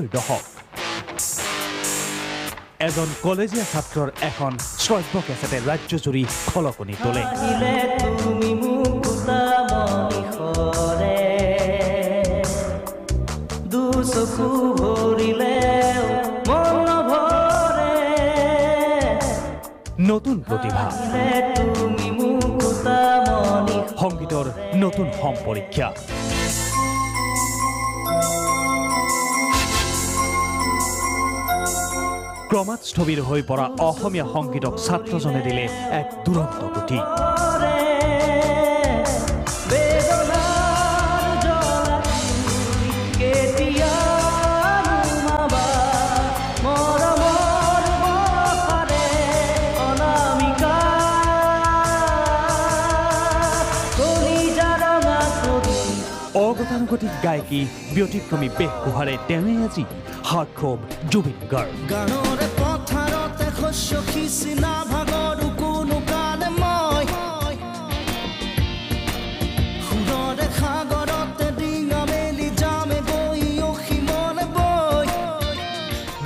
হৈ দশক এজন কলেজীয়া ছাত্ৰৰ এখন শ্ৰব্য কেছেটে ৰাজ্যজুৰি খলকনি তোলে নতুন প্ৰতিভা সংগীতৰ নতুন সম্পৰীক্ষা ক্ৰমাৎ স্থবিৰ হৈ পৰা অসমীয়া সংগীতক ছাত্ৰজনে দিলে এক দুৰন্ত গুটি গতিক গায়কী ব্যতিক্ৰমী বেশ কুহাৰে তেওঁৱেই আজি হাৰ্টক্ৰব জুবিন গাৰ্গ গানৰে পথাৰত এশস্য সিচিনা ভাগৰ কোনো কাল মই সুৰৰে সাগৰত ডিঙা মেলি যামে গৈ অসীমলে বৈ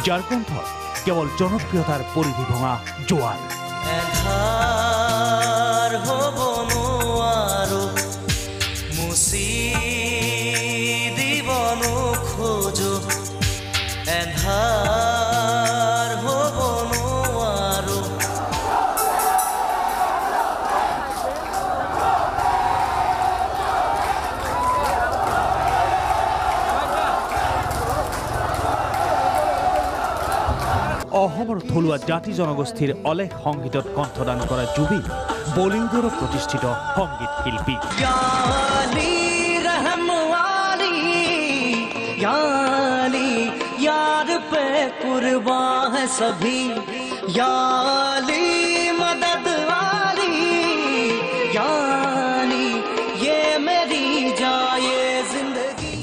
যাৰ কণ্ঠত কেৱল জনপ্ৰিয়তাৰ পৰিধি ভঙা জোৱাৰ থলুৱা জাতি জনগোষ্ঠীৰ অলেখ সংগীতত কণ্ঠদান কৰা জুবি বলিউডৰো প্ৰতিষ্ঠিত সংগীত শিল্পী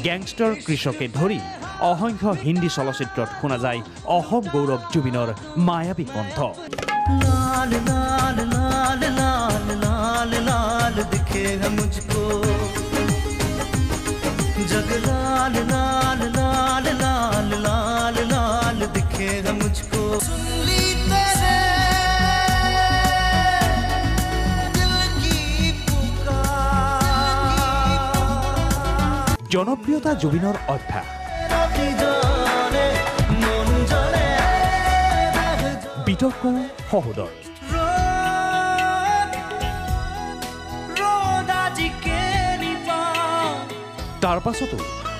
গ্যাংস্টার ইয়ে কৃষকে ধরি অসংখ্য হিন্দী চলচ্চিত্ৰত শুনা যায় অসম গৌৰৱ জুবিনৰ মায়াবী কণ্ঠ জনপ্ৰিয়তা জুবিনৰ অভ্যাস তাৰ পাছতো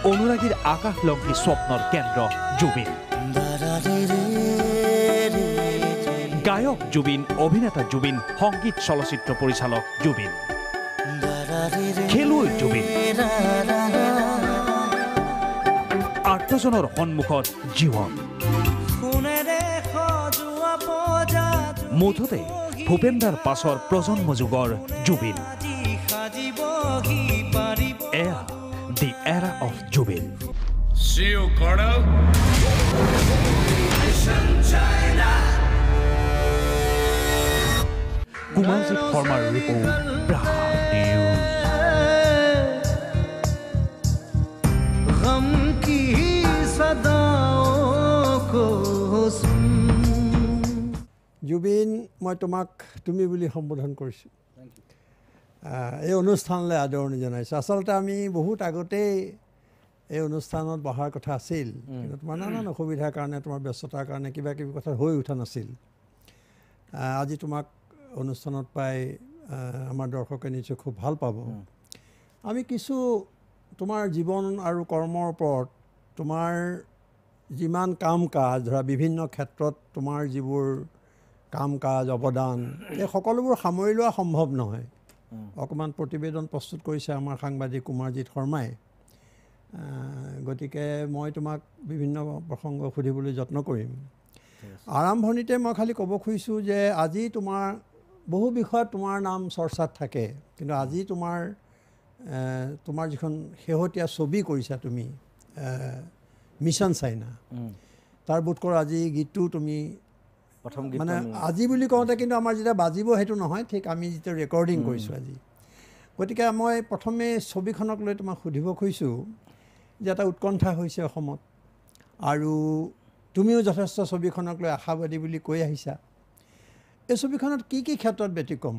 অনুৰাগীৰ আকাশ লগ্নি স্বপ্নৰ কেন্দ্ৰ জুবিন গায়ক জুবিন অভিনেতা জুবিন সংগীত চলচ্চিত্ৰ পৰিচালক জুবিন খেলুৱৈ জুবিন প্ৰত্যাচনৰ সন্মুখত জীৱন মুঠতে ভূপেন্দাৰ পাছৰ প্ৰজন্ম যুগৰ জুবিন এয়া জুবিন কুমাৰজিৎ শৰ্মাৰ ৰিপৰ্ট জুবিন মই তোমাক তুমি বুলি সম্বোধন কৰিছোঁ এই অনুষ্ঠানলৈ আদৰণি জনাইছোঁ আচলতে আমি বহুত আগতেই এই অনুষ্ঠানত বহাৰ কথা আছিল কিন্তু তোমাৰ নানান অসুবিধাৰ কাৰণে তোমাৰ ব্যস্ততাৰ কাৰণে কিবা কিবি কথা হৈ উঠা নাছিল আজি তোমাক অনুষ্ঠানত পাই আমাৰ দৰ্শকে নিশ্চয় খুব ভাল পাব আমি কিছু তোমাৰ জীৱন আৰু কৰ্মৰ ওপৰত তোমাৰ যিমান কাম কাজ ধৰা বিভিন্ন ক্ষেত্ৰত তোমাৰ যিবোৰ কাম কাজ অৱদান এই সকলোবোৰ সামৰি লোৱা সম্ভৱ নহয় অকণমান প্ৰতিবেদন প্ৰস্তুত কৰিছে আমাৰ সাংবাদিক কুমাৰজিৎ শৰ্মাই গতিকে মই তোমাক বিভিন্ন প্ৰসংগ সুধিবলৈ যত্ন কৰিম আৰম্ভণিতে মই খালী ক'ব খুজিছোঁ যে আজি তোমাৰ বহু বিষয়ত তোমাৰ নাম চৰ্চাত থাকে কিন্তু আজি তোমাৰ তোমাৰ যিখন শেহতীয়া ছবি কৰিছা তুমি মিছন চাইনা তাৰ বোধ কৰোঁ আজি গীতটো তুমি প্ৰথম মানে আজি বুলি কওঁতে কিন্তু আমাৰ যেতিয়া বাজিব সেইটো নহয় ঠিক আমি যেতিয়া ৰেকৰ্ডিং কৰিছোঁ আজি গতিকে মই প্ৰথমে ছবিখনক লৈ তোমাক সুধিব খুজিছোঁ যে এটা উৎকণ্ঠা হৈছে অসমত আৰু তুমিও যথেষ্ট ছবিখনক লৈ আশাবাদী বুলি কৈ আহিছা এই ছবিখনত কি কি ক্ষেত্ৰত ব্যতিক্ৰম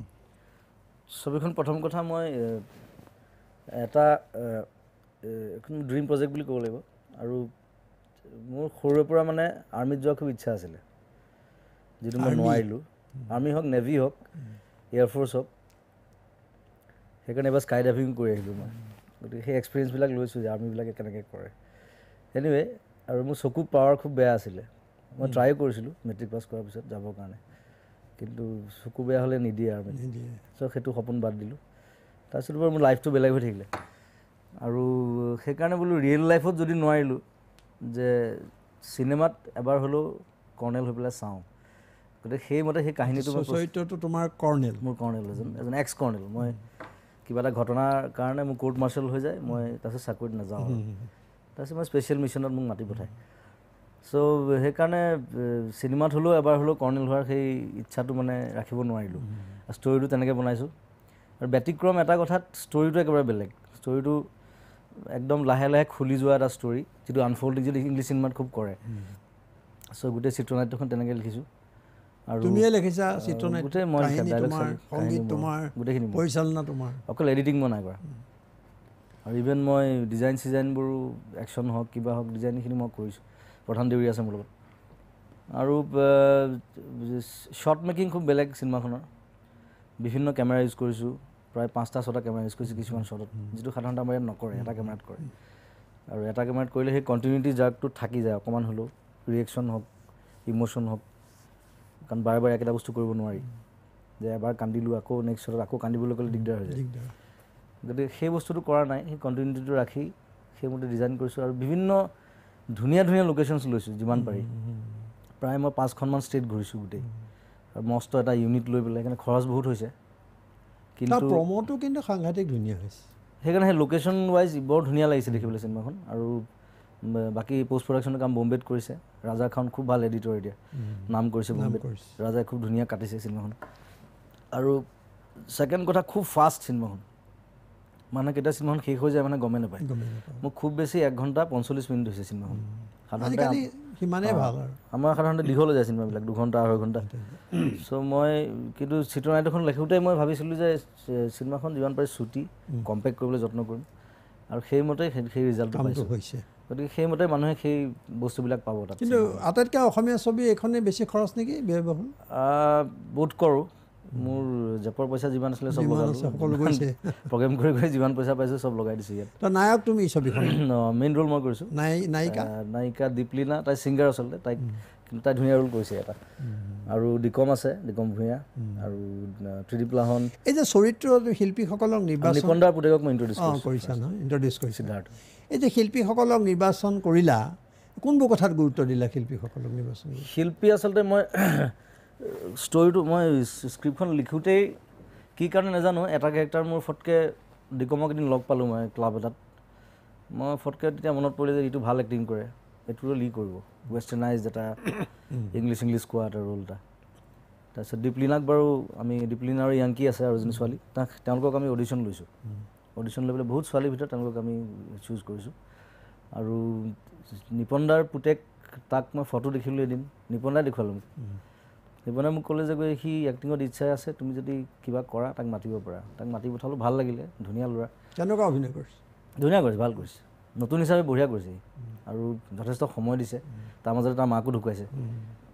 ছবিখন প্ৰথম কথা মই এটা ড্ৰিম প্ৰজেক্ট বুলি ক'ব লাগিব আৰু মোৰ সৰুৰে পৰা মানে আৰ্মিত যোৱাৰ খুব ইচ্ছা আছিলে যিটো মই নোৱাৰিলোঁ আৰ্মি হওক নেভি হওক এয়াৰফৰ্চ হওক সেইকাৰণে এবাৰ স্কাই ড্ৰাইভিং কৰি আহিলোঁ মই গতিকে সেই এক্সপিৰিয়েঞ্চবিলাক লৈছোঁ যে আৰ্মিবিলাকে কেনেকৈ কৰে এনিৱে আৰু মোৰ চকু পাৱাৰ খুব বেয়া আছিলে মই ট্ৰাই কৰিছিলোঁ মেট্ৰিক পাছ কৰাৰ পিছত যাবৰ কাৰণে কিন্তু চকু বেয়া হ'লে নিদিয়ে আৰু চ' সেইটো সপোন বাদ দিলোঁ তাৰপিছত বাৰু মোৰ লাইফটো বেলেগ হৈ থাকিলে আৰু সেইকাৰণে বোলো ৰিয়েল লাইফত যদি নোৱাৰিলোঁ যে চিনেমাত এবাৰ হ'লেও কৰ্ণেল হৈ পেলাই চাওঁ গতিকে সেইমতে সেই কাহিনীটো চৰিত্ৰটো তোমাৰ কৰ্ণেল মোৰ কৰ্ণেল এজন এজন এক্স কৰ্ণেল মই কিবা এটা ঘটনাৰ কাৰণে মোৰ কোৰ্ট মাৰ্চেল হৈ যায় মই তাৰপিছত চাকৰিত নাযাওঁ তাৰপিছত মই স্পেচিয়েল মিছনত মোক মাতি পঠায় চ' সেইকাৰণে চিনেমাত হ'লেও এবাৰ হ'লেও কৰ্ণেল হোৱাৰ সেই ইচ্ছাটো মানে ৰাখিব নোৱাৰিলোঁ ষ্টৰিটো তেনেকৈ বনাইছোঁ আৰু ব্যতিক্ৰম এটা কথাত ষ্টৰিটো একেবাৰে বেলেগ ষ্টৰিটো একদম লাহে লাহে খুলি যোৱা এটা ষ্টৰি যিটো আনফল্ডিং যদি ইংলিছ চিনেমাত খুব কৰে চ' গোটেই চিত্ৰনাট্যখন তেনেকৈ লিখিছোঁ অকল এডিটিং মই কৰা আৰু ইভেন মই ডিজাইন চিজাইনবোৰো একশ্যন হওক কিবা হওক ডিজাইনখিনি মই কৰিছোঁ প্ৰধান দেউৰী আছে মোৰ লগত আৰু শ্বৰ্ট মেকিং খুব বেলেগ চিনেমাখনৰ বিভিন্ন কেমেৰা ইউজ কৰিছোঁ প্ৰায় পাঁচটা ছটা কেমেৰা ইউজ কৰিছোঁ কিছুমান শ্বৰ্টত যিটো সাধাৰণতে আমাৰ ইয়াত নকৰে এটা কেমেৰাত কৰে আৰু এটা কেমেৰাত কৰিলে সেই কণ্টিনিউটি জাৰ্কটো থাকি যায় অকণমান হ'লেও ৰিয়েকশ্যন হওক ইম'শ্যন হওক কাৰণ বাৰে বাৰে একেটা বস্তু কৰিব নোৱাৰি যে এবাৰ কান্দিলোঁ আকৌ নেক্সটত আকৌ কান্দিবলৈ গ'লে দিগদাৰ হৈ যায় গতিকে সেই বস্তুটো কৰা নাই সেই কণ্টিনিউটিটো ৰাখি সেইমতে ডিজাইন কৰিছোঁ আৰু বিভিন্ন ধুনীয়া ধুনীয়া লোকেশ্যনছ লৈছোঁ যিমান পাৰি প্ৰায় মই পাঁচখনমান ষ্টেট ঘূৰিছোঁ গোটেই আৰু মস্ত এটা ইউনিট লৈ পেলাই সেইকাৰণে খৰচ বহুত হৈছে কিন্তু কিন্তু সাংঘাতিক ধুনীয়া হৈছে সেইকাৰণে সেই লোকেশ্যন ৱাইজ বৰ ধুনীয়া লাগিছে দেখিবলৈ চিনেমাখন আৰু বাকী পষ্ট প্ৰডাকশ্যনৰ কাম বম্বেত কৰিছে ৰাজাখন খুব ভাল এডিটৰ এতিয়া নাম কৰিছে বম্বেত ৰাজাই খুব ধুনীয়া কাটিছে চিনেমাখন আৰু ছেকেণ্ড কথা খুব ফাষ্ট চিনেমাখন মানে কেতিয়া চিনেমাখন শেষ হৈ যায় মানে গমেই নাপায় মোক খুব বেছি এক ঘণ্টা পঞ্চল্লিছ মিনিট হৈছে চিনেমাখন সাধাৰণতে আমাৰ সাধাৰণতে দীঘল হৈ যায় চিনেমাবিলাক দুঘণ্টা আঢ়ৈ ঘণ্টা চ' মই কিন্তু চিত্ৰনাট্যখন লিখোঁতে মই ভাবিছিলোঁ যে চিনেমাখন যিমান পাৰি চুটি কম্পেক্ট কৰিবলৈ যত্ন কৰিম আৰু সেইমতে সেই ৰিজাল্টটো হৈছে গতিকে সেইমতে মানুহে সেই বস্তুবিলাক পাব তাত কিন্তু আটাইতকৈ অসমীয়া ছবি এইখনেই বেছি খৰচ নেকি ব্যয়বহুল বোধ কৰোঁ মোৰ জেপৰ পইচা যিমান আছিলে চব লগাই প্ৰগ্ৰেম কৰি কৰি যিমান পইচা পাইছোঁ চব লগাই দিছোঁ ইয়াত নায়ক তুমি ছবিখন মেইন ৰোল মই কৰিছোঁ নায়িকা দীপলীনা তাই ছিংগাৰ আচলতে তাইক কিন্তু তাই ধুনীয়া ৰোল কৰিছে এটা আৰু ডিকম আছে ডিকম ভূঞা আৰু ত্ৰিদীপ লাহন এই যে চৰিত্ৰ শিল্পীসকলক নিৰ্বাচন পুতেকক মই ইণ্ট্ৰডিউচ কৰিছা ন ইণ্ট্ৰডিউচ কৰিছে ধাৰটো এই যে শিল্পীসকলক নিৰ্বাচন কৰিলা কোনবোৰ কথাত গুৰুত্ব দিলা শিল্পীসকলক নিৰ্বাচন শিল্পী আচলতে মই ষ্টৰিটো মই স্ক্ৰিপ্টখন লিখোঁতেই কি কাৰণে নাজানো এটা কেৰেক্টাৰ মোৰ ফটকৈ ডিকমক এদিন লগ পালোঁ মই ক্লাব এটাত মই ফটকে তেতিয়া মনত পৰিলে যে এইটো ভাল এক্টিং কৰে সেইটোতো লি কৰিব ৱেষ্টাৰ্ণাইজ এটা ইংলিছ ইংলিছ কোৱা এটা ৰোল এটা তাৰপিছত ডিপ্লিনাক বাৰু আমি ডিপ্লিনা আৰু ইয়াংকি আছে আৰু এজনী ছোৱালী তাক তেওঁলোকক আমি অডিশ্যন লৈছোঁ অডিশ্যন লৈ পেলাই বহুত ছোৱালীৰ ভিতৰত তেওঁলোকক আমি চুজ কৰিছোঁ আৰু নিপন্দাৰ পুতেক তাক মই ফটো দেখিলোঁ এদিন নিপন্দাই দেখুৱালোঁ মোক নিপন্দাই মোক ক'লে যে গৈ সি এক্টিঙত ইচ্ছাই আছে তুমি যদি কিবা কৰা তাক মাতিব পাৰা তাক মাতি পঠালোঁ ভাল লাগিলে ধুনীয়া ল'ৰা কেনেকুৱা অভিনয় কৰিছে ধুনীয়া কৰিছে ভাল কৰিছে নতুন হিচাপে বঢ়িয়া কৰিছে আৰু যথেষ্ট সময় দিছে তাৰ মাজতে তাৰ মাকো ঢুকাইছে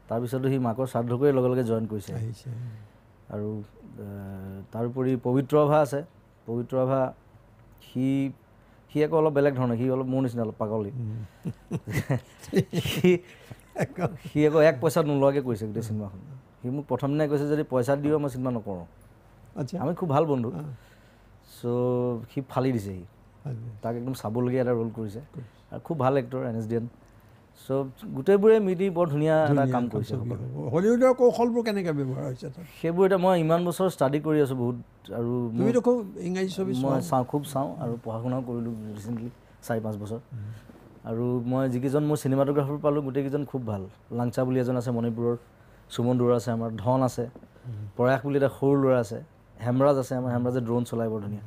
তাৰপিছতো সি মাকৰ শ্ৰাদ্ধ কৰি লগে লগে জইন কৰিছে আৰু তাৰোপৰি পবিত্ৰ আভা আছে পবিত্ৰ আভা সি সি আকৌ অলপ বেলেগ ধৰণৰ সি অলপ মোৰ নিচিনা অলপ পাগলি সি আকৌ এক পইচা নোলোৱাকৈ কৈছে গোটেই চিনেমাখন সি মোক প্ৰথম দিনাই কৈছে যদি পইচা দিও মই চিনেমা নকৰোঁ আচ্ছা আমি খুব ভাল বন্ধু চ' সি ফালি দিছে সি তাক একদম চাবলগীয়া এটা ৰোল কৰিছে খুব ভাল actor N S D and so' গোটেইবোৰে মিলি বৰ ধুনীয়া এটা কাম কৰিছে হলিউডৰ কৌশলবোৰ কেনেকৈ ব্যৱহাৰ হৈছে সেইবোৰ এতিয়া মই ইমান বছৰ ষ্টাডি কৰি আছোঁ বহুত আৰু মই খুব ইংৰাজী ছবি মই চাওঁ খুব চাওঁ আৰু পঢ়া শুনাও কৰিলোঁ ৰিচেণ্টলি চাৰি পাঁচ বছৰ আৰু মই যিকেইজন মোৰ চিনেমাটোগ্ৰাফাৰ পালোঁ গোটেইকেইজন খুব ভাল লাংচা বুলি এজন আছে মণিপুৰৰ সুমন দৌৰ আছে আমাৰ ধন আছে প্ৰয়াস বুলি এটা সৰু ল'ৰা আছে হেমৰাজ আছে আমাৰ হেমৰাজে ড্ৰোন চলাই বৰ ধুনীয়া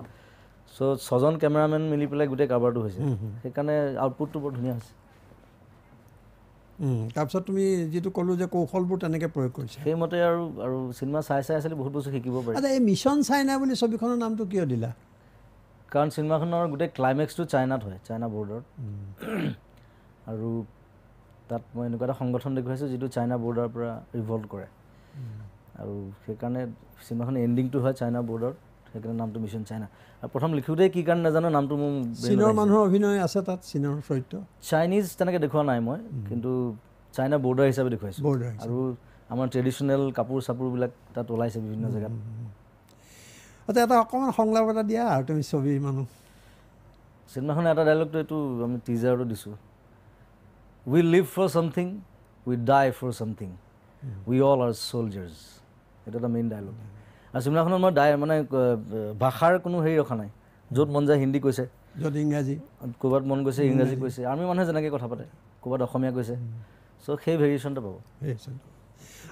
চ' ছজন কেমেৰামেন মিলি পেলাই গোটেই কাৰবাৰটো হৈছে সেইকাৰণে আউটপুটটো বৰ ধুনীয়া হৈছে তাৰপিছত তুমি যিটো ক'লো যে কৌশলবোৰ তেনেকৈ প্ৰয়োগ কৰিছে সেইমতে আৰু আৰু চিনেমা চাই চাই আছিলে বহুত বস্তু শিকিব পাৰি এই মিছন চাইনা বুলি ছবিখনৰ নামটো কিয় দিলা কাৰণ চিনেমাখনৰ গোটেই ক্লাইমেক্সটো চাইনাত হয় চাইনা বৰ্ডাৰত আৰু তাত মই এনেকুৱা এটা সংগঠন দেখুৱাইছোঁ যিটো চাইনা বৰ্ডাৰৰ পৰা ৰিভল্ট কৰে আৰু সেইকাৰণে চিনেমাখন এণ্ডিংটো হয় চাইনা বৰ্ডাৰত সেইকাৰণে নামটো মিছন চাইনা আৰু প্ৰথম লিখোঁতে কি কাৰণে নাজানো নামটো মোৰ চীনৰ মানুহৰ অভিনয় আছে তাত চীনৰ চৰিত্ৰ চাইনিজ তেনেকৈ দেখুওৱা নাই মই কিন্তু চাইনা বৰ্ডাৰ হিচাপে দেখুৱাইছোঁ বৰ্ডাৰ আৰু আমাৰ ট্ৰেডিশ্যনেল কাপোৰ চাপোৰবিলাক তাত ওলাইছে বিভিন্ন জেগাত আচ্ছা এটা অকণমান সংলাপ এটা দিয়া আৰু তুমি ছবিৰ মানুহ চিনেমাখনে এটা ডাইলগটো এইটো আমি টিজাৰতো দিছোঁ we live for something we die for something we all are soldiers এইটো এটা মেইন ডাইলগ আৰু চিনেমাখনত মই ডাই মানে ভাষাৰ কোনো হেৰি ৰখা নাই য'ত মন যায় হিন্দী কৈছে য'ত ইংৰাজী ক'ৰবাত মন গৈছে ইংৰাজী কৈছে আমি মানুহে যেনেকৈ কথা পাতে ক'ৰবাত অসমীয়া কৈছে চ' সেই ভেৰিয়েশ্যনটো পাব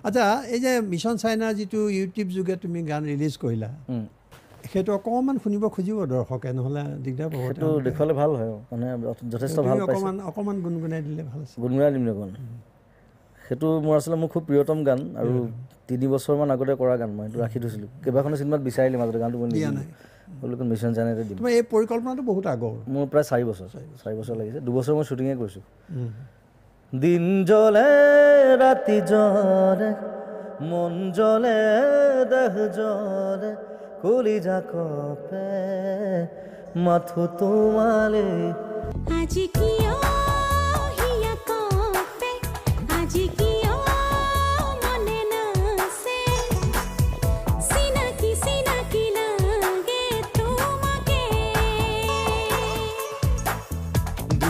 আচ্ছা এই যে মিছন চাইনাৰ যিটো ইউটিউব যোগে তুমি গান ৰিলিজ কৰিলা সেইটো অকণমান শুনিব খুজিব দৰ্শকে নহ'লে দিগদাৰ পাব সেইটো দেখুৱালে ভাল হয় মানে যথেষ্ট ভাল অকণমান অকণমান গুণগুণাই দিলে ভাল আছে গুণগুণাই দিম দেখোন সেইটো মোৰ আচলতে মোৰ খুব প্ৰিয়তম গান আৰু তিনি বছৰমান আগতে কৰা গান মই সেইটো ৰাখি থৈছিলোঁ কেইবাখনো চিনেমাত বিচাৰিলে মাজতে গানটো মই মিছন জানাইতে দিম এই পৰিকল্পনাটো বহুত আগৰ মোৰ প্ৰায় চাৰি বছৰ চাৰি বছৰ লাগিছে দুবছৰ মই শ্বুটিঙে কৰিছোঁ দিন জ্বলে ৰাতি জ্বলে মন জ্বলে দেহ জ্বলে খুলি যাক মাথো তোমালে আজি কিয়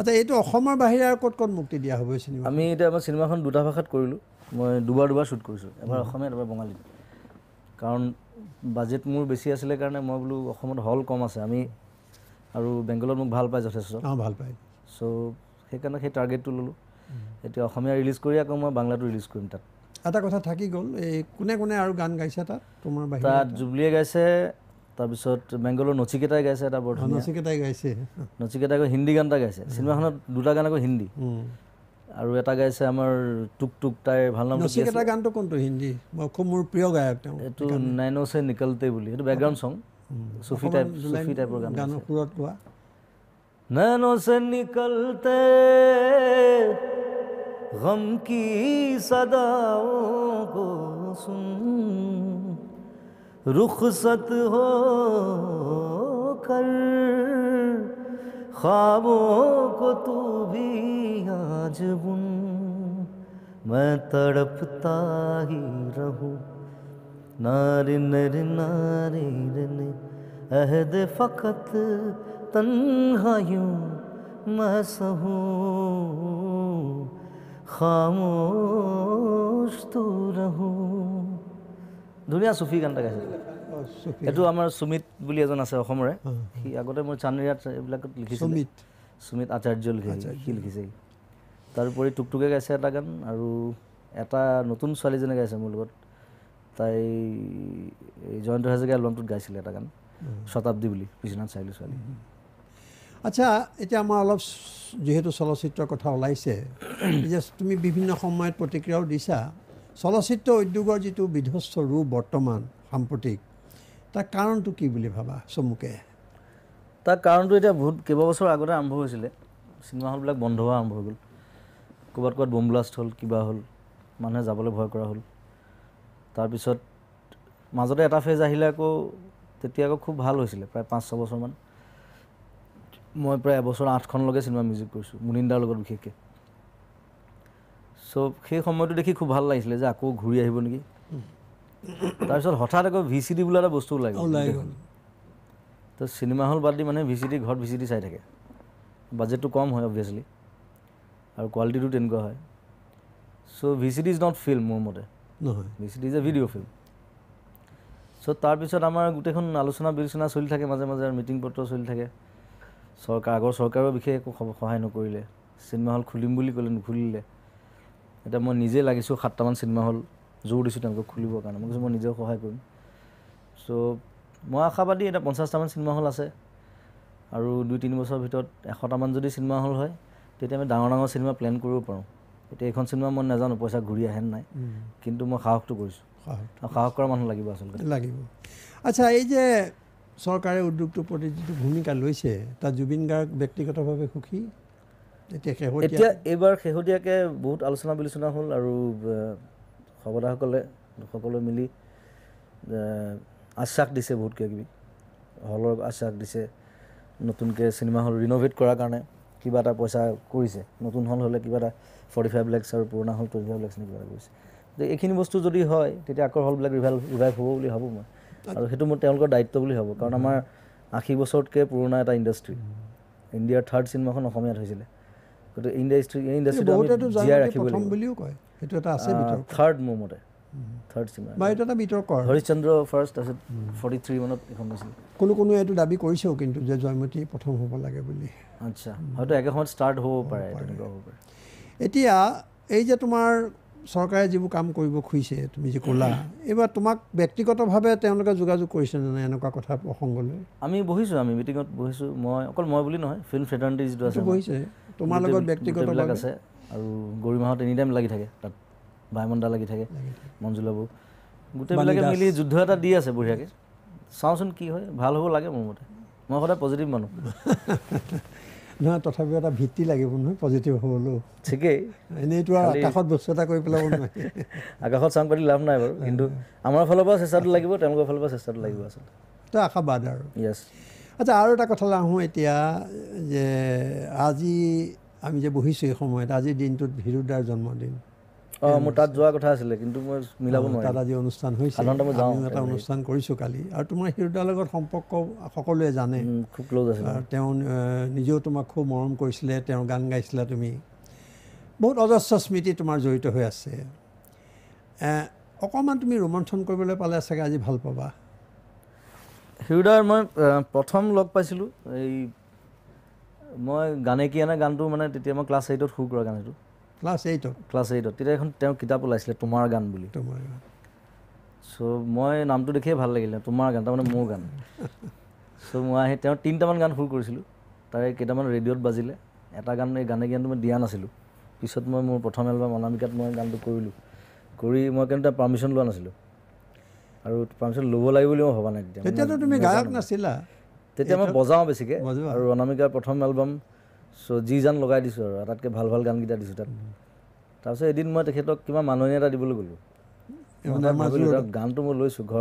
আচ্ছা এইটো অসমৰ বাহিৰে আৰু ক'ত ক'ত মুক্তি দিয়া হ'ব চিনেমা আমি এতিয়া আমাৰ চিনেমাখন দুটা ভাষাত কৰিলোঁ মই দুবাৰ দুবাৰ শ্বুট কৰিছোঁ এবাৰ অসমীয়া এবাৰ বঙালী কাৰণ বাজেট মোৰ বেছি আছিলে কাৰণে মই বোলো অসমত হল কম আছে আমি আৰু বেংগলত মোক ভাল পায় যথেষ্ট অঁ ভাল পায় চ' সেইকাৰণে সেই টাৰ্গেটটো ল'লোঁ এতিয়া অসমীয়া ৰিলিজ কৰি আকৌ মই বাংলাটো ৰিলিজ কৰিম তাত এটা কথা থাকি গ'ল এই কোনে কোনে আৰু গান গাইছে তাত তোমাৰ তাত জুবলীয়ে গাইছে তাৰপিছত বেংগলৰ নচিকেতাই গাইছে এটা বৰ্তমান নচিকেতাই গাইছে নচিকেতাই গৈ হিন্দী গান এটা গাইছে চিনেমাখনত দুটা গান আকৌ হিন্দী আৰু এটা গাইছে আমাৰ টুক টুক তাইৰ ভাল নাম গানটো কোনটো হিন্দী মই খুব মোৰ প্ৰিয় গায়ক তেওঁ এইটো নাইনো চে নিকলতে বুলি এইটো বেকগ্ৰাউণ্ড চং চুফি টাইপ চুফি টাইপৰ গান গানৰ চে নিকলতে গম কি সদাও रुखसत हो कर ख्वाबों को तू भी आज बुन मैं तड़पता ही रहूं नारे नरे नारे रन अहद फ़कत तन्हायूं मैं सहूं खामोश तू तो रहूं ধুনীয়া চুফি গান এটা গাইছিলোঁ এইটো আমাৰ সুমিত বুলি এজন আছে অসমৰে সি আগতে মই চানিৰাত এইবিলাকত লিখিছিলোঁ সুমিত আচাৰ্য লিখিছে সি লিখিছে তাৰোপৰি টুকটুকে গাইছে এটা গান আৰু এটা নতুন ছোৱালীজনে গাইছে মোৰ লগত তাই জয়ন্ত হাজৰিকা লোনটোত গাইছিলে এটা গান শতাব্দী বুলি বিশ্বনাথ চাৰিআলি ছোৱালী আচ্ছা এতিয়া আমাৰ অলপ যিহেতু চলচ্চিত্ৰৰ কথা ওলাইছে যে তুমি বিভিন্ন সময়ত প্ৰতিক্ৰিয়াও দিছা চলচ্চিত্ৰ উদ্যোগৰ যিটো বিধ্বস্ত ৰূপ বৰ্তমান সাম্প্ৰতিক তাৰ কাৰণটো কি বুলি ভাবা চমুকে তাৰ কাৰণটো এতিয়া বহুত কেইবাবছৰ আগতে আৰম্ভ হৈছিলে চিনেমা হলবিলাক বন্ধ হোৱা আৰম্ভ হৈ গ'ল ক'ৰবাত ক'ৰবাত বোমব্লাষ্ট হ'ল কিবা হ'ল মানুহে যাবলৈ ভয় কৰা হ'ল তাৰপিছত মাজতে এটা ফেজ আহিলে আকৌ তেতিয়া আকৌ খুব ভাল হৈছিলে প্ৰায় পাঁচ ছবছৰমান মই প্ৰায় এবছৰ আঠখনলৈকে চিনেমা মিউজিক কৰিছোঁ মুনিন্দাৰ লগত বিশেষকৈ চ' সেই সময়টো দেখি খুব ভাল লাগিছিলে যে আকৌ ঘূৰি আহিব নেকি তাৰপিছত হঠাৎ আকৌ ভি চি ডি বোলা এটা বস্তু ওলাই গ'ল তো চিনেমা হল বাদ দি মানে ভি চি ডি ঘৰত ভি চি ডি চাই থাকে বাজেটটো কম হয় অভিয়াছলি আৰু কোৱালিটিটো তেনেকুৱা হয় so' V C D is not film মোৰ মতে V C D is a video' film so' তাৰপিছত আমাৰ গোটেইখন আলোচনা বিলোচনা চলি থাকে মাজে মাজে মিটিং পত্ৰ চলি থাকে চৰকাৰ আগৰ চৰকাৰৰ বিশেষ একো সহায় নকৰিলে চিনেমা হল খুলিম বুলি ক'লে নুখুলিলে এতিয়া মই নিজে লাগিছোঁ সাতটামান চিনেমা হল জোৰ দিছোঁ তেওঁলোকক খুলিবৰ কাৰণে মই কৈছোঁ মই নিজেও সহায় কৰিম চ' মই আশাবাদী এতিয়া পঞ্চাছটামান চিনেমা হল আছে আৰু দুই তিনি বছৰৰ ভিতৰত এশটামান যদি চিনেমা হল হয় তেতিয়া আমি ডাঙৰ ডাঙৰ চিনেমা প্লেন কৰিব পাৰোঁ এতিয়া এইখন চিনেমা মই নাজানো পইচা ঘূৰি আহে নাই কিন্তু মই সাহসটো কৰিছোঁ সাহস কৰা মানুহ লাগিব আচলতে লাগিব আচ্ছা এই যে চৰকাৰে উদ্যোগটোৰ প্ৰতি যিটো ভূমিকা লৈছে তাত জুবিন গাৰ্গ ব্যক্তিগতভাৱে সুখী এতিয়া এইবাৰ শেহতীয়াকৈ বহুত আলোচনা বিলোচনা হ'ল আৰু সভদাসকলে সকলোৱে মিলি আশ্বাস দিছে বহুত কিবাকিবি হলৰ আশ্বাস দিছে নতুনকৈ চিনেমা হল ৰিন'ভেট কৰাৰ কাৰণে কিবা এটা পইচা কৰিছে নতুন হল হ'লে কিবা এটা ফৰ্টি ফাইভ লেক্স আৰু পুৰণা হল টুৱেণ্টি ফাইভ লেক্স নে কিবা এটা কৰিছে গতিকে এইখিনি বস্তু যদি হয় তেতিয়া আকৌ হলবিলাক ৰিভাইভ ৰিভাইভ হ'ব বুলি ভাবোঁ মই আৰু সেইটো মোৰ তেওঁলোকৰ দায়িত্ব বুলি ভাবোঁ কাৰণ আমাৰ আশী বছৰতকৈ পুৰণা এটা ইণ্ডাষ্ট্ৰী ইণ্ডিয়াৰ থাৰ্ড চিনেমাখন অসমীয়াত হৈছিলে গতিকে ইণ্ডাষ্ট্ৰী ইণ্ডাষ্ট্ৰীটো জীয়াই ৰাখিব বুলিও কয় সেইটো এটা আছে থাৰ্ড মোৰ মতে থাৰ্ড চিনেমা বা এইটো এটা বিতৰ্ক হৰিচন্দ্ৰ ফাৰ্ষ্ট তাৰপিছত ফৰ্টি এতিয়া এই যে তোমাৰ চৰকাৰে যিবোৰ কাম কৰিব খুজিছে তুমি যি ক'লা এইবাৰ তোমাক ব্যক্তিগতভাৱে তেওঁলোকে যোগাযোগ কৰিছে নে নাই এনেকুৱা কথা প্ৰসংগলৈ আমি বহিছোঁ আমি তোমাৰ লগত ব্যক্তিগত আছে আৰু গৰিমাহত এনিটাইম লাগি থাকে তাত বায়ুমণ্ডা লাগি থাকে মঞ্জুলাবোৰ গোটেইবিলাকে মিলি যুদ্ধ এটা দি আছে বঢ়িয়াকে চাওঁচোন কি হয় ভাল হ'ব লাগে মোৰ মই সদায় পজিটিভ মানুহ নহয় তথাপিও এটা ভিত্তি লাগিব নহয় পজিটিভ হ'বলৈও ঠিকেই এনেইতো আৰু আকাশত বস্তু এটা পেলাব নহয় আকাশত চাং লাভ নাই বাৰু কিন্তু আমাৰ ফালৰ পৰা চেষ্টাটো লাগিব তেওঁলোকৰ ফালৰ পৰা চেষ্টাটো লাগিব আচলতে তো আশাবাদ আৰু য়েছ আচ্ছা আৰু এটা কথালৈ আহোঁ এতিয়া যে আজি আমি যে বহিছোঁ এই সময়ত আজি দিনটোত ভিৰুদাৰ জন্মদিন অঁ মোৰ তাত যোৱা কথা আছিলে কিন্তু তাত আজি অনুষ্ঠান হৈছে এটা অনুষ্ঠান কৰিছোঁ কালি আৰু তোমাৰ হিৰুদাৰ লগত সম্পৰ্ক সকলোৱে জানে তেওঁ নিজেও তোমাক খুব মৰম কৰিছিলে তেওঁ গান গাইছিলে তুমি বহুত অজস্ৰ স্মৃতি তোমাৰ জড়িত হৈ আছে অকণমান তুমি ৰোমন্থন কৰিবলৈ পালে চাগে আজি ভাল পাবা হিৰুদাৰ মই প্ৰথম লগ পাইছিলোঁ এই মই গানে কি আনে গানটো মানে তেতিয়া মই ক্লাছ এইটত সুৰ কৰা গান এইটো ক্লাছ এইটত ক্লাছ এইটত তেতিয়া এখন তেওঁ কিতাপ ওলাইছিলে তোমাৰ গান বুলি চ' মই নামটো দেখিয়ে ভাল লাগিলে তোমাৰ গান তাৰমানে মোৰ গান চ' মই আহি তেওঁ তিনিটামান গান সুৰ কৰিছিলোঁ তাৰে কেইটামান ৰেডিঅ'ত বাজিলে এটা গান এই গানে গানটো মই দিয়া নাছিলোঁ পিছত মই মোৰ প্ৰথম এলবাম অনামিকাত মই গানটো কৰিলোঁ কৰি মই কিন্তু তাত পাৰ্মিশ্যন লোৱা নাছিলোঁ আৰু পাৰ্মিশ্যন ল'ব লাগিব বুলি মই ভবা নাই তেতিয়া তেতিয়াতো তুমি গায়ক নাছিলা তেতিয়া মই বজাওঁ বেছিকে আৰু অনামিকাৰ প্ৰথম এলবাম চ' যি যান লগাই দিছোঁ আৰু আটাইতকৈ ভাল ভাল গানকেইটা দিছোঁ তাত তাৰপিছত এদিন মই তেখেতক কিমান মাননি এটা দিবলৈ গ'লোঁ গানটো মই লৈছোঁ ঘৰ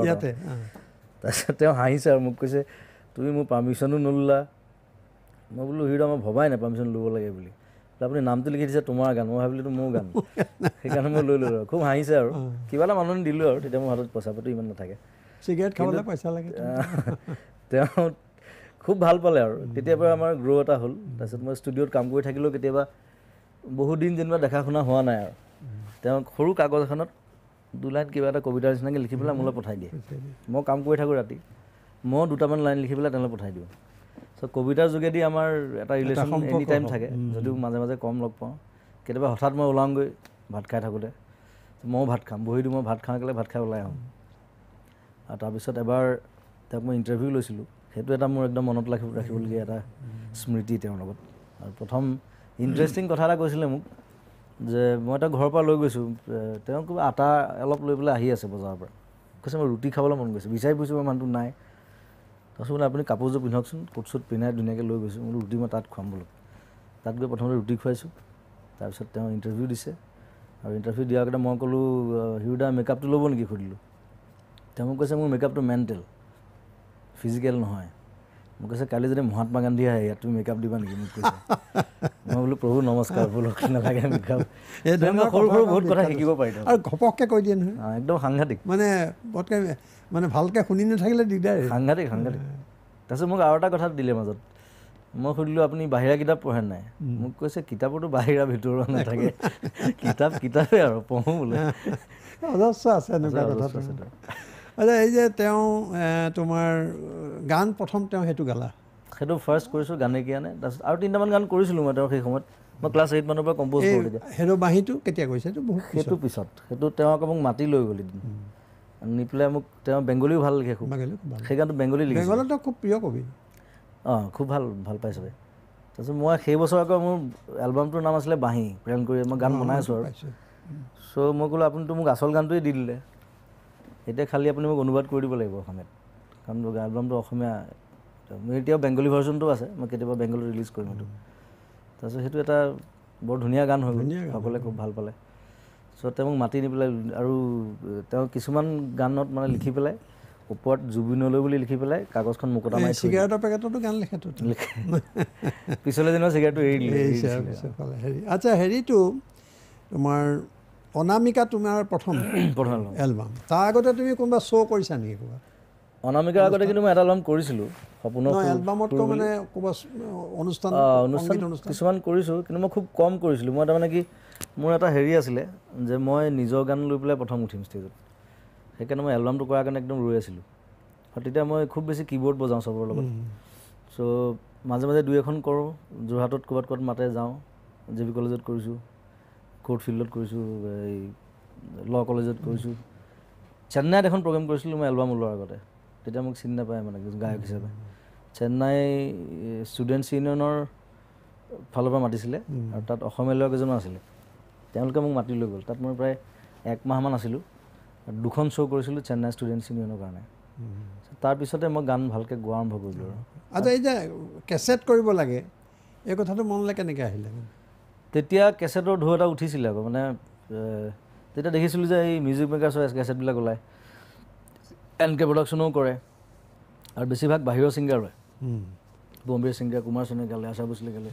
তাৰপিছত তেওঁ হাঁহিছে আৰু মোক কৈছে তুমি মোৰ পাৰ্মিশ্যনো নল'লা মই বোলো হিৰো মই ভবাই নাই পাৰ্মিশ্যন ল'ব লাগে বুলি আপুনি নামটো লিখি দিছে তোমাৰ গান মই ভাবিলোতো মোৰ গান সেইকাৰণে মই লৈ ল'লোঁ আৰু খুব হাঁহিছে আৰু কিবা এটা মানুহ দিলোঁ আৰু তেতিয়া মোৰ হাতত পইচা পাতি ইমান নাথাকে চিগাৰেট খাবলৈ পইচা লাগে তেওঁ খুব ভাল পালে আৰু তেতিয়াৰ পৰা আমাৰ গ্ৰ' এটা হ'ল তাৰপিছত মই ষ্টুডিঅ'ত কাম কৰি থাকিলেও কেতিয়াবা বহুদিন যেনিবা দেখা শুনা হোৱা নাই আৰু তেওঁ সৰু কাগজ এখনত দুলাইন কিবা এটা কবিতাৰ নিচিনাকৈ লিখি পেলাই মোলৈ পঠাই দিয়ে মই কাম কৰি থাকোঁ ৰাতি মই দুটামান লাইন লিখি পেলাই তেওঁলৈ পঠাই দিওঁ চ' কবিতাৰ যোগেদি আমাৰ এটা ৰিলেশ্যন এনি টাইম থাকে যদিও মাজে মাজে কম লগ পাওঁ কেতিয়াবা হঠাৎ মই ওলাওঁগৈ ভাত খাই থাকোঁতে ময়ো ভাত খাম বহি দিওঁ মই ভাত খাওঁ কেলে ভাত খাই ওলাই আহোঁ আৰু তাৰপিছত এবাৰ তেওঁক মই ইণ্টাৰভিউ লৈছিলোঁ সেইটো এটা মোৰ একদম মনত ৰাখিব ৰাখিবলগীয়া এটা স্মৃতি তেওঁৰ লগত আৰু প্ৰথম ইণ্টাৰেষ্টিং কথা এটা কৈছিলে মোক যে মই তেওঁ ঘৰৰ পৰা লৈ গৈছোঁ তেওঁ কিবা আটা অলপ লৈ পেলাই আহি আছে বজাৰৰ পৰা কৈছে মই ৰুটি খাবলৈ মন গৈছে বিচাৰি ফুৰিছোঁ মই মানুহটো নাই তাৰপিছত বোলে আপুনি কাপোৰযোৰ পিন্ধকচোন কোট চুট পিন্ধাই ধুনীয়াকৈ লৈ গৈছোঁ বোলো ৰুটি মই তাত খুৱাম বোলো তাত গৈ প্ৰথমতে ৰুটি খুৱাইছোঁ তাৰপিছত তেওঁ ইণ্টাৰভিউ দিছে আৰু ইণ্টাৰভিউ দিয়াৰ আগতে মই ক'লোঁ হিৰোদা মেকআপটো ল'ব নেকি সুধিলোঁ তেওঁ মোক কৈছে মোৰ মেকআপটো মেণ্টেল ফিজিকেল নহয় মোক কৈছে কালি যদি মহাত্মা গান্ধী আহে ইয়াত তুমি মেকআপ দিবা নেকি মোক কৈছে মই বোলো প্ৰভু নমস্কাৰ বোলো নালাগে মেকআপ এই ধৰণৰ সৰু সৰু বহুত কথা শিকিব পাৰিলোঁ আৰু ঘপককৈ কৈ দিয়ে নহয় একদম সাংঘাতিক মানে বতকৈ মানে ভালকৈ শুনি নাথাকিলে দিগদাৰ সাংঘাতিক সাংঘাতিক তাৰপিছত মোক আৰু এটা কথা দিলে মাজত মই সুধিলোঁ আপুনি বাহিৰা কিতাপ পঢ়ে নাই মোক কৈছে কিতাপতো বাহিৰা ভিতৰুৱা নাথাকে কিতাপ কিতাপেই আৰু পঢ়োঁ বোলে অজস্ৰ আছে এনেকুৱা কথা আচ্ছা এই যে তেওঁ তোমাৰ গান প্ৰথম তেওঁ সেইটো গালা সেইটো ফাৰ্ষ্ট কৰিছোঁ গানে কি আনে তাৰপিছত আৰু তিনিটামান গান কৰিছিলোঁ মই তেওঁ সেই সময়ত মই ক্লাছ এইট মানৰ পৰা কম্প'জ কৰিলোঁ সেইটো বাঁহীটো কেতিয়া কৰিছে সেইটো বহুত সেইটো পিছত সেইটো তেওঁক মোক মাতি লৈ গ'ল নি পেলাই মোক তেওঁ বেংগলীও ভাল লাগে খুব সেই গানটো বেংগলী লিখে খুব প্ৰিয় কবি অঁ খুব ভাল ভাল পাইছোঁ তাৰপিছত মই সেই বছৰ আকৌ মোৰ এলবামটোৰ নাম আছিলে বাঁহী প্ৰেৰণ কৰি মই গান আছোঁ আৰু চ' মই ক'লোঁ আপুনিতো মোক আচল গানটোৱে দি দিলে এতিয়া খালি আপুনি মোক অনুবাদ কৰি দিব লাগিব অসমীয়াত কাৰণ এলবামটো অসমীয়া মোৰ এতিয়াও বেংগলী ভাৰ্চনটো আছে মই কেতিয়াবা বেংগলীত ৰিলিজ কৰিম সেইটো তাৰপিছত সেইটো এটা বৰ ধুনীয়া গান হয় গ'ল সকলোৱে খুব ভাল পালে চ' তেওঁক মাতি নি পেলাই আৰু তেওঁ কিছুমান গানত মানে লিখি পেলাই ওপৰত জুবিনলৈ বুলি লিখি পেলাই কাগজখন মুকুতা মাৰি চিগাৰেটৰ পেকেটতো গান লিখে পিছলৈ যেনিবা চিগাৰেটটো এৰি আচ্ছা হেৰিটো তোমাৰ অনামিকা তোমাৰ প্ৰথম প্ৰথম এলবাম তাৰ আগতে তুমি কোনোবা শ্ব' কৰিছা নেকি কোনোবা অনামিকাৰ আগতে কিন্তু মই এটা এলবাম কৰিছিলোঁ সপোনৰ এলবামত মানে অনুষ্ঠান কিছুমান কৰিছোঁ কিন্তু মই খুব কম কৰিছিলোঁ মই তাৰমানে কি মোৰ এটা হেৰি আছিলে যে মই নিজৰ গান লৈ পেলাই প্ৰথম উঠিম ষ্টেজত সেইকাৰণে মই এলবামটো কৰাৰ কাৰণে একদম ৰৈ আছিলোঁ আৰু তেতিয়া মই খুব বেছি কীবৰ্ড বজাওঁ চবৰ লগত চ' মাজে মাজে দুই এখন কৰোঁ যোৰহাটত ক'ৰবাত ক'ৰবাত মাতে যাওঁ জে বি কলেজত কৰিছোঁ কোৰ্ট ফিল্ডত কৰিছোঁ এই ল কলেজত কৰিছোঁ চেন্নাইত এখন প্ৰগ্ৰেম কৰিছিলোঁ মই এলবাম ওলোৱাৰ আগতে তেতিয়া মোক চিনি নাপায় মানে গায়ক হিচাপে চেন্নাই ষ্টুডেণ্টছ ইউনিয়নৰ ফালৰ পৰা মাতিছিলে আৰু তাত অসমীয়া ল'ৰা কেইজনো আছিলে তেওঁলোকে মোক মাতি লৈ গ'ল তাত মই প্ৰায় একমাহমান আছিলোঁ দুখন শ্ব' কৰিছিলোঁ চেন্নাই ষ্টুডেণ্টছ ইউনিয়নৰ কাৰণে তাৰপিছতে মই গান ভালকৈ গোৱা আৰম্ভ কৰিলোঁ আৰু আচ্ছা এই যে কেছেট কৰিব লাগে এই কথাটো মনলৈ কেনেকৈ আহিলে তেতিয়া কেছেটৰ ঢৌ এটা উঠিছিলে আকৌ মানে তেতিয়া দেখিছিলোঁ যে এই মিউজিক মেকাৰ্ছৰ কেছেটবিলাক ওলায় এন কে প্ৰডাকশ্যনো কৰে আৰু বেছিভাগ বাহিৰৰ ছিংগাৰ হয় বম্বে ছিংগাৰ কুমাৰ চেনে গালে আশা ভোচলে গালে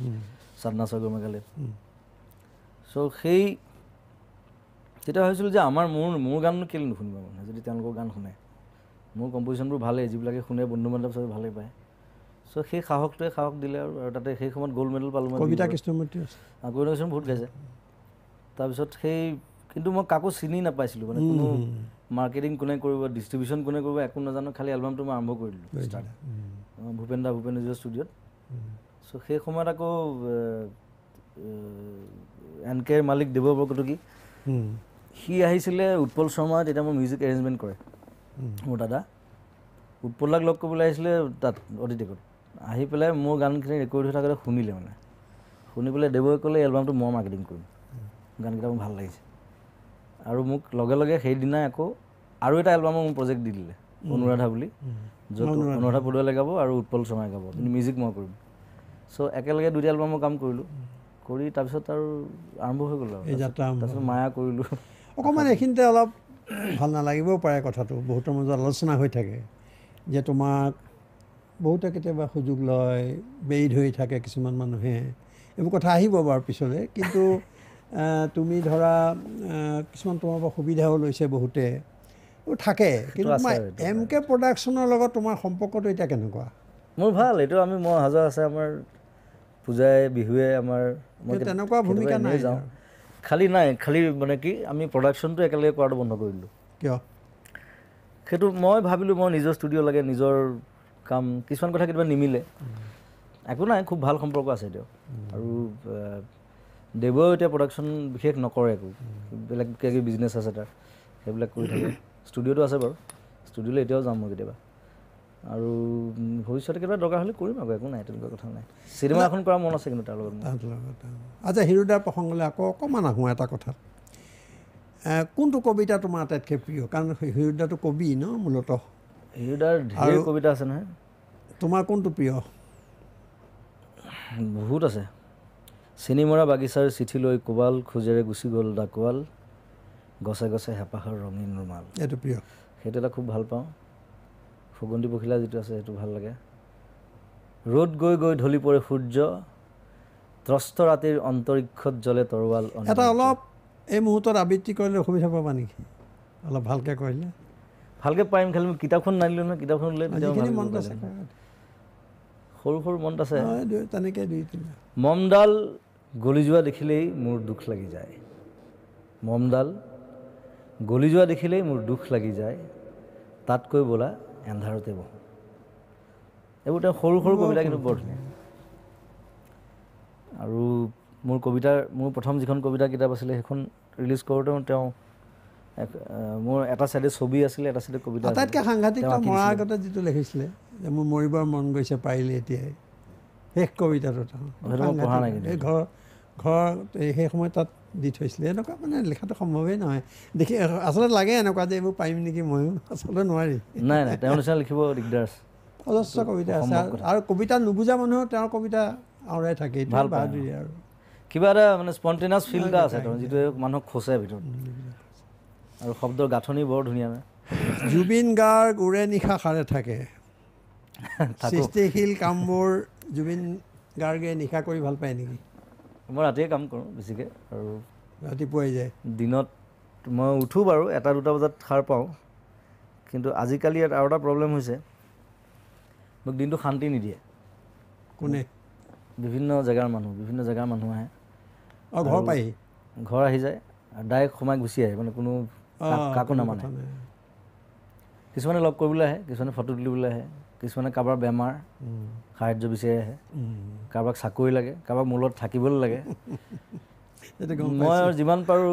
চাদনা চগমে গালে চ' সেই তেতিয়া ভাবিছিলোঁ যে আমাৰ মোৰ মোৰ গান কেলৈ নুশুনিব মানে যদি তেওঁলোকৰ গান শুনে মোৰ কম্পজিশ্যনবোৰ ভালেই যিবিলাকে শুনে বন্ধু বান্ধৱ চবে ভালেই পায় চ' সেই সাহসটোৱে সাহস দিলে আৰু আৰু তাতে সেই সময়ত গ'ল্ড মেডেল পালোঁ মই কবিতা কৃষ্ণমূৰ্তি আছে গৌৰৱ কৃষ্ণ বহুত গাইছে তাৰপিছত সেই কিন্তু মই কাকো চিনি নাপাইছিলোঁ মানে কোনো মাৰ্কেটিং কোনে কৰিব ডিষ্ট্ৰিবিউচন কোনে কৰিব একো নাজানো খালি এলবামটো মই আৰম্ভ কৰিলোঁ ভূপেন দা ভূপেন হাজৰিকা ষ্টুডিঅ'ত চ' সেই সময়ত আকৌ এন কে মালিক দেৱ বৰকটকী সি আহিছিলে উৎপল শৰ্মা তেতিয়া মোৰ মিউজিক এৰেঞ্জমেণ্ট কৰে মোৰ দাদা উৎপলাক লগ কৰিবলৈ আহিছিলে তাত অতিথেকত আহি পেলাই মোৰ গানখিনি ৰেকৰ্ড হৈ থাকোঁতে শুনিলে মানে শুনি পেলাই দেৱই ক'লে এলবামটো মই মাৰ্কেটিং কৰিম গানকেইটা মোৰ ভাল লাগিছে আৰু মোক লগে লগে সেইদিনাই আকৌ আৰু এটা এলবামৰ মোৰ প্ৰজেক্ট দি দিলে অনুৰাধা বুলি য'ত অনুৰাধা পদুৱালে গাব আৰু উৎপল শৰ্মাই গাব মিউজিক মই কৰিম চ' একেলগে দুটা এলবামৰ কাম কৰিলোঁ কৰি তাৰপিছত আৰু আৰম্ভ হৈ গ'ল আৰু তাৰপিছত মায়া কৰিলোঁ অকণমান এইখিনিতে অলপ ভাল নালাগিবও পাৰে কথাটো বহুতৰ মাজত আলোচনা হৈ থাকে যে তোমাক বহুতে কেতিয়াবা সুযোগ লয় বেৰি ধৰি থাকে কিছুমান মানুহে এইবোৰ কথা আহিব বাৰু পিছলৈ কিন্তু তুমি ধৰা কিছুমান তোমাৰ পৰা সুবিধাও লৈছে বহুতে থাকে কিন্তু এম কে প্ৰডাকশ্যনৰ লগত তোমাৰ সম্পৰ্কটো এতিয়া কেনেকুৱা মোৰ ভাল এইটো আমি মই সজা আছে আমাৰ পূজাই বিহুৱে আমাৰ তেনেকুৱা ভূমিকা নাই যাওঁ খালী নাই খালী মানে কি আমি প্ৰডাকশ্যনটো একেলগে কৰাটো বন্ধ কৰিলোঁ কিয় সেইটো মই ভাবিলোঁ মই নিজৰ ষ্টুডিঅ' লাগে নিজৰ কাম কিছুমান কথা কেতিয়াবা নিমিলে একো নাই খুব ভাল সম্পৰ্ক আছে তেওঁ আৰু দেৱেও এতিয়া প্ৰডাকশ্যন বিশেষ নকৰে একো বেলেগ কিবাকিবি বিজনেছ আছে তাৰ সেইবিলাক কৰি থাকে ষ্টুডিঅ'টো আছে বাৰু ষ্টুডিঅ'লৈ এতিয়াও যাম মই কেতিয়াবা আৰু ভৱিষ্যতে কিবা দৰকাৰ হ'লে কৰিম আকৌ একো নাই তেনেকুৱা কথা নাই চিনেমা এখন কৰা মন আছে কিন্তু তাৰ লগত আচ্ছা হিৰোদাৰ প্ৰসংগলৈ আকৌ অকণমান আহোঁ এটা কথা কোনটো কবিতা তোমাৰ আটাইতকৈ প্ৰিয় কাৰণ হিৰোদাটো কবি ন মূলতঃ কবিতা আছে নহয় তোমাৰ কোনটো প্ৰিয় বহুত আছে চিনিমৰা বাগিচাৰ চিঠি লৈ কোবাল খোজেৰে গুচি গ'ল ডাকোৱাল গছে গছে হেঁপাহৰ ৰঙীন ৰুমাল সেইটো প্ৰিয় সেইটো এটা খুব ভাল পাওঁ সুগন্ধি পখিলা যিটো আছে সেইটো ভাল লাগে ৰ'দ গৈ গৈ ঢলি পৰে সূৰ্য ত্ৰষ্ট ৰাতিৰ অন্তৰিক্ষত জ্বলে তৰোৱাল এটা অলপ এই মুহূৰ্তত আবৃত্তি কৰিলে অসুবিধা পাবা নেকি অলপ ভালকৈ কৰিলে ভালকৈ পাৰিম খালি মই কিতাপখন নানিলোঁ নহয় কিতাপখন ওলাই সৰু সৰু মন আছে মমডাল গলি যোৱা দেখিলেই মোৰ দুখ লাগি যায় মমডাল গলি যোৱা দেখিলেই মোৰ দুখ লাগি যায় তাতকৈ বোলা এন্ধাৰতে বহোঁ এইবোৰ তেওঁ সৰু সৰু কবিতা কিন্তু বৰ ধুনীয়া আৰু মোৰ কবিতাৰ মোৰ প্ৰথম যিখন কবিতা কিতাপ আছিলে সেইখন ৰিলিজ কৰোঁতেও তেওঁ মোৰ এটা ছাইডে ছবি আছিলে এটা ছাইডে কবিতা আটাইতকৈ সাংঘাতিক মৰাৰ আগতে যিটো লিখিছিলে যে মোৰ মৰিবৰ মন গৈছে পাৰিলে এতিয়াই শেষ কবিতাটো তেওঁ ঘৰ ঘৰ সেই সময়ত তাত দি থৈছিলে এনেকুৱা মানে লিখাটো সম্ভৱেই নহয় দেখি আচলতে লাগে এনেকুৱা যে এইবোৰ পাৰিম নেকি ময়ো আচলতে নোৱাৰি নাই নাই তেওঁ নিচিনা লিখিব দিগদাৰ অজস্ৰ কবিতা আছে আৰু কবিতা নুবুজা মানুহেও তেওঁৰ কবিতা আওৰাই থাকে ভাল বাহাদুৰী আৰু কিবা এটা মানে স্পণ্টেনাছ ফিল এটা আছে যিটোৱে মানুহক খোচে ভিতৰত আৰু শব্দৰ গাঁথনি বৰ ধুনীয়া জুবিন গাৰ গোৰে নিশা সাৰে থাকে সৃষ্টিশীল কামবোৰ জুবিন গাৰ্গে নিশা কৰি ভাল পায় নেকি মই ৰাতিয়ে কাম কৰোঁ বেছিকৈ আৰু ৰাতিপুৱাই যায় দিনত মই উঠোঁ বাৰু এটা দুটা বজাত সাৰ পাওঁ কিন্তু আজিকালি ইয়াত আৰু এটা প্ৰব্লেম হৈছে মোক দিনটো শান্তি নিদিয়ে কোনে বিভিন্ন জেগাৰ মানুহ বিভিন্ন জেগাৰ মানুহ আহে ঘৰ পায় ঘৰ আহি যায় ডাইৰেক্ট সোমাই গুচি আহে মানে কোনো কাকো নামানে কিছুমানে লগ কৰিবলৈ আহে কিছুমানে ফটো তুলিবলৈ আহে কিছুমানে কাৰোবাৰ বেমাৰ সাহাৰ্য বিচাৰি আহে কাৰোবাক চাকৰি লাগে কাৰোবাক মূলত থাকিবলৈ লাগে মই আৰু যিমান পাৰোঁ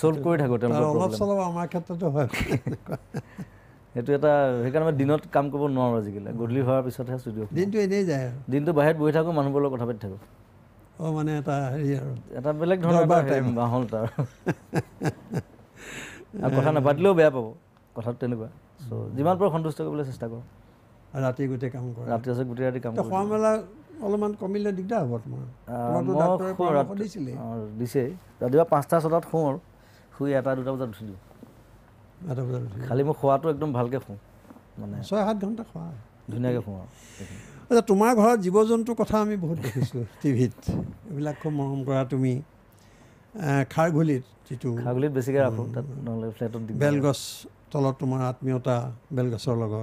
চল্ভ কৰি থাকোঁ তেওঁলোকৰ ক্ষেত্ৰতো হয় সেইটো এটা সেইকাৰণে মই দিনত কাম কৰিব নোৱাৰোঁ আজিকালি গধূলি হোৱাৰ পিছতহে ষ্টুডিঅ' দিনটো এনেই যায় দিনটো বাহিৰত বহি থাকোঁ মানুহবোৰ লগত কথা পাতি থাকোঁ অঁ মানে এটা হেৰি আৰু এটা বেলেগ ধৰণৰ আৰু কথা নাপাতিলেও বেয়া পাব কথাটো তেনেকুৱা চ' যিমান পাৰোঁ সন্তুষ্ট কৰিবলৈ চেষ্টা কৰোঁ ৰাতি গোটেই কাম কৰোঁ ৰাতি আছে গোটেই ৰাতি কাম খোৱা মেলা অলপমান কমিলে দিগদাৰ হ'ব তোমাৰ দিছিলে দিছে ৰাতিপুৱা পাঁচটা ছটাত শুওঁ আৰু শুই এটা দুটা বজাত উঠি দিওঁ এটা বজাত খালি মই খোৱাটো একদম ভালকৈ শুওঁ মানে ছয় সাত ঘণ্টা খোৱা ধুনীয়াকৈ শুওঁ আৰু আচ্ছা তোমাৰ ঘৰত জীৱ জন্তুৰ কথা আমি বহুত দেখিছোঁ টিভিত এইবিলাক খুব মৰম কৰা তুমি খাৰঘুলিত যিটো বেলগছ তলত তোমাৰ আত্মীয়তা বেলগছৰ লগত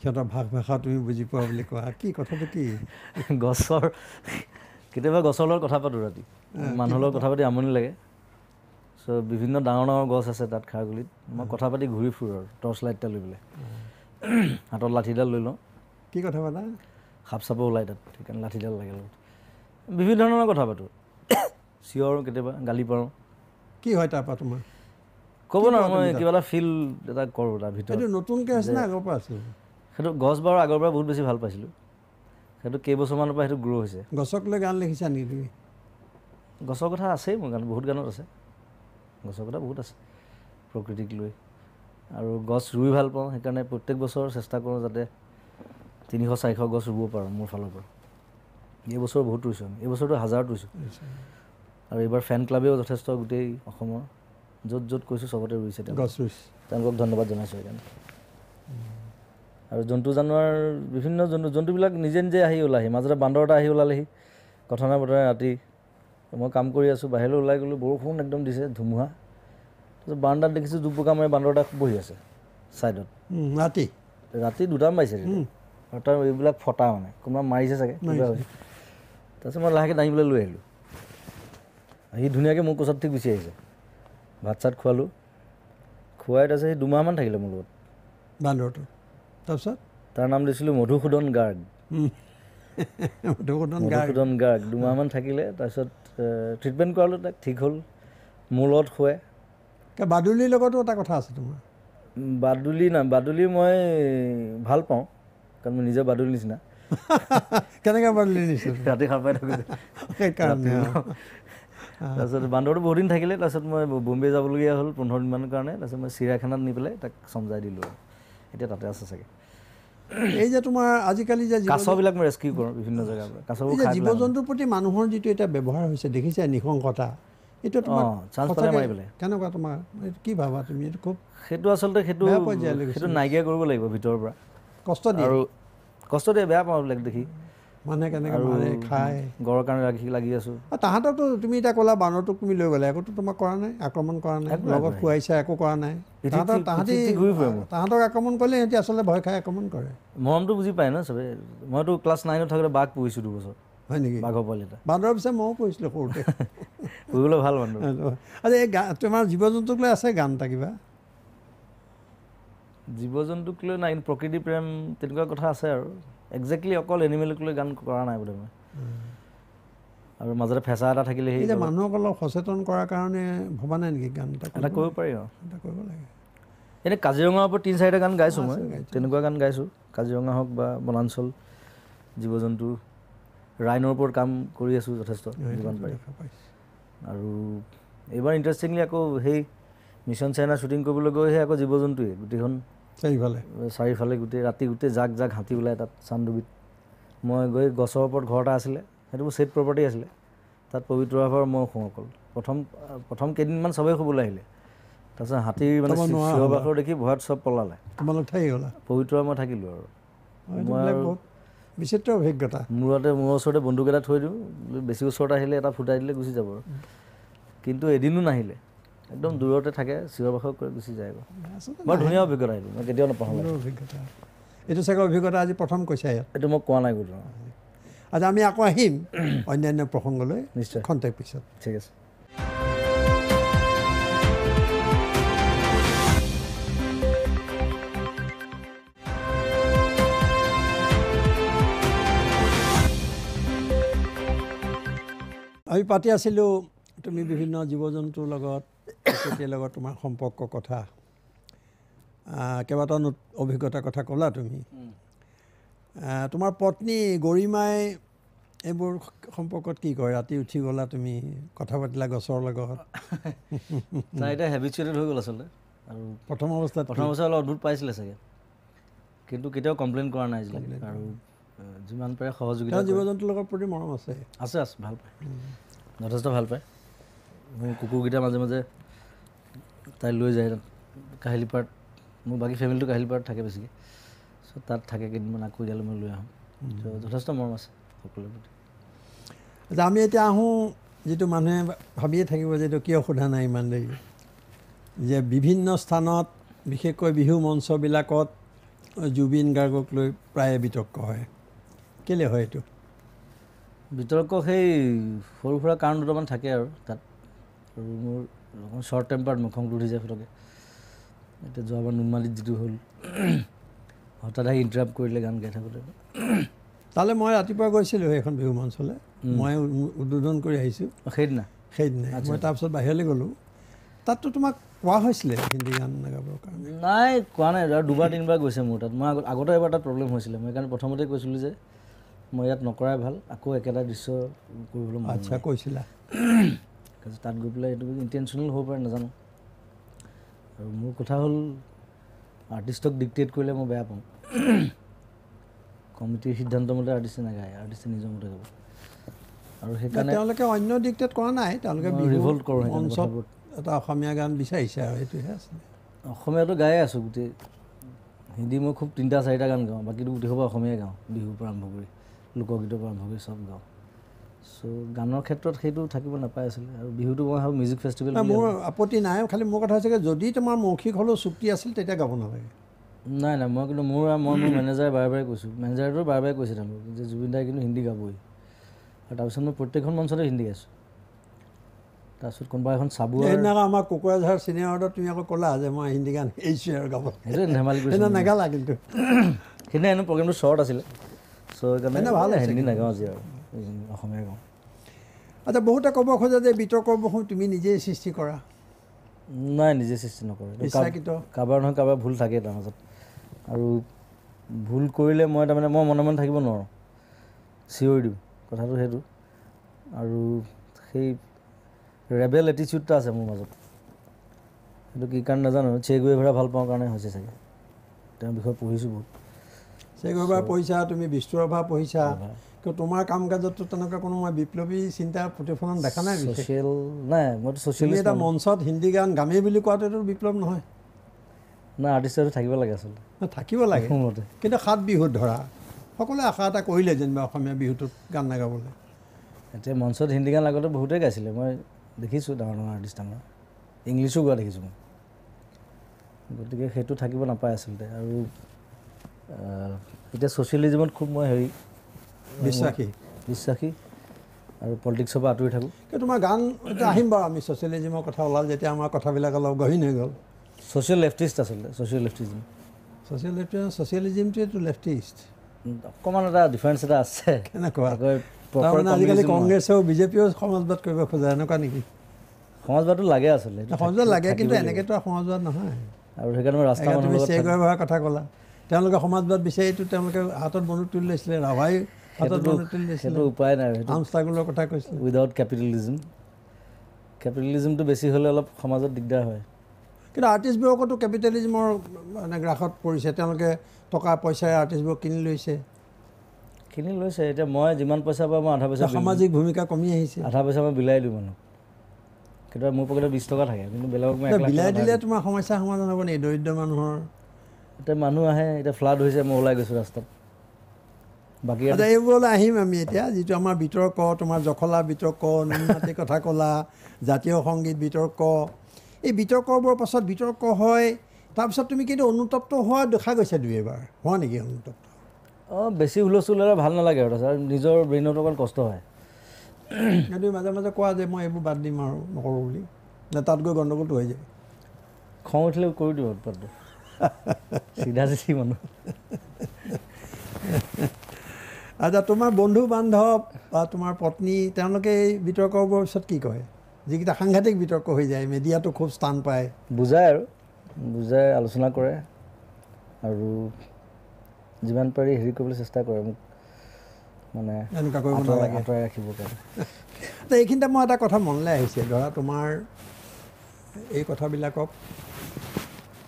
সিহঁতৰ ভাষ ভাষা তুমি বুজি পোৱা বুলি কোৱা কি কথাটো কি গছৰ কেতিয়াবা গছৰ লগত কথা পাতোঁ ৰাতি মানুহৰ লগত কথা পাতি আমনি লাগে চ' বিভিন্ন ডাঙৰ ডাঙৰ গছ আছে তাত খাৰগুলিত মই কথা পাতি ঘূৰি ফুৰোঁ আৰু টৰ্চ লাইট এটা লৈ পেলাই হাতত লাঠিডাল লৈ লওঁ কি কথা পাতা সাপ চাপ ওলাই তাত সেইকাৰণে লাঠিডাল লাগে বিভিন্ন ধৰণৰ কথা পাতোঁ চিঞৰোঁ কেতিয়াবা গালি পাৰোঁ কি হয় তাৰপৰা তোমাৰ ক'ব নোৱাৰোঁ মই কিবা এটা ফিল এটা কৰোঁ তাৰ ভিতৰত নতুনকৈ আছিলে আগৰ পৰা আছিল সেইটো গছ বাৰু আগৰ পৰা বহুত বেছি ভাল পাইছিলোঁ সেইটো কেইবছৰমানৰ পৰা সেইটো গ্ৰ' হৈছে গছক লৈ গান লিখিছা নেকি তুমি গছৰ কথা আছেই মোৰ গান বহুত গানত আছে গছৰ কথা বহুত আছে প্ৰকৃতিক লৈ আৰু গছ ৰুই ভাল পাওঁ সেইকাৰণে প্ৰত্যেক বছৰ চেষ্টা কৰোঁ যাতে তিনিশ চাৰিশ গছ ৰুব পাৰোঁ মোৰ ফালৰ পৰা এইবছৰ বহুত ৰুইছোঁ আমি এইবছৰটো হাজাৰত ৰুইছোঁ আৰু এইবাৰ ফেন ক্লাবেও যথেষ্ট গোটেই অসমৰ য'ত য'ত কৈছোঁ চবতে ৰুইছে তেওঁলোকক ধন্যবাদ জনাইছোঁ সেইকাৰণে আৰু জন্তু জানোৱাৰ বিভিন্ন জন্তু জন্তুবিলাক নিজে নিজে আহি ওলালহি মাজতে বান্দৰ এটা আহি ওলালেহি কথনে বতৰে ৰাতি মই কাম কৰি আছোঁ বাহিৰলৈ ওলাই গ'লোঁ বৰষুণ একদম দিছে ধুমুহা তাৰপিছত বাৰাণ্ডাত দেখিছোঁ জুপকামাৰে বান্দৰ এটা বহি আছে ছাইডত ৰাতি ৰাতি দুটা মাৰিছে আৰু তাৰ এইবিলাক ফটা মানে কোনোবা মাৰিছে চাগে তাৰপিছত মই লাহেকৈ দাঙিবলৈ লৈ আহিলোঁ সি ধুনীয়াকৈ মোৰ কোচত ঠিক গুচি আহিছে ভাত চাত খোৱালোঁ খুৱাই তাৰপিছত সি দুমাহমান থাকিলে মোৰ লগত বান্দৰটো তাৰপিছত তাৰ নাম দিছিলোঁ মধুসূদন গাৰ্গ মধুসূদন গাৰ্গ দুমাহমান থাকিলে তাৰপিছত ট্ৰিটমেণ্ট কৰালোঁ তাক ঠিক হ'ল মোৰ লগত খুৱাই বাদুলিৰ লগতো এটা কথা আছে তোমাৰ বাদুলি নাই বাদুলি মই ভাল পাওঁ কাৰণ মই নিজে বাদুলি নিচিনা কেনেকৈ বাদুলি নিচিনা ৰাতি খাব পাই থাকোঁ তাৰপিছত বান্দৰটো বহুত দিন থাকিলে তাৰপিছত মই বোম্বে যাবলগীয়া হ'ল পোন্ধৰ দিনমানৰ কাৰণে তাৰপিছত মই চিৰিয়াখানাত নি পেলাই তাক চমজাই দিলোঁ আৰু এতিয়া তাতে আছে চাগে এই যে তোমাৰ আজিকালি যে কাছবিলাক মই ৰেস্কিউ কৰোঁ বিভিন্ন জেগাৰ পৰা কাছ জীৱ জন্তুৰ প্ৰতি মানুহৰ যিটো এতিয়া ব্যৱহাৰ হৈছে দেখিছা নিসংসতা সেইটো আচলতে সেইটো সেইটো নাইকিয়া কৰিব লাগিব ভিতৰৰ পৰা কষ্ট দিয়ে আৰু কষ্ট দিয়ে বেয়া পাওঁ এইবিলাক দেখি মানে কেনেকে খাই গড়ৰ কাৰণে ৰাখি লাগি আছো তাহাঁতকতো তুমি এতিয়া ক'লা বানৰটোক তুমি লৈ গ'লে একোতো তোমাক কৰা নাই আক্ৰমণ কৰা নাই লগত খুৱাইছা একো কৰা নাই তাহাঁতক আক্ৰমণ কৰিলে সিহঁতি আচলতে ভয় খাই আক্ৰমণ কৰে মৰমটো বুজি পায় ন চবে মইতো ক্লাছ নাইনত থাকোঁতে বাঘ পুহিছোঁ দুবছৰ হয় নেকি বাঘৰ পোৱালি এটা বান্দৰৰ পিছত ময়ো পুহিছিলোঁ সৰুতে পুহিবলৈ ভাল মানুহ আচ্ছা এই গান তোমাৰ জীৱ জন্তুক লৈ আছে গান এটা কিবা জীৱ জন্তুক লৈ নাই প্ৰকৃতি প্ৰেম তেনেকুৱা কথা আছে আৰু একজেক্টলি অকল এনিমেলক লৈ গান কৰা নাই বোলে মই আৰু মাজতে ফেঁচা এটা থাকিলে সেই মানুহক অলপ সচেতন কৰাৰ কাৰণে ভবা নাই নেকি গান এটা এটা কৰিব পাৰি আৰু এটা কৰিব লাগে এনেই কাজিৰঙাৰ ওপৰত তিনি চাৰিটা গান গাইছোঁ মই তেনেকুৱা গান গাইছোঁ কাজিৰঙা হওক বা বনাঞ্চল জীৱ জন্তু ৰাইনৰ ওপৰত কাম কৰি আছোঁ যথেষ্ট আৰু এইবাৰ ইণ্টাৰেষ্টিংলি আকৌ সেই মিছন চাইনা শ্বুটিং কৰিবলৈ গৈহে আকৌ জীৱ জন্তুৱে গোটেইখন চাৰিওফালে চাৰিওফালে গোটেই ৰাতি গোটেই জাক জাক হাতী ওলায় তাত চানডুবিত মই গৈ গছৰ ওপৰত ঘৰ এটা আছিলে সেইটো চেট প্ৰপাৰ্টি আছিলে তাত পবিত্ৰ ভাৱৰ মই শুওঁ অকল প্ৰথম প্ৰথম কেইদিনমান চবেই শুবলৈ আহিলে তাৰপিছত হাতীৰ মানে চিঞৰবাসৰ দেখি ভয়ত চব পলালে পবিত্ৰ মই থাকিলোঁ আৰু মই বিচিত্ৰ অভিজ্ঞতা মূৰতে মোৰ ওচৰতে বন্দুক থৈ দিওঁ বেছি ওচৰত আহিলে এটা ফুটাই দিলে গুচি যাব আৰু কিন্তু এদিনো নাহিলে একদম দূৰতে থাকে চিৰবাসক কৰি গুচি যায় বৰ ধুনীয়া অভিজ্ঞতা এইটো মই কেতিয়াও নপঢ়া অভিজ্ঞতা এইটো চাগে অভিজ্ঞতা আজি প্ৰথম কৈছে ইয়াত এইটো মই কোৱা নাই গ'লো আজি আমি আকৌ আহিম অন্যান্য প্ৰসংগলৈ নিশ্চয় খন্তেক পিছত ঠিক আছে আমি পাতি আছিলোঁ তুমি বিভিন্ন জীৱ জন্তুৰ লগত প্ৰকৃতিৰ লগত তোমাৰ সম্পৰ্ক কথা কেইবাটাও নত অভিজ্ঞতা কথা ক'লা তুমি তোমাৰ পত্নী গৰিমাই এইবোৰ সম্পৰ্কত কি কয় ৰাতি উঠি গ'লা তুমি কথা পাতিলা গছৰ লগত তাই এতিয়া হেবিটুৱেটেড হৈ গ'ল আচলতে আৰু প্ৰথম অৱস্থাত প্ৰথম অৱস্থাত অলপ অদ্ভুত পাইছিলে চাগে কিন্তু কেতিয়াও কমপ্লেইন কৰা নাই আৰু যিমান পাৰে সহযোগিতা জীৱ জন্তুৰ লগত প্ৰতি মৰম আছে আছে আছে ভাল পায় যথেষ্ট ভাল পায় মোৰ কুকুৰকেইটা মাজে মাজে তাই লৈ যায় তাত কাহিলী পাৰ্ট মোৰ বাকী ফেমিলিটো কাহিলী পাৰ্ট থাকে বেছিকৈ চ' তাত থাকে কেইদিনমান আকৌ ইয়ালৈ মই লৈ আহোঁ চ' যথেষ্ট মৰম আছে সকলোৰে প্ৰতি আমি এতিয়া আহোঁ যিটো মানুহে ভাবিয়ে থাকিব যে এইটো কিয় সোধা নাই ইমান দেৰি যে বিভিন্ন স্থানত বিশেষকৈ বিহু মঞ্চবিলাকত জুবিন গাৰ্গক লৈ প্ৰায়ে বিতৰ্ক হয় কেলৈ হয় এইটো বিতৰ্ক সেই সৰু সুৰা কাৰণ দুটামান থাকে আৰু তাত আৰু মোৰ শ্বৰ্ট টেম্পাৰত মুখংটো উঠি যায় ফটোকে এতিয়া যোৱাবাৰ নুমালিত যিটো হ'ল হঠাৎ আহি ইণ্টাৰাপ কৰিলে গান গাই থাকোঁতে তালৈ মই ৰাতিপুৱা গৈছিলোঁ সেইখন বিহু মঞ্চলৈ মই উদ্বোধন কৰি আহিছোঁ সেইদিনা সেইদিনা মই তাৰপিছত বাহিৰলৈ গ'লোঁ তাততো তোমাক কোৱা হৈছিলে হিন্দী গান নাগাবৰ কাৰণে নাই কোৱা নাই আৰু দুবাৰ তিনিবাৰ গৈছে মোৰ তাত মই আগতে এবাৰ তাত প্ৰব্লেম হৈছিলে মই কাৰণে প্ৰথমতে কৈছিলোঁ যে মই ইয়াত নকৰাই ভাল আকৌ একেটা দৃশ্য কৰিবলৈ আচ্ছা কৈছিলা তাৰপিছত তাত গৈ পেলাই এইটো ইণ্টেনশ্যনেল হ'ব পাৰে নাজানো আৰু মোৰ কথা হ'ল আৰ্টিষ্টক ডিক্টেট কৰিলে মই বেয়া পাওঁ কমিটিৰ সিদ্ধান্ত মতে আৰ্টিষ্টে নাগায় আৰ্টিষ্টে নিজৰ মতে গাব আৰু সেইকাৰণে তেওঁলোকে অন্য ডিক্টেট কৰা নাই তেওঁলোকে ৰিভল্ট কৰোঁ এটা অসমীয়া গান বিচাৰিছে আৰু সেইটোহে আছিলে অসমীয়াটো গায়ে আছোঁ গোটেই হিন্দী মই খুব তিনিটা চাৰিটা গান গাওঁ বাকীটো গোটেইসোপা অসমীয়াই গাওঁ বিহুৰ পৰা আৰম্ভ কৰি লোকগীতৰ পৰা আৰম্ভ কৰি চব গাওঁ চ' গানৰ ক্ষেত্ৰত সেইটো থাকিব নাপায় আছিলে আৰু বিহুটো মই ভাবোঁ মিউজিক ফেষ্টিভেল মোৰ আপত্তি নাই খালি মোৰ কথা হৈছে যদি তোমাৰ মৌখিক হ'লেও চুক্তি আছিল তেতিয়া গাব নালাগে নাই নাই মই কিন্তু মোৰ আৰু মই মোৰ মেনেজাৰে বাৰে বাৰে কৈছোঁ মেনেজাৰটো বাৰে বাৰে কৈছে তেওঁলোক যে জুবিন দাই কিন্তু হিন্দী গাবই আৰু তাৰপিছত মই প্ৰত্যেকখন মঞ্চতে হিন্দী গাইছোঁ তাৰপিছত কোনোবা এখন চাব আমাৰ কুকুৰাঝাৰ চিনেমাৰ তুমি আকৌ ক'লা যে মই হিন্দী গান এইছোঁ আৰু গাব সেইটোৱে ধেমালি কৰিছোঁ নাগালা কিন্তু সেইদিনা এনেও প্ৰগ্ৰেমটো শ্বৰ্ট আছিলে চ' সেইকাৰণে ভাল হিন্দী নাগাওঁ আজি আৰু অসমীয়া কওঁ আচ্ছা বহুতে ক'ব খোজা যে বিতৰ্কসমূহ তুমি নিজেই সৃষ্টি কৰা নাই নিজে সৃষ্টি নকৰোঁ কাৰোবাৰ নহয় কাৰোবাৰ ভুল থাকে তাৰ মাজত আৰু ভুল কৰিলে মই তাৰমানে মই মনে মনে থাকিব নোৱাৰোঁ চিঞৰি দিওঁ কথাটো সেইটো আৰু সেই ৰেবেল এটিচিউড এটা আছে মোৰ মাজত সেইটো কি কাৰণে নাজানো চেগুৱে ভৰা ভাল পাওঁ কাৰণে হৈছে চাগে তেওঁৰ বিষয়ে পঢ়িছোঁ বহুত চেগুৱে ভাড়া পঢ়িছা তুমি বিষ্ণুৰভা পঢ়িছা তো তোমাৰ কাম কাজততো তেনেকুৱা কোনো মই বিপ্লৱী চিন্তা প্ৰতিফলন দেখা নাই ছ'চিয়েল নাই মইতো ছ'চিয়েল এটা মঞ্চত হিন্দী গান গামেই বুলি কোৱাটোতো বিপ্লৱ নহয় নাই আৰ্টিষ্টটো থাকিব লাগে আচলতে থাকিব লাগে মতে কিন্তু সাত বিহুত ধৰা সকলোৱে আশা এটা কৰিলে যেনিবা অসমীয়া বিহুটোত গান নাগাবলৈ এতিয়া মঞ্চত হিন্দী গান আগতে বহুতেই গাইছিলে মই দেখিছোঁ ডাঙৰ ডাঙৰ আৰ্টিষ্ট আমাৰ ইংলিছো গোৱা দেখিছোঁ মই গতিকে সেইটো থাকিব নাপায় আচলতে আৰু এতিয়া ছ'চিয়েলিজিমত খুব মই হেৰি বিশ্বাসী বিশ্বাসী আৰু পলিটিক্সৰ পৰা আঁতৰি থাকোঁ কিন্তু তোমাৰ গান এতিয়া আহিম বাৰু আমি ছ'চিয়েলিজিমৰ কথা ওলাল যেতিয়া আমাৰ কথাবিলাক অলপ গহীন হৈ গ'ল ছ'চিয়েল লেফ্টিষ্ট আচলতে ছ'চিয়েল লেফ্টিজিম ছ'চিয়েল লেফ্টিজিম ছ'চিয়েলিজিমটোৱেতো লেফ্টিষ্ট অকণমান এটা ডিফাৰেঞ্চ এটা আছে কেনেকুৱা আজিকালি কংগ্ৰেছেও বিজেপিও সমাজবাদ কৰিব খোজে এনেকুৱা নেকি সমাজবাদটো লাগে আচলতে সমাজবাদ লাগে কিন্তু এনেকৈতো সমাজবাদ নহয় আৰু সেইকাৰণে ৰাস্তা তুমি কথা ক'লা তেওঁলোকে সমাজবাদ বিচাৰিতো তেওঁলোকে হাতত বন্ধু তুলি লৈছিলে ৰাভাই সেইটো উপায় নাই কথা কৈছিলোঁ উইদাউট কেপিটেলিজম কেপিটেলিজমটো বেছি হ'লে অলপ সমাজত দিগদাৰ হয় কিন্তু আৰ্টিষ্টবোৰকতো কেপিটেলিজমৰ মানে গ্ৰাসত পৰিছে তেওঁলোকে টকা পইচাৰে আৰ্টিষ্টবোৰক কিনি লৈছে কিনি লৈছে এতিয়া মই যিমান পইচা পাওঁ মই আধা পইচা সামাজিক ভূমিকা কমি আহিছে আধা পইচা মই বিলাই দিওঁ মানুহ কেতিয়াবা মোৰ পকেটত বিছ টকা থাকে কিন্তু বেলেগক মই বিলাই দিলে তোমাৰ সমস্যাৰ সমাধান হ'ব নেকি দৰিদ্ৰ মানুহৰ এতিয়া মানুহ আহে এতিয়া ফ্লাড হৈছে মই ওলাই গৈছোঁ ৰাস্তাত বাকী এইবোৰলৈ আহিম আমি এতিয়া যিটো আমাৰ বিতৰ্ক তোমাৰ জখলা বিতৰ্ক নুনাতি কথা ক'লা জাতীয় সংগীত বিতৰ্ক এই বিতৰ্কবোৰৰ পাছত বিতৰ্ক হয় তাৰপিছত তুমি কিন্তু অনুতপ্ত হোৱা দেখা গৈছে দুই এবাৰ হোৱা নেকি অনুতপ্ত অঁ বেছি হুলস্থুল হ'লে ভাল নালাগে আৰু ছাৰ নিজৰ ব্ৰেইনত অকণ কষ্ট হয় কিন্তু মাজে মাজে কোৱা যে মই এইবোৰ বাদ দিম আৰু নকৰোঁ বুলি নে তাত গৈ গণ্ডগোলটো হৈ যায় খং উঠিলে কৰি দিওঁ উৎপাদটো চিধা চিধি মানুহ আচ্ছা তোমাৰ বন্ধু বান্ধৱ বা তোমাৰ পত্নী তেওঁলোকে এই বিতৰ্কৰ পিছত কি কয় যিকেইটা সাংঘাতিক বিতৰ্ক হৈ যায় মেডিয়াটো খুব স্থান পায় বুজায় আৰু বুজাই আলোচনা কৰে আৰু যিমান পাৰি হেৰি কৰিবলৈ চেষ্টা কৰে মোক মানে এনেকুৱাকৈ আঁতৰাই ৰাখিবৰ কাৰণে এইখিনিতে মই এটা কথা মনলৈ আহিছে ধৰা তোমাৰ এই কথাবিলাকক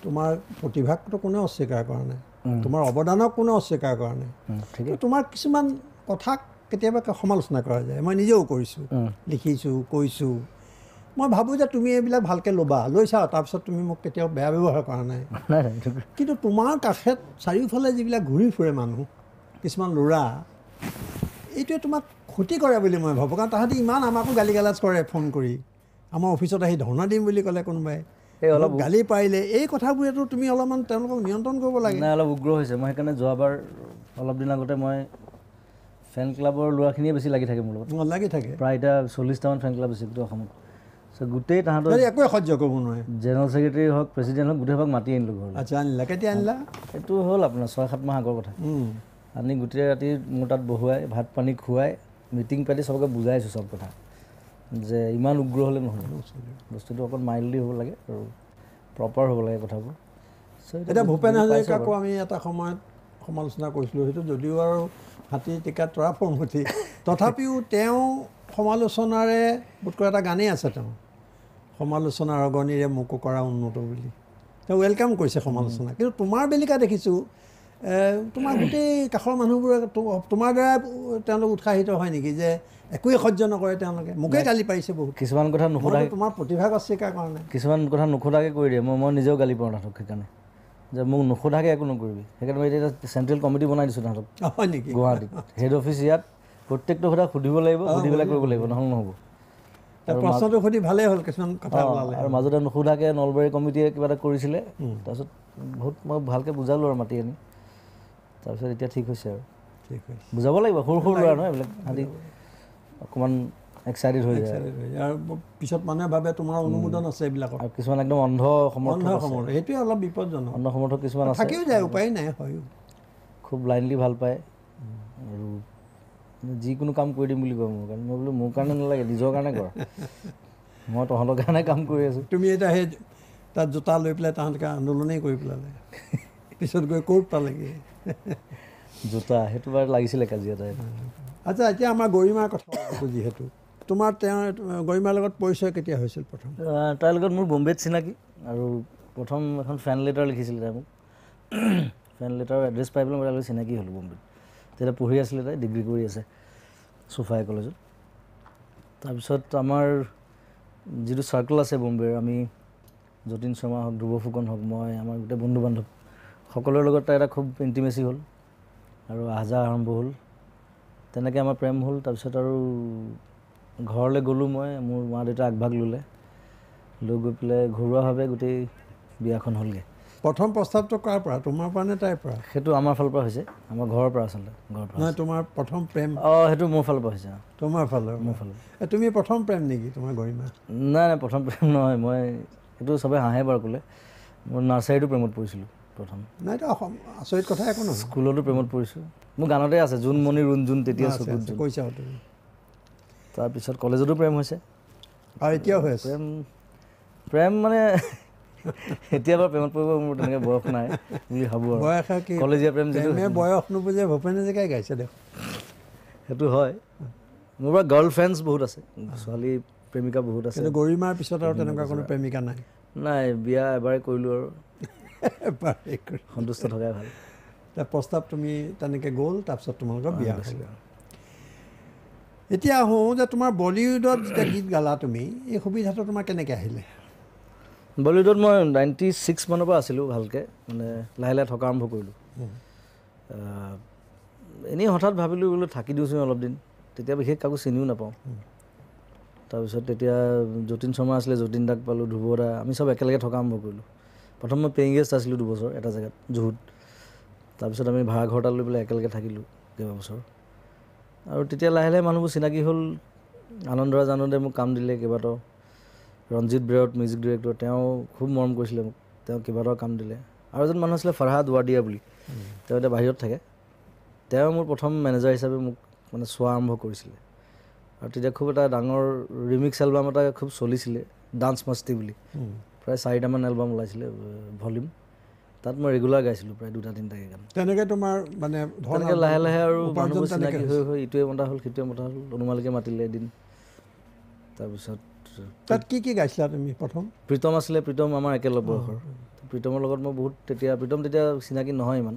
তোমাৰ প্ৰতিভাকটো কোনেও অস্বীকাৰ কৰা নাই তোমাৰ অৱদানক কোনো অস্বীকাৰ কৰা নাই তোমাৰ কিছুমান কথাক কেতিয়াবা সমালোচনা কৰা যায় মই নিজেও কৰিছোঁ লিখিছোঁ কৈছোঁ মই ভাবোঁ যে তুমি এইবিলাক ভালকৈ ল'বা লৈছা তাৰপিছত তুমি মোক কেতিয়াও বেয়া ব্যৱহাৰ কৰা নাই কিন্তু তোমাৰ কাষে চাৰিওফালে যিবিলাক ঘূৰি ফুৰে মানুহ কিছুমান ল'ৰা এইটোৱে তোমাক ক্ষতি কৰে বুলি মই ভাবোঁ কাৰণ তাহাঁতি ইমান আমাকো গালি গালাজ কৰে ফোন কৰি আমাৰ অফিচত আহি ধৰ্ণা দিম বুলি ক'লে কোনোবাই গালি পাৰিলে এই কথাবোৰেতো তুমি অলপমান তেওঁলোকক নিয়ন্ত্ৰণ কৰিব লাগে নাই অলপ উগ্ৰ হৈছে মই সেইকাৰণে যোৱাবাৰ অলপ দিন আগতে মই ফেন ক্লাবৰ ল'ৰাখিনিয়ে বেছি লাগি থাকে মোৰ লগত লাগি থাকে প্ৰায় এতিয়া চল্লিছটামান ফেন ক্লাব আছে গোটেই অসমত গোটেই তাহাঁতৰ একোৱে সহ্য কৰিব নোৱাৰে জেনেৰেল ছেক্ৰেটেৰী হওক প্ৰেচিডেণ্ট হওক গোটেইভাগ মাতি আনিলোঁ ঘৰত আচ্ছা আনিলা কেতিয়া আনিলা সেইটো হ'ল আপোনাৰ ছয় সাত মাহ আগৰ কথা আনি গোটেই ৰাতি মোৰ তাত বহুৱাই ভাত পানী খুৱাই মিটিং পাতি চবকে বুজাইছোঁ চব কথা যে ইমান উগ্ৰ হ'লে নহয় বস্তুটো অকণ মাইল্ডলি হ'ব লাগে আৰু প্ৰপাৰ হ'ব লাগে কথাবোৰ এতিয়া ভূপেন হাজৰিকাকো আমি এটা সময়ত সমালোচনা কৰিছিলোঁ সেইটো যদিও আৰু হাতী টিকা তৰা ফৰ্মুঠি তথাপিও তেওঁ সমালোচনাৰে বোধকৰা এটা গানেই আছে তেওঁ সমালোচনাৰ অগণিৰে মোকো কৰা উন্নত বুলি তেওঁ ৱেলকাম কৰিছে সমালোচনা কিন্তু তোমাৰ বেলিকা দেখিছোঁ তোমাৰ গোটেই কাষৰ মানুহবোৰে তোমাৰ দ্বাৰাই তেওঁলোক উৎসাহিত হয় নেকি যে একোৱে সহ্য নকৰে তেওঁলোকে মোকেই গালি পাৰিছে বহুত কিছুমান কথা নুসোধা তোমাৰ প্ৰতিভাক অস্বীকাৰ কাৰণে কিছুমান কথা নুসোধাকৈ কৰি দিয়ে মই মই নিজেও গালি পাওঁ তাহাঁতক সেইকাৰণে যে মোক নুসোধাকৈ একো নকৰিবি সেইকাৰণে মই এতিয়া চেণ্ট্ৰেল কমিটি বনাই দিছোঁ তাহাঁতক হয় নেকি গুৱাহাটীত হেড অফিচ ইয়াত প্ৰত্যেকটো সোধা সুধিব লাগিব সুধি পেলাই কৰিব লাগিব নহ'লে নহ'ব প্ৰশ্নটো সুধি ভালেই হ'ল কিছুমান কথা আৰু মাজতে নুসোধাকৈ নলবাৰী কমিটিয়ে কিবা এটা কৰিছিলে তাৰপিছত বহুত মই ভালকৈ বুজালোঁ আৰু মাতি আনি তাৰপিছত এতিয়া ঠিক হৈছে আৰু ঠিক হৈছে বুজাব লাগিব সৰু সৰু ল'ৰা নহয় এইবিলাক অকণমান এক্সাইটেড হৈ যায় আৰু পিছত মানুহে ভাবে তোমাৰ অনুমোদন আছে এইবিলাকত কিছুমান একদম অন্ধ অন্ধ সমৰ্থ সেইটোৱে অলপ বিপদজনক অন্ধ সমৰ্থক কিছুমান আছে থাকিও যায় উপায় নাই হয় খুব ব্লাইণ্ডলি ভাল পায় আৰু যিকোনো কাম কৰি দিম বুলি কয় মোৰ কাৰণে মই বোলো মোৰ কাৰণে নালাগে নিজৰ কাৰণে কৰ মই তহঁতৰ কাৰণে কাম কৰি আছোঁ তুমি এতিয়া সেই তাত জোতা লৈ পেলাই তাহাঁতকে আন্দোলনেই কৰি পেলালে পিছত গৈ ক'ত পালেগৈ জোতা সেইটো বাৰু লাগিছিলে কাজিয়া আচ্ছা এতিয়া আমাৰ গৰিমাৰ কথা যিহেতু তোমাৰ তেওঁ গৰিমাৰ লগত পৰিচয় কেতিয়া হৈছিল প্ৰথম তাইৰ লগত মোৰ বম্বেত চিনাকি আৰু প্ৰথম এখন ফেন লেটাৰ লিখিছিলে তাই মোক ফেন লেটাৰ এড্ৰেছ পাই পেলাই মই তাইলৈ চিনাকি হ'লোঁ বম্বেত তেতিয়া পঢ়ি আছিলে তাই ডিগ্ৰী কৰি আছে চোফাই কলেজত তাৰপিছত আমাৰ যিটো চাৰ্কল আছে বম্বেৰ আমি যতীন শৰ্মা হওক ধ্ৰুৱ ফুকন হওক মই আমাৰ গোটেই বন্ধু বান্ধৱ সকলোৰে লগত তাই এটা খুব ইণ্টিমেচি হ'ল আৰু আহ যাহ আৰম্ভ হ'ল তেনেকৈ আমাৰ প্ৰেম হ'ল তাৰপিছত আৰু ঘৰলৈ গ'লোঁ মই মোৰ মা দেউতাই আগভাগ ল'লে লৈ গৈ পেলাই ঘৰুৱাভাৱে গোটেই বিয়াখন হ'লগৈ প্ৰথম প্ৰস্তাৱটো কাৰ পৰা তোমাৰ পৰা নে তাইৰ পৰা সেইটো আমাৰ ফালৰ পৰা হৈছে আমাৰ ঘৰৰ পৰা আচলতে ঘৰৰ পৰা তোমাৰ প্ৰথম প্ৰেম অঁ সেইটো মোৰ ফালৰ পৰা হৈছে তোমাৰ ফালৰ মোৰ ফালে তুমি প্ৰথম প্ৰেম নেকি তোমাৰ গৰিমা নাই নাই প্ৰথম প্ৰেম নহয় মই সেইটো চবেই হাঁহে বাৰু ক'লে মোৰ নাৰ্চাৰীটো প্ৰেমত পৰিছিলোঁ প্ৰথম নাইতো আচৰিত কথা একো নহয় স্কুলতো প্ৰেমত পৰিছোঁ মোৰ গানতে আছে জোনমণি ৰুণজুন তেতিয়া চকুত কৈছা তাৰপিছত কলেজতো প্ৰেম হৈছে আৰু এতিয়াও হৈ আছে প্ৰেম মানে এতিয়া বাৰু প্ৰেমত পৰিব মোৰ তেনেকৈ বয়স নাই বুলি ভাবোঁ আৰু বয়স কলেজীয়া প্ৰেম যেনে বয়স নুবুজে ভূপেন হাজৰিকাই গাইছে দেখোন সেইটো হয় মোৰ বাৰু গাৰ্ল ফ্ৰেণ্ডছ বহুত আছে ছোৱালী প্ৰেমিকা বহুত আছে গৰিমাৰ পিছত আৰু তেনেকুৱা কোনো প্ৰেমিকা নাই নাই বিয়া এবাৰেই কৰিলোঁ আৰু সন্তুষ্ট থকাই ভাল প্ৰস্তাৱ তুমি তেনেকৈ গ'ল তাৰপিছত তোমালোকৰ বিয়া হৈছিল এতিয়া আহোঁ যে তোমাৰ বলিউডত যেতিয়া গীত গালা তুমি এই সুবিধাটো তোমাৰ কেনেকৈ আহিলে বলিউডত মই নাইণ্টি ছিক্স মানৰ পৰা আছিলোঁ ভালকৈ মানে লাহে লাহে থকা আৰম্ভ কৰিলোঁ এনেই হঠাৎ ভাবিলোঁ বোলো থাকি দিওঁচোন অলপ দিন তেতিয়া বিশেষ কাকো চিনিও নাপাওঁ তাৰপিছত তেতিয়া যতীন শৰ্মা আছিলে যতীন দাক পালোঁ ধ্ৰুৱদা আমি চব একেলগে থকা আৰম্ভ কৰিলোঁ প্ৰথম মই পেয়িং গেষ্ট আছিলোঁ দুবছৰ এটা জেগাত জুহুত তাৰপিছত আমি ভাড়া ঘৰ এটা লৈ পেলাই একেলগে থাকিলোঁ কেইবাবছৰ আৰু তেতিয়া লাহে লাহে মানুহবোৰ চিনাকি হ'ল আনন্দৰা জানোতে মোক কাম দিলে কেইবাটাও ৰঞ্জিত ব্ৰেৰত মিউজিক ডিৰেক্টৰ তেওঁ খুব মৰম কৰিছিলে মোক তেওঁ কেইবাটাও কাম দিলে আৰু এজন মানুহ আছিলে ফৰহাদ ৱাৰ্ডিয়া বুলি তেওঁ এতিয়া বাহিৰত থাকে তেওঁ মোৰ প্ৰথম মেনেজাৰ হিচাপে মোক মানে চোৱা আৰম্ভ কৰিছিলে আৰু তেতিয়া খুব এটা ডাঙৰ ৰিমিক্স এলবাম এটা খুব চলিছিলে ডান্স মাষ্টি বুলি প্ৰায় চাৰিটামান এলবাম ওলাইছিলে ভলিউম তাত মই ৰেগুলাৰ গাইছিলোঁ প্ৰায় দুটা তিনিটাকে গান তেনেকে তোমাৰ মানে তেনেকে লাহে লাহে আৰু মানুহবোৰ চিনাকি হৈ হৈ ইটোৱে মতা হ'ল সিটোৱে মতা হ'ল অনুমালিকে মাতিলে এদিন তাৰপিছত তাত কি কি গাইছিলা তুমি প্ৰথম প্ৰীতম আছিলে প্ৰীতম আমাৰ একেলগ বয়সৰ প্ৰীতমৰ লগত মই বহুত তেতিয়া প্ৰীতম তেতিয়া চিনাকি নহয় ইমান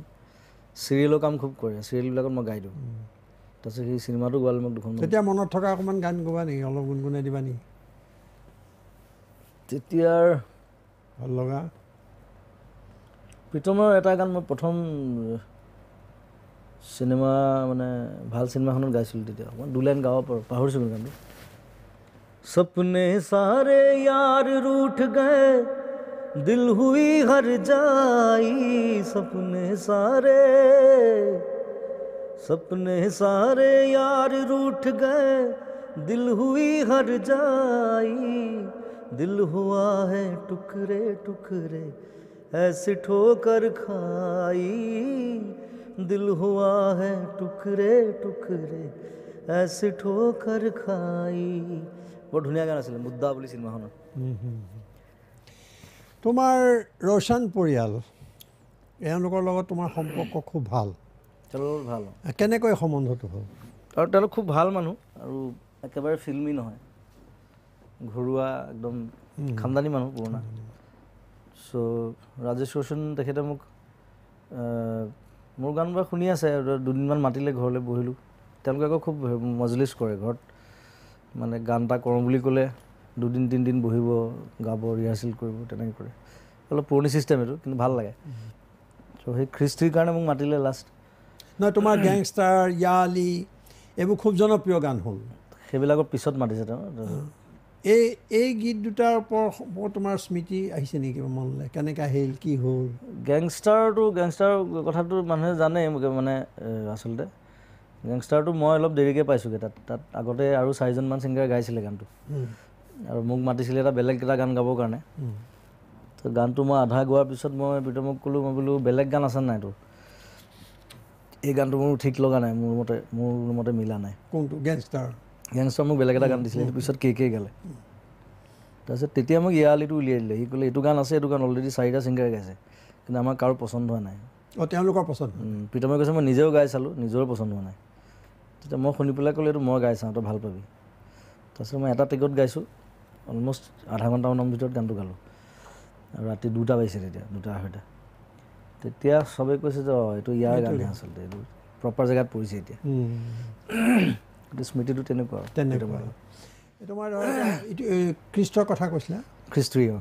চিৰিয়েলৰ কাম খুব কৰে চিৰিয়েলবিলাকত মই গাই দিওঁ তাৰপিছত সেই চিনেমাটো গোৱালে মোক দুখন তেতিয়া মনত থকা অকণমান গান গোৱা নেকি অলপ গুণগুণাই দিবা নেকি তেতিয়াৰ ভাল লগা প্ৰীতমৰ এটা গান মই প্ৰথম চিনেমা মানে ভাল চিনেমাখনত গাইছিলোঁ তেতিয়া মই দুলাইন গাব পাৰোঁ পাহৰিছিলোঁ গানটো सपने सारे यार रूठ गए दिल हुई हर जाई सपने सारे सपने सारे यार रूठ गए दिल हुई हर जाई दिल हुआ है टुकरे टुकरे ऐसी ठोकर खाई दिल हुआ है टुकरे टुकरे ऐसी ठोकर खाई বৰ ধুনীয়া গান আছিলে মুদ্দা বুলি চিনেমাখনত তোমাৰ ৰোশন পৰিয়াল এওঁলোকৰ লগত তোমাৰ সম্পৰ্ক খুব ভাল তেওঁলোকৰ ভাল কেনেকৈ সম্বন্ধটো হ'ল আৰু তেওঁলোক খুব ভাল মানুহ আৰু একেবাৰে ফিল্মী নহয় ঘৰুৱা একদম খামদানি মানুহ পুৰণা চ' ৰাজেশ ৰোশন তেখেতে মোক মোৰ গানবোৰ শুনি আছে দুদিনমান মাতিলে ঘৰলৈ বহিলোঁ তেওঁলোকে আকৌ খুব মজলিছ কৰে ঘৰত মানে গান এটা কৰোঁ বুলি ক'লে দুদিন তিনিদিন বহিব গাব ৰিহাৰ্চেল কৰিব তেনেকৈ কৰে অলপ পুৰণি ছিষ্টেম এইটো কিন্তু ভাল লাগে চ' সেই খ্ৰীষ্টিৰ কাৰণে মোক মাতিলে লাষ্ট নহয় তোমাৰ গেংষ্টাৰ য়ালি এইবোৰ খুব জনপ্ৰিয় গান হ'ল সেইবিলাকৰ পিছত মাতিছে তেওঁ এই এই গীত দুটাৰ ওপৰত তোমাৰ স্মৃতি আহিছে নেকি মনলৈ কেনেকৈ আহিল কি হ'ল গেংষ্টাৰটো গেংষ্টাৰ কথাটো মানুহে জানেই মানে আচলতে গেংষ্টাৰটো মই অলপ দেৰিকৈ পাইছোঁগৈ তাত তাত আগতে আৰু চাৰিজনমান ছিংগাৰ গাইছিলে গানটো আৰু মোক মাতিছিলে এটা বেলেগ এটা গান গাবৰ কাৰণে তো গানটো মই আধা গোৱাৰ পিছত মই প্ৰীতমক ক'লোঁ মই বোলো বেলেগ গান আছে নাই তোৰ এই গানটো মোৰ ঠিক লগা নাই মোৰ মতে মোৰ মতে মিলা নাই কোনটো গেংষ্টাৰ গেংষ্টাৰ মোক বেলেগ এটা গান দিছিলে সেইটো পিছত কে কে গালে তাৰপিছত তেতিয়া মোক ইয়াৰ আলিটো উলিয়াই দিলে সি ক'লে এইটো গান আছে এইটো গান অলৰেডি চাৰিটা ছিংগাৰে গাইছে কিন্তু আমাৰ কাৰো পচন্দ হোৱা নাই অঁ তেওঁলোকৰ পচন্দ প্ৰীতমে কৈছে মই নিজেও গাই চালোঁ নিজৰো পচন্দ হোৱা নাই তেতিয়া মই শুনি পেলাই ক'লোঁ এইটো মই গাই চাওঁ তই ভাল পাবি তাৰপিছত মই এটা টেকত গাইছোঁ অলমষ্ট আধা ঘণ্টামানৰ ভিতৰত গানটো গালোঁ আৰু ৰাতি দুটা বাজিছে তেতিয়া দুটা আঢ়ৈটা তেতিয়া চবেই কৈছে যে অঁ এইটো ইয়াৰ গানহে আচলতে এইটো প্ৰপাৰ জেগাত পৰিছে এতিয়া গতিকে স্মৃতিটো তেনেকুৱা খ্ৰীষ্টৰ কথা কৈছিলে খ্ৰীষ্টী অঁ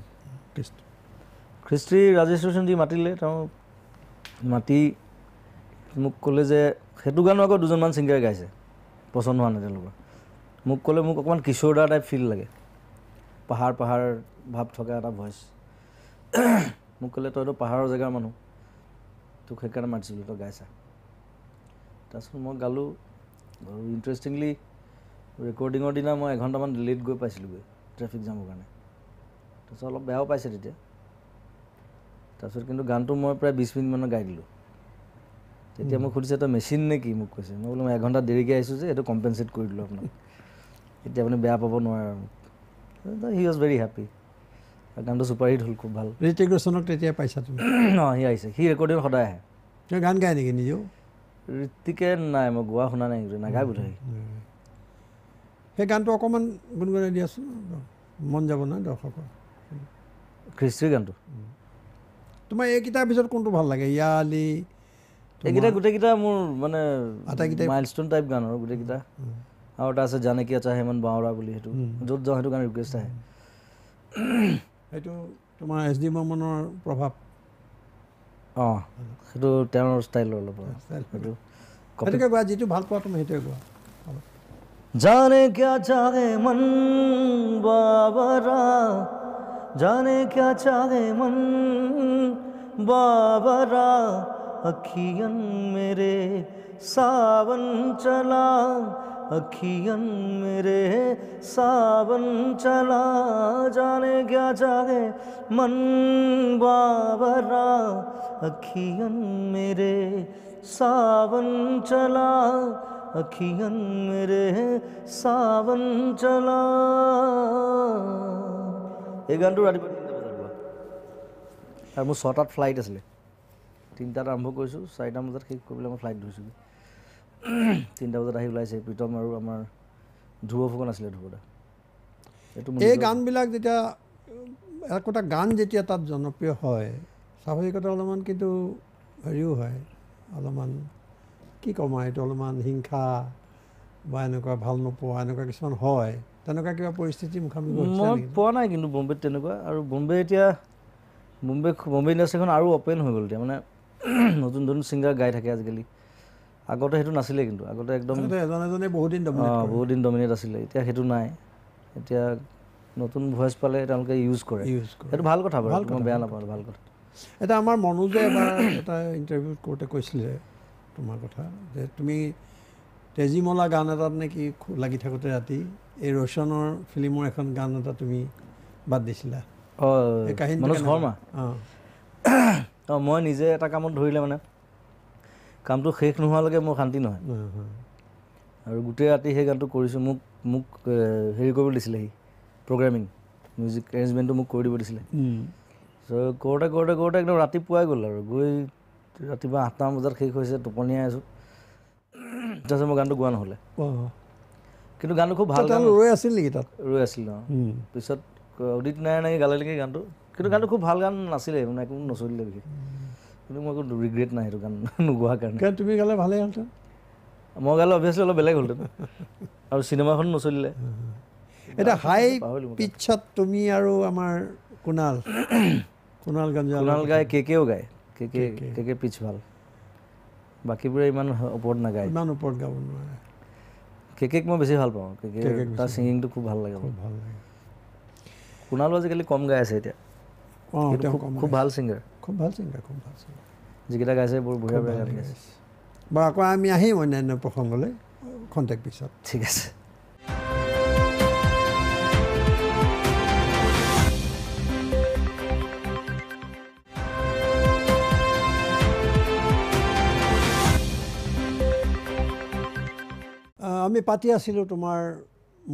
খ্ৰীষ্টী ৰাজেশ্বৰ দি মাতিলে তেওঁ মাতি মোক ক'লে যে সেইটো গানো আকৌ দুজনমান ছিংগাৰ গাইছে পচন্দ হোৱা নাই তেওঁলোকৰ মোক ক'লে মোক অকণমান কিশোৰ দাৰ টাইপ ফিল লাগে পাহাৰ পাহাৰ ভাৱ থকা এটা ভইচ মোক ক'লে তইতো পাহাৰৰ জেগাৰ মানুহ তোক সেইকাৰণে মাতিছিলোঁ তই গাইছা তাৰপিছত মই গালোঁ আৰু ইণ্টাৰেষ্টিংলি ৰেকৰ্ডিঙৰ দিনা মই এঘণ্টামান লেট গৈ পাইছিলোঁগৈ ট্ৰেফিক জামৰ কাৰণে তাৰপিছত অলপ বেয়াও পাইছে তেতিয়া তাৰপিছত কিন্তু গানটো মই প্ৰায় বিছ মিনিটমানত গাই দিলোঁ তেতিয়া মোক সুধিছে তই মেচিন নে কি মোক কৈছে মই বোলো মই এঘণ্টা দেৰিকৈ আহিছোঁ যে এইটো কম্পেনচেট কৰি দিলোঁ আপোনাক এতিয়া আপুনি বেয়া পাব নোৱাৰে মোক হি ৱাজ ভেৰি হেপ্পী গানটো ছুপাৰ হিট হ'ল খুব ভাল ঋতিক তেতিয়া পাইছা তুমি অঁ সি আহিছে সি ৰেকৰ্ডিং সদায় আহে গান গাই নেকি নিজেও ঋত্বিকে নাই মই গোৱা শুনা নাই নাগা বোধহয় সেই গানটো অকণমান গুণগুণাই দিয়াচোন মন যাব নহয় দৰ্শকৰ খ্ৰীষ্টীৰ গানটো তোমাৰ এইকেইটাৰ ভিতৰত কোনটো ভাল লাগে ইয়ালি এইকেইটা গোটেইকেইটা মোৰ মানে আটাইকেইটা মাইলষ্টোন টাইপ গান আৰু গোটেইকেইটা আৰু এটা আছে জানেকী আছে হেমন বাঁওৰা বুলি সেইটো য'ত যাওঁ সেইটো গান ৰিকুৱেষ্ট আহে সেইটো তোমাৰ এছ ডি মৰ্মনৰ প্ৰভাৱ অঁ क्या चाहे मन बाबरा जाने क्या चाहे मन बाबरा अखियन मेरे सावन चला अखियन मेरे सावन चला जाने क्या चाहे मन बाबरा अखियन मेरे सावन चला अखियन मेरे सावन चला এই গানটো ৰাতিপুৱা আৰু মোৰ ছটাত ফ্লাইট আছিলে তিনিটাত আৰম্ভ কৰিছোঁ চাৰিটা বজাত শেষ কৰিবলৈ মই ফ্লাইট ধৰিছোঁগৈ তিনিটা বজাত আহি ওলাইছে প্ৰীতম আৰু আমাৰ ধ্ৰুৱ ফুকন আছিলে ধ্ৰুৱদা এইটো এই গানবিলাক যেতিয়া একোটা গান যেতিয়া তাত জনপ্ৰিয় হয় স্বাভাৱিকতা অলপমান কিন্তু হেৰিও হয় অলপমান কি ক'ম আৰু এইটো অলপমান হিংসা বা এনেকুৱা ভাল নোপোৱা এনেকুৱা কিছুমান হয় তেনেকুৱা কিবা পৰিস্থিতি মুখামুখি মই পোৱা নাই কিন্তু বম্বেত তেনেকুৱা আৰু বম্বে এতিয়া বম্বে বম্বে ইণ্ডাষ্ট্ৰীখন আৰু অ'পেন হৈ গ'ল এতিয়া মানে নতুন নতুন ছিংগাৰ গাই থাকে আজিকালি আগতে সেইটো নাছিলে কিন্তু আগতে একদম এজন এজনে বহুদিন অঁ বহুদিন ডমিনেট আছিলে এতিয়া সেইটো নাই এতিয়া নতুন ভইচ পালে তেওঁলোকে ইউজ কৰে ইউজ কৰে সেইটো ভাল কথা বাৰু বেয়া নাপাওঁ ভাল কথা এটা আমাৰ মনোজে এবাৰ এটা ইণ্টাৰভিউ কৰোঁতে কৈছিলে তোমাৰ কথা যে তুমি তেজীমলা গান এটাত নেকি লাগি থাকোঁতে ৰাতি এই ৰোশনৰ ফিল্মৰ এখন গান এটা তুমি বাদ দিছিলা অঁ মই নিজে এটা কামত ধৰিলে মানে কামটো শেষ নোহোৱালৈকে মোৰ শান্তি নহয় আৰু গোটেই ৰাতি সেই গানটো কৰিছোঁ মোক মোক হেৰি কৰিব দিছিলে সি প্ৰগ্ৰেমিং মিউজিক এৰেঞ্জমেণ্টটো মোক কৰি দিব দিছিলে কৰোঁতে কৰোঁতে কৰোঁতে একদম ৰাতিপুৱাই গ'ল আৰু গৈ ৰাতিপুৱা আঠটামান বজাত শেষ হৈছে টোপনি আছোঁ তাৰপিছত মই গানটো গোৱা নহ'লে কিন্তু গানটো খুব ভাল ৰৈ আছিল নেকি তাত ৰৈ আছিল অঁ পিছত উদিত নাৰায়ণে নেকি গানটো কিন্তু গানটো খুব ভাল গান নাছিলে মানে একো নচলিলে বিশেষ কিন্তু মই একো ৰিগ্ৰেট নাই সেইটো গান নোগোৱা কাৰণে তুমি গালে ভালেই হ'লহেঁতেন মই গালে অভিয়াছলি অলপ বেলেগ হ'লহেঁতেন আৰু চিনেমাখন নচলিলে এতিয়া হাই পিকচত তুমি আৰু আমাৰ কুণাল কুণাল গঞ্জাল কুণাল গায় কে কেও গায় কে কে কে কে পিছ ভাল বাকিবোৰে ইমান ওপৰত নাগায় ইমান ওপৰত গাব নোৱাৰে কে কেক মই বেছি ভাল পাওঁ কে কে তাৰ ছিংগিংটো খুব ভাল লাগে ভাল লাগে কুণালো আজিকালি কম গাই আছে এতিয়া অঁ খুব ভাল ছিংগাৰ খুব ভাল ছিংগাৰ খুব ভাল ছিংগাৰ যিকেইটা গাইছে বৰ বঢ়িয়া বাৰু আকৌ আমি আহিম অন্যান্য প্ৰসংগলৈ আমি পাতি আছিলোঁ তোমাৰ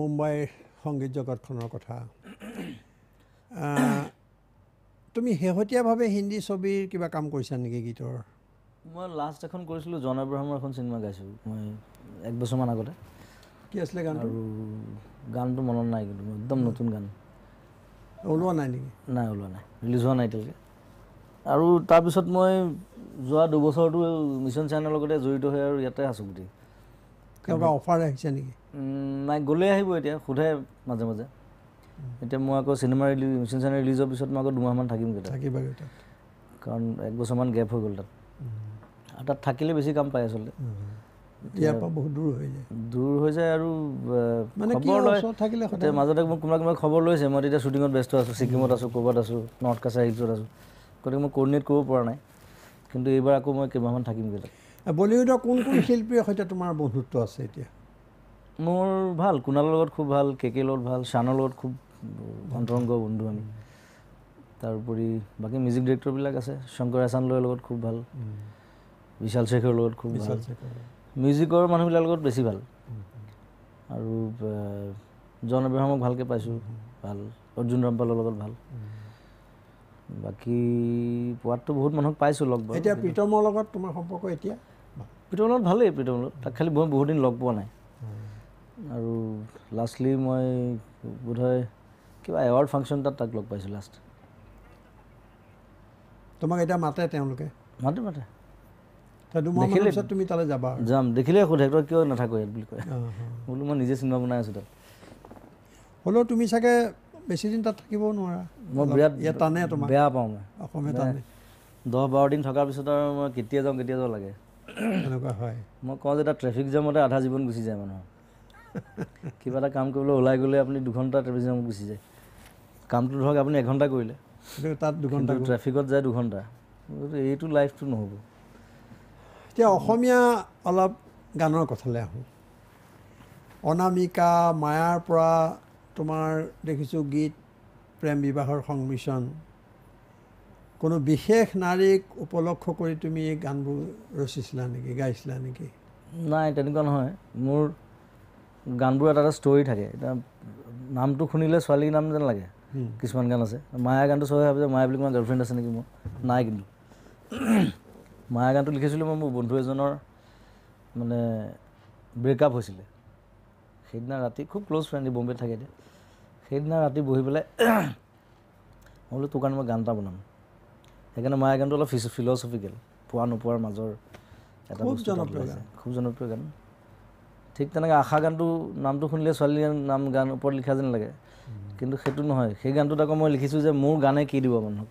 মুম্বাইৰ সংগীত জগতখনৰ কথা তুমি শেহতীয়াভাৱে হিন্দী ছবিৰ কিবা কাম কৰিছা নেকি গীতৰ মই লাষ্ট এখন কৰিছিলোঁ জন আব্ৰাহামৰ এখন চিনেমা গাইছোঁ মই এক বছৰমান আগতে কি আছিলে গান আৰু গানটো মনত নাই কিন্তু একদম নতুন গান ওলোৱা নাই নেকি নাই ওলোৱা নাই ৰিলিজ হোৱা নাই এতিয়ালৈকে আৰু তাৰপিছত মই যোৱা দুবছৰটো মিছন চাইনৰ লগতে জড়িত হৈ আৰু ইয়াতে আছোঁ গোটেই কিবা অফাৰ আহিছে নেকি নাই গ'লে আহিব এতিয়া সোধে মাজে মাজে এতিয়া মই আকৌ চিনেমা ৰিলিজ মিচন চিনেমা ৰিলিজৰ পিছত মই আকৌ দুমাহমান থাকিম কেতিয়া থাকিবাগৈ তাত কাৰণ একবছৰমান গেপ হৈ গ'ল তাত আৰু তাত থাকিলে বেছি কাম পায় আচলতে দূৰ হৈ যায় আৰু মাজতে মোক কোনোবা কোনোবাই খবৰ লৈছে মই তেতিয়া শ্বুটিঙত ব্যস্ত আছোঁ ছিকিমত আছোঁ ক'ৰবাত আছোঁ নৰ্থ কাছাৰ হিলছত আছোঁ গতিকে মই কৰ্ডিনেট কৰিব পৰা নাই কিন্তু এইবাৰ আকৌ মই কেইবাহমান থাকিমগৈ তাত বলিউডৰ কোন কোন শিল্পীৰ সৈতে তোমাৰ বন্ধুত্ব আছে এতিয়া মোৰ ভাল কুণালৰ লগত খুব ভাল কে কেৰ লগত ভাল শ্বানৰ লগত খুব অন্তৰংগ বন্ধু আমি তাৰোপৰি বাকী মিউজিক ডিৰেক্টৰবিলাক আছে শংকৰ আচানলৈ লগত খুব ভাল বিশাল শেখৰৰ লগত খুব ভাল মিউজিকৰ মানুহবিলাকৰ লগত বেছি ভাল আৰু জন আব্ৰাহামক ভালকৈ পাইছোঁ ভাল অৰ্জুন ৰামপালৰ লগত ভাল বাকী পোৱাততো বহুত মানুহক পাইছোঁ লগ এতিয়া প্ৰীতমৰ লগত তোমাৰ সম্পৰ্ক এতিয়া প্ৰীতমৰ ভালেই প্ৰীতমৰ তাক খালি মই বহুত দিন লগ পোৱা নাই আৰু লাষ্টলি মই বোধহয় কিবা এৱাৰ্ড ফাংচন তাত তাক লগ পাইছোঁ লাষ্ট তোমাক এতিয়া মাতে তেওঁলোকে মাতে মাতে সোধে তই কিয় নাথাকো ইয়াত বুলি কয় মই নিজে চিনেমা বনাই আছোঁ তাত তুমি দহ বাৰ দিন থকাৰ পিছত আৰু মই কেতিয়া যাওঁ কেতিয়া যাওঁ লাগে এনেকুৱা হয় মই কওঁ যে এটা ট্ৰেফিক জামতে আধা জীৱন গুচি যায় মানুহৰ কিবা এটা কাম কৰিবলৈ ওলাই গ'লে আপুনি দুঘণ্টা ট্ৰেফিক জামত গুচি যায় কামটো ধৰক আপুনি এঘণ্টা কৰিলে তাত দুঘণ্টা ট্ৰেফিকত যায় দুঘণ্টা এইটো লাইফটো নহ'ব এতিয়া অসমীয়া অলপ গানৰ কথালৈ আহোঁ অনামিকা মায়াৰ পৰা তোমাৰ দেখিছোঁ গীত প্ৰেম বিবাহৰ সংমিশ্ৰণ কোনো বিশেষ নাৰীক উপলক্ষ কৰি তুমি এই গানবোৰ ৰচিছিলা নেকি গাইছিলা নেকি নাই তেনেকুৱা নহয় মোৰ গানবোৰ এটা এটা ষ্টৰি থাকে এতিয়া নামটো শুনিলে ছোৱালীৰ নাম যেন লাগে কিছুমান গান আছে মায়া গানটো চবেই ছোৱালী যে মায়া বুলি কোনো গাৰ্লফ্ৰেণ্ড আছে নেকি মোৰ নাই কিন্তু মায়া গানটো লিখিছিলোঁ মই মোৰ বন্ধু এজনৰ মানে ব্ৰেকআপ হৈছিলে সেইদিনা ৰাতি খুব ক্ল'জ ফ্ৰেণ্ড বম্বেত থাকে এতিয়া সেইদিনা ৰাতি বহি পেলাই মই বোলো তোৰ কাৰণে মই গান এটা বনাম সেইকাৰণে মায়া গানটো অলপ ফিলচফিকেল পোৱা নোপোৱাৰ মাজৰ এটা বস্তু জনপ্ৰিয় খুব জনপ্ৰিয় গান ঠিক তেনেকৈ আশা গানটো নামটো শুনিলে ছোৱালী নাম গান ওপৰত লিখা যেন লাগে কিন্তু সেইটো নহয় সেই গানটোত আকৌ মই লিখিছোঁ যে মোৰ গানে কি দিব মানুহক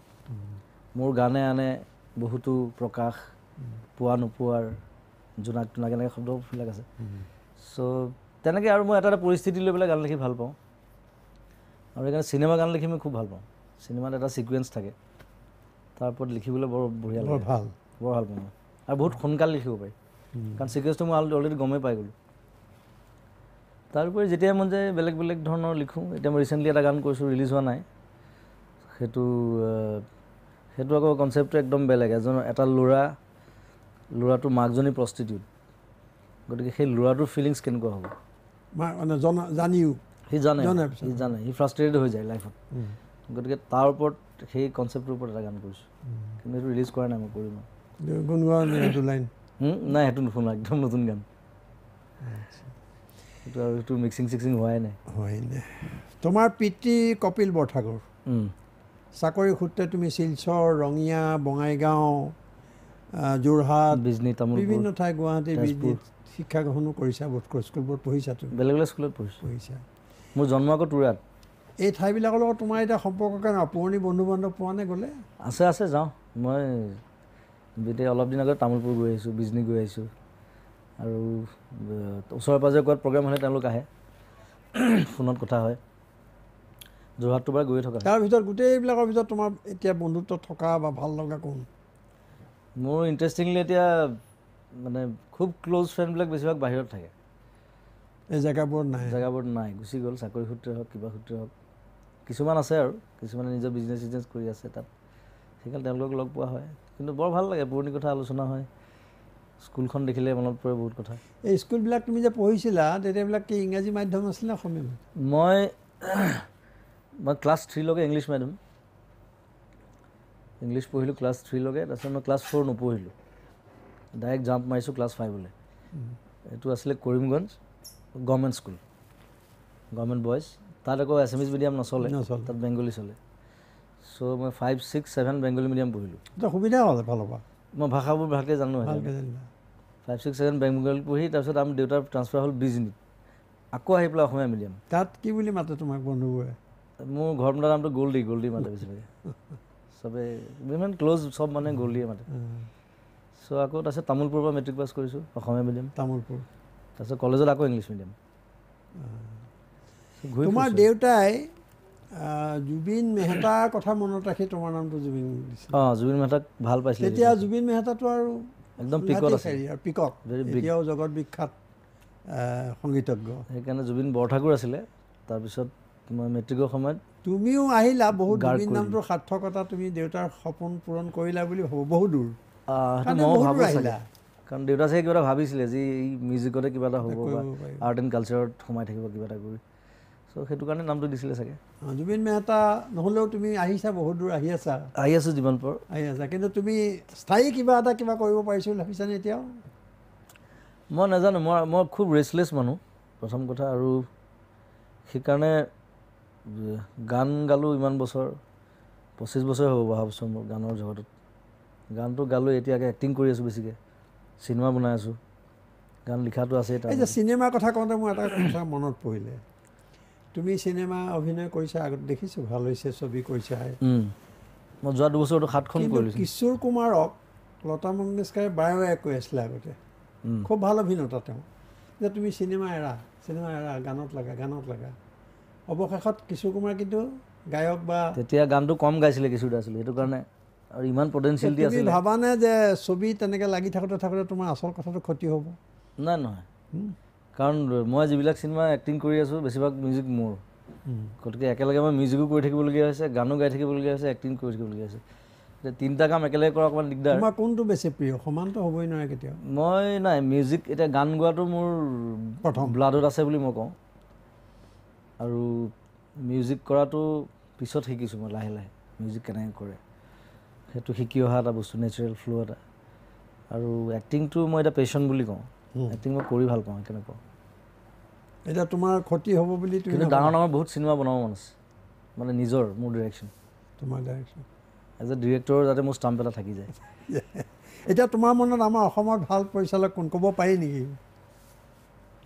মোৰ গানে আনে বহুতো প্ৰকাশ পোৱা নোপোৱাৰ জোনাক তোনাক এনেকৈ শব্দবিলাক আছে চ' তেনেকৈ আৰু মই এটা এটা পৰিস্থিতি লৈ পেলাই গান লিখি ভাল পাওঁ আৰু সেইকাৰণে চিনেমা গান লিখি মই খুব ভাল পাওঁ চিনেমাত এটা ছিকুৱেঞ্চ থাকে তাৰ ওপৰত লিখিবলৈ বৰ বঢ়িয়া লাগে ভাল বৰ ভাল পাওঁ আৰু বহুত সোনকালে লিখিব পাৰি কাৰণ ছিকুৱেঞ্চটো মই অলৰেডি গমেই পাই গ'লোঁ তাৰোপৰি যেতিয়াই মন যায় বেলেগ বেলেগ ধৰণৰ লিখোঁ এতিয়া মই ৰিচেণ্টলি এটা গান কৰিছোঁ ৰিলিজ হোৱা নাই সেইটো সেইটো আকৌ কনচেপ্টটো একদম বেলেগ এজন এটা ল'ৰা ল'ৰাটো মাকজনী প্ৰষ্টিটিউট গতিকে সেই ল'ৰাটোৰ ফিলিংছ কেনেকুৱা হ'ব জানিও সি জানে সি জানে সি ফ্ৰাষ্ট্ৰেটেড হৈ যায় লাইফত গতিকে তাৰ ওপৰত সেই কনচেপ্টটোৰ ওপৰত এটা গান কৰিছোঁ কিন্তু সেইটো ৰিলিজ কৰা নাই মই কৰিম নাই সেইটো নুশুনা একদম নতুন গান সেইটো আৰু সেইটো মিক্সিং চিক্সিং হোৱাই নাই তোমাৰ পিতৃ কপিল বৰঠাকুৰ চাকৰি সূত্ৰে তুমি শিলচৰ ৰঙিয়া বঙাইগাঁও যোৰহাট বিজনী তামোল বিভিন্ন ঠাই গুৱাহাটী বিজনীত শিক্ষা গ্ৰহণো কৰিছা বহুত কৰোঁ স্কুলবোৰত পঢ়িছা তুমি বেলেগ বেলেগ স্কুলত পঢ়িছোঁ পঢ়িছা মোৰ জন্ম আকৌ টুৰাট এই ঠাইবিলাকৰ লগত তোমাৰ এতিয়া সম্পৰ্ক কাৰণে পুৰণি বন্ধু বান্ধৱ পোৱা পোৱানে গ'লে আছে আছে যাওঁ মই এতিয়া অলপ দিন আগত তামোলপুৰ গৈ আহিছোঁ বিজনি গৈ আহিছোঁ আৰু ওচৰে পাঁজৰে ক'ৰবাত প্ৰগ্ৰেম হ'লে তেওঁলোক আহে ফোনত কথা হয় যোৰহাটটো পৰা গৈ থকা তাৰ ভিতৰত গোটেইবিলাকৰ ভিতৰত তোমাৰ এতিয়া বন্ধুত্ব থকা বা ভাল লগা কোন মোৰ ইণ্টাৰেষ্টিংলি এতিয়া মানে খুব ক্ল'জ ফ্ৰেণ্ডবিলাক বেছিভাগ বাহিৰত থাকে এই জেগাবোৰত নাই জেগাবোৰত নাই গুচি গ'ল চাকৰি সূত্ৰে হওক কিবা সূত্ৰে হওক কিছুমান আছে আৰু কিছুমানে নিজৰ বিজনেছ চিজনেছ কৰি আছে তাত সেইকাৰণে তেওঁলোকক লগ পোৱা হয় কিন্তু বৰ ভাল লাগে পুৰণি কথা আলোচনা হয় স্কুলখন দেখিলে মনত পৰে বহুত কথা এই স্কুলবিলাক তুমি যে পঢ়িছিলা তেতিয়াবিলাক কি ইংৰাজী মাধ্যম আছিলে অসমীয়া মই মই ক্লাছ থ্ৰীলৈকে ইংলিছ মাধ্যম ইংলিছ পঢ়িলোঁ ক্লাছ থ্ৰীলৈকে তাৰপিছত মই ক্লাছ ফ'ৰ নপঢ়িলোঁ ডাইৰেক্ট জাম্প মাৰিছোঁ ক্লাছ ফাইভলৈ এইটো আছিলে Karimganj government school government boys তাত আকৌ এছ এম এছ মিডিয়াম নচলে তাত বেংগলী চলে চ' মই five six seven Bengali medium পঢ়িলোঁ সুবিধা হ'ল ফালৰ পৰা মই ভাষাবোৰ ভালকৈ জানো ফাইভ ছিক্স ছেভেন বেংগলী পঢ়ি তাৰপিছত আমি দেউতাৰ ট্ৰান্সফাৰ হ'ল বিজনীত আকৌ আহি পেলাই অসমীয়া মিডিয়াম তাত কি বুলি মাতে তোমাক বন্ধুবোৰে মোৰ ঘৰ মতা নামটো গল্ডি গল্ডি মাতে বেছিভাগে চবে ইমান ক্ল'জ চব মানে গল্ডিয়ে মাতে চ' আকৌ তাৰপিছত তামোলপুৰৰ পৰা মেট্ৰিক পাছ কৰিছোঁ অসমীয়া মিডিয়াম তামোলপুৰ তাৰপিছত কলেজত আকৌ ইংলিছ মিডিয়াম তোমাৰ দেউতাই জুবিন মেহতাৰ কথা মনত ৰাখি তোমাৰ নামটো জুবিন অঁ জুবিন মেহতাক ভাল পাইছিলে তেতিয়া জুবিন মেহতাটো আৰু একদম পিকট আছিল পিকট এতিয়াও জগত বিখ্যাত সংগীতজ্ঞ সেইকাৰণে জুবিন বৰঠাকুৰ আছিলে তাৰপিছত মই মেট্ৰিকৰ সময়ত তুমিও আহিলা বহুত জুবিন নামটোৰ সাৰ্থকতা তুমি দেউতাৰ সপোন পূৰণ কৰিলা বুলি ভাবোঁ বহু দূৰ মই ভাবোঁ আহিলা কাৰণ দেউতা চাগে কিবা এটা ভাবিছিলে যে এই মিউজিকতে কিবা এটা হ'ব আৰ্ট এণ্ড কালচাৰত সোমাই থাকিব কিবা এটা কৰি চ' সেইটো কাৰণে নামটো দিছিলে চাগে জুবিন মেহতা নহ'লেও তুমি আহিছা বহুত দূৰ আহি আছা আহি আছোঁ জীৱনপুৰ আহি আছা কিন্তু তুমি স্থায়ী কিবা এটা কিবা কৰিব পাৰিছিলো ভাবিছানে এতিয়াও মই নাজানো মই মই খুব ৰেষ্টলেছ মানুহ প্ৰথম কথা আৰু সেইকাৰণে গান গালোঁ ইমান বছৰ পঁচিছ বছৰ হ'ব অহা বছৰ মোৰ গানৰ জগতত গানটো গালোঁ এতিয়াকৈ এক্টিং কৰি আছোঁ বেছিকৈ চিনেমা বনাই আছোঁ গান লিখাটো আছে এতিয়া চিনেমাৰ কথা কওঁতে মোৰ এটা কথা মনত পৰিলে তুমি চিনেমা অভিনয় কৰিছা আগতে দেখিছোঁ ভাল হৈছে ছবি কৰিছা মই যোৱা দুবছৰতো সাতখন কিশোৰ কুমাৰক লতা মংগেশকাৰে বাৰে বাৰে কৈ আছিলে আগতে খুব ভাল অভিনেতা তেওঁ যে তুমি চিনেমা এৰা চিনেমা এৰা গানত লাগা গানত লাগা অৱশেষত কিশোৰ কুমাৰ কিন্তু গায়ক বা তেতিয়া গানটো কম গাইছিলে কিছু আছিলে সেইটো কাৰণে আৰু ইমান পটেঞ্চিয়েলিটি আছে ভাবানে যে ছবি তেনেকৈ লাগি থাকোঁতে থাকোঁতে তোমাৰ আচল কথাটো ক্ষতি হ'ব নাই নহয় কাৰণ মই যিবিলাক চিনেমা এক্টিং কৰি আছোঁ বেছিভাগ মিউজিক মোৰ গতিকে একেলগে মই মিউজিকো কৰি থাকিবলগীয়া হৈছে গানো গাই থাকিবলগীয়া হৈছে এক্টিং কৰি থাকিবলগীয়া হৈছে তিনিটা কাম একেলগে কৰা অকণমান দিগদাৰ তোমাৰ কোনটো বেছি প্ৰিয় সমানটো হ'বই নোৱাৰে কেতিয়াও মই নাই মিউজিক এতিয়া গান গোৱাটো মোৰ প্ৰথম ব্লাডত আছে বুলি মই কওঁ আৰু মিউজিক কৰাটো পিছত শিকিছোঁ মই লাহে লাহে মিউজিক কেনেকৈ কৰে সেইটো শিকি অহা এটা বস্তু নেচাৰেল ফ্ল' এটা আৰু এক্টিংটো মই এটা পেচন বুলি কওঁ এক্টিং hmm. মই কৰি ভাল পাওঁ কেনেকুৱা এতিয়া তোমাৰ ক্ষতি হ'ব বুলি কিন্তু ডাঙৰ ডাঙৰ বহুত চিনেমা বনাব মন আছে মানে নিজৰ মোৰ ডিৰেকশ্যন তোমাৰ ডাইৰেকশ্যন এজ এ ডিৰেক্টৰ যাতে মোৰ ষ্টাম্প এটা থাকি যায় এতিয়া তোমাৰ মনত আমাৰ অসমত ভাল পৰিচালক কোন ক'ব পাৰি নেকি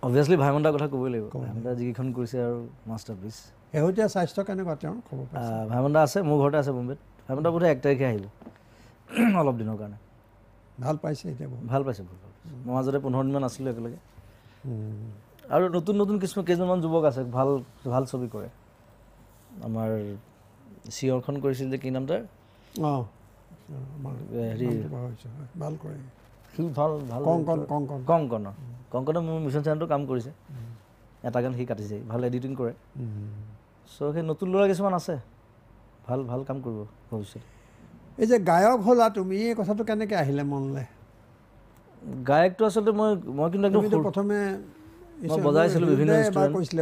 অভিয়াছলি ভাইমন্তাৰ কথা ক'বই লাগিব ভাইমন্তাই যিকেইখন কৰিছে আৰু মাষ্টাৰ পিছ শেহতীয়া স্বাস্থ্য কেনেকুৱা তেওঁ খবৰ ভাইমন্তা আছে মোৰ ঘৰতে আছে বম্বেত ভাইমন্তা বোধহয় এক তাৰিখে আহিব অলপ দিনৰ কাৰণে ভাল পাইছে এতিয়া ভাল পাইছে ভাল পাইছে মাজতে পোন্ধৰ দিনমান আছিলো একেলগে আৰু নতুন নতুন কিছুমান কেইজনমান যুৱক আছে ভাল ভাল ছবি কৰে আমাৰ চিঞৰখন কৰিছিল যে কি নাম তাৰ সি কংকনে মোৰ মিছন চেনেলটো কাম কৰিছে এটা গান সি কাটিছে ভাল এডিটিং কৰে চ' সেই নতুন ল'ৰা কিছুমান আছে ভাল ভাল কাম কৰিব ভৱিষ্যতে এই যে গায়ক হ'লা তুমি এই কথাটো কেনেকৈ আহিলে মনলৈ গায়কটো আচলতে মই মই কিন্তু একদম প্ৰথমে বজাইছিলোঁ বিভিন্ন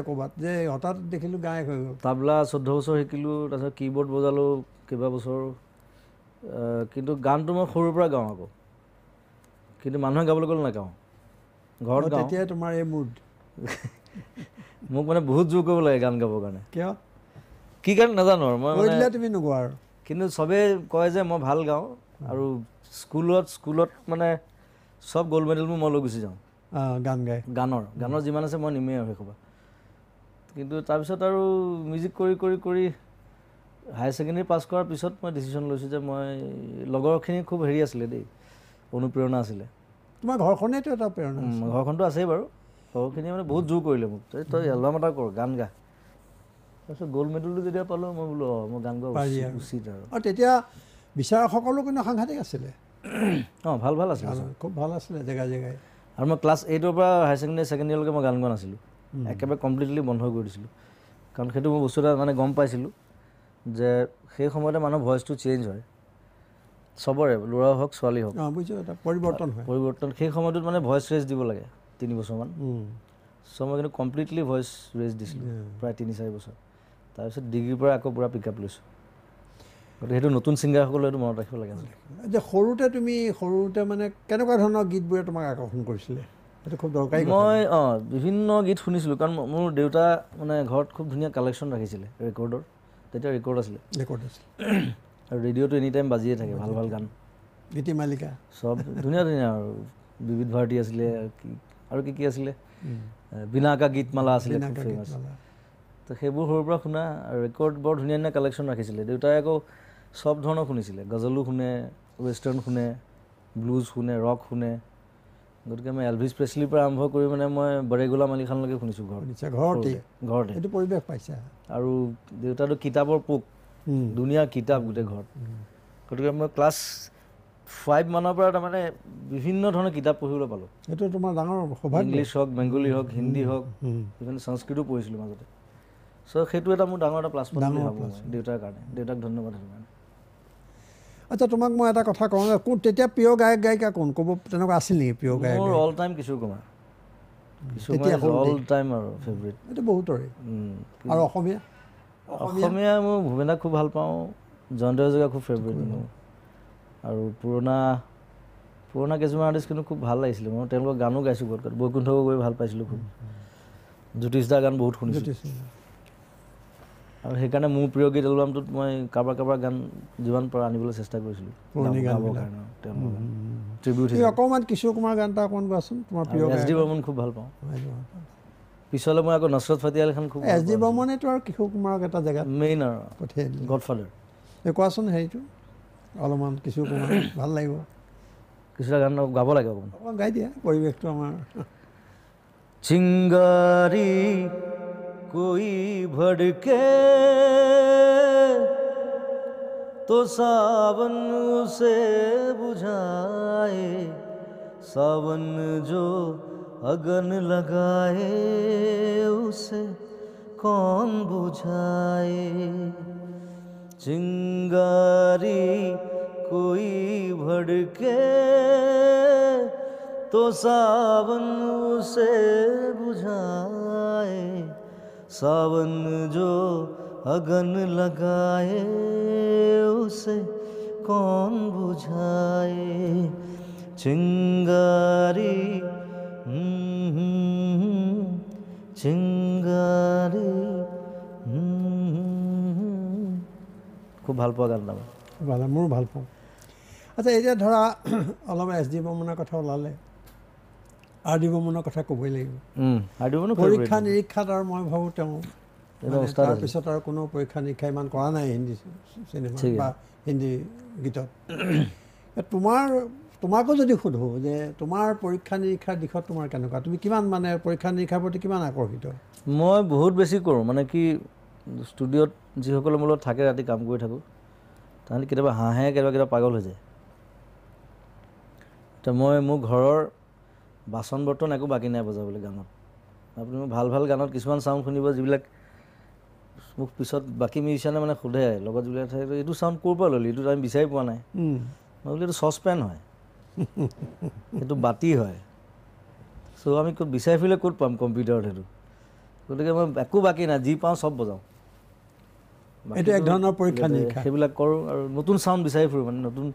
ক'ৰবাত যে হঠাৎ দেখিলোঁ গায়ক হৈ গ'ল তাবলা চৈধ্য বছৰ শিকিলোঁ তাৰপিছত কীবৰ্ড বজালোঁ কেইবাবছৰ কিন্তু গানটো মই সৰুৰ পৰা গাওঁ আকৌ কিন্তু মানুহে গাবলৈ গ'লে নাগাওঁ ঘৰত তেতিয়া তোমাৰ এই মুড মোক মানে বহুত জোৰ কৰিব লাগে গান গাবৰ কাৰণে কিয় কি কাৰণে নাজানো আৰু মই তুমি নোগোৱা আৰু কিন্তু চবেই কয় যে মই ভাল গাওঁ আৰু স্কুলত স্কুলত মানে চব গ'ল্ড মেডেল মই লৈ গুচি যাওঁ গান গাই গানৰ গানৰ যিমান আছে মই নিমেই আৰু সেইসোপা কিন্তু তাৰপিছত আৰু মিউজিক কৰি কৰি কৰি হায়াৰ ছেকেণ্ডেৰী পাছ কৰাৰ পিছত মই ডিচিশ্যন লৈছোঁ যে মই লগৰখিনি খুব হেৰি আছিলে দেই অনুপ্ৰেৰণা আছিলে তোমাৰ ঘৰখনেইতো এটা প্ৰেৰণা ঘৰখনটো আছেই বাৰু লগৰখিনিয়ে মানে বহুত জোৰ কৰিলে মোক তই তই এলবাম এটা কৰ গান গা তাৰপিছত গ'ল্ড মেডেলটো যেতিয়া পালোঁ মই বোলো অঁ মই গান গাব উচিত আৰু তেতিয়া বিচাৰকসকলো কিন্তু সাংঘাতিক আছিলে অঁ ভাল ভাল আছিল খুব ভাল আছিলে জেগাই জেগাই আৰু মই ক্লাছ এইটৰ পৰা হায়াৰ ছেকেণ্ডেৰী ছেকেণ্ডেৰীলৈকে মই গান গোৱা নাছিলোঁ একেবাৰে কমপ্লিটলি বন্ধ কৰি দিছিলোঁ কাৰণ সেইটো মই বস্তু এটা মানে গম পাইছিলোঁ যে সেই সময়তে মানুহৰ ভইচটো চেঞ্জ হয় চবৰে ল'ৰা হওক ছোৱালী হওক পৰিৱৰ্তন পৰিৱৰ্তন সেই সময়টোত মানে ভইচ ৰেজ দিব লাগে তিনি বছৰমান চ' মই কিন্তু কমপ্লিটলি ভইচ ৰেজ দিছিলোঁ প্ৰায় তিনি চাৰি বছৰ তাৰপিছত ডিগ্ৰীৰ পৰা আকৌ পূৰা পিক আপ লৈছোঁ গতিকে সেইটো নতুন ছিংগাৰসকলে এইটো মনত ৰাখিব লাগে যে সৰুতে তুমি সৰুতে মানে কেনেকুৱা ধৰণৰ গীতবোৰে তোমাক আকৰ্ষণ কৰিছিলে খুব দৰকাৰী মই অঁ বিভিন্ন গীত শুনিছিলোঁ কাৰণ মোৰ দেউতা মানে ঘৰত খুব ধুনীয়া কালেকশ্যন ৰাখিছিলে ৰেকৰ্ডৰ তেতিয়া ৰেকৰ্ড আছিলে ৰেকৰ্ড আছিলে আৰু ৰেডিঅ'টো এনিটাইম বাজিয়ে থাকে ভাল ভাল গান গীতি মালিকা চব ধুনীয়া ধুনীয়া আৰু বিবিধ ভাৰতী আছিলে আৰু কি কি আছিলে বিনাকা মালা আছিলে ফেমাছ ত' সেইবোৰ সৰুৰ পৰা শুনা ৰেকৰ্ড বৰ ধুনীয়া ধুনীয়া কালেকশ্যন ৰাখিছিলে দেউতাই আকৌ চব ধৰণৰ শুনিছিলে গজলো শুনে ৱেষ্টাৰ্ণ শুনে ব্লুজ শুনে ৰক শুনে গতিকে মই এলভিছ প্ৰেচলিৰ পৰা আৰম্ভ কৰি মানে মই বৰেগোলা মালিখানলৈকে শুনিছোঁ ঘৰতে ঘৰতে আৰু দেউতাটো কিতাপৰ পোক ধুনীয়া কিতাপ গোটেই ঘৰত গতিকে মই ক্লাছ ফাইভ মানৰ পৰা তাৰমানে বিভিন্ন ধৰণৰ কিতাপ পঢ়িবলৈ পালোঁ সেইটো তোমাৰ ডাঙৰ ইংলিছ হওক বেংগলী হওক হিন্দী হওক ইভেন সংস্কৃতো পঢ়িছিলোঁ মাজতে চ' সেইটো এটা মোৰ ডাঙৰ এটা প্লাছ পইণ্ট দেউতাৰ কাৰণে দেউতাক ধন্যবাদ সেইটো কাৰণে আচ্ছা তোমাক মই এটা কথা কওঁ কোন তেতিয়া প্ৰিয় গায়ক গায়িকা কোন ক'ব তেনেকুৱা আছিল নেকি প্ৰিয় গায়ক মোৰ অল টাইম কিশোৰ কুমাৰ অসমীয়া অসমীয়া মই খুব ভাল পাওঁ জয়ন্ত হাজৰিকা খুব ফেভৰেট মোৰ আৰু পুৰণা পুৰণা কিছুমান আৰ্টিষ্ট কিন্তু খুব ভাল লাগিছিলে মই তেওঁলোকৰ গানো গাইছোঁ বৈকুণ্ঠ গৈ ভাল পাইছিলোঁ খুব জ্যোতিষ জ্যোতিষদাৰ গান বহুত শুনিছোঁ আৰু সেইকাৰণে মোৰ প্ৰিয় গীত এলবামটোত মই কাৰোবাৰ কাৰোবাৰ গান যিমান পাৰো আনিবলৈ চেষ্টা কৰিছিলোঁ অকণমান কিশোৰ কুমাৰ গান এটা অকণমান গোৱাচোন তোমাৰ প্ৰিয় এছ ডি বৰ্মন খুব ভাল পাওঁ পিছলৈ মই আকৌ নচৰত ফাটি খান খুব এছ ডি বৰ্মনেতো আৰু কিশোৰ কুমাৰক এটা জেগা মেইন আৰু পঠিয়াই গডফাদাৰ এই কোৱাচোন হেৰিটো অলপমান কিশোৰ কুমাৰ ভাল লাগিব কিশোৰ গান গাব লাগে অকণমান অকণমান গাই দিয়া পৰিৱেশটো আমাৰ চিংগাৰী कोई भड़के तो सावन उसे बुझाए सावन जो अगन लगाए उसे कौन बुझाए चिंगारी कोई भड़के तो सावन उसे बुझाए सावन जो अगन लगाए उसे कौन बुझाए चिंगारी हम्म चिंगारी हम्म खूब ভাল পড়াল নাম ভাল পড় মু ভাল পড় আচ্ছা এইটা ধরা অলম এসডি বোমনা কথালালে আৰ্দিবৰ্মনৰ কথা ক'বই লাগিব পৰীক্ষা নিৰীক্ষাত আৰু মই ভাবোঁ তেওঁ তাৰপিছত আৰু কোনো পৰীক্ষা নিৰীক্ষা ইমান কৰা নাই হিন্দী চিনেমা বা হিন্দী গীতত তোমাৰ তোমাকো যদি সোধোঁ যে তোমাৰ পৰীক্ষা নিৰীক্ষাৰ দিশত তোমাৰ কেনেকুৱা তুমি কিমান মানে পৰীক্ষা নিৰীক্ষাৰ প্ৰতি কিমান আকৰ্ষিত মই বহুত বেছি কৰোঁ মানে কি ষ্টুডিঅ'ত যিসকলৰ মোৰ লগত থাকে ৰাতি কাম কৰি থাকোঁ তাহাঁতি কেতিয়াবা হাঁহে কেতিয়াবা কেতিয়াবা পাগল হৈ যায় এতিয়া মই মোৰ ঘৰৰ বাচন বৰ্তন একো বাকী নাই বজাবলৈ গানত আপুনি মোৰ ভাল ভাল গানত কিছুমান চাউণ্ড শুনিব যিবিলাক মোক পিছত বাকী মিউজিচিয়ানে মানে সোধে লগত যিবিলাক থাকে এইটো চাউণ্ড ক'ৰ পৰা ল'লি এইটো আমি বিচাৰি পোৱা নাই মই বোলো এইটো চচপেন হয় এইটো বাতি হয় চ' আমি ক'ত বিচাৰি ফুৰিলে ক'ত পাম কম্পিউটাৰত সেইটো গতিকে মই একো বাকী নাই যি পাওঁ চব বজাওঁ এক ধৰণৰ পৰীক্ষা সেইবিলাক কৰোঁ আৰু নতুন চাউণ্ড বিচাৰি ফুৰোঁ মানে নতুন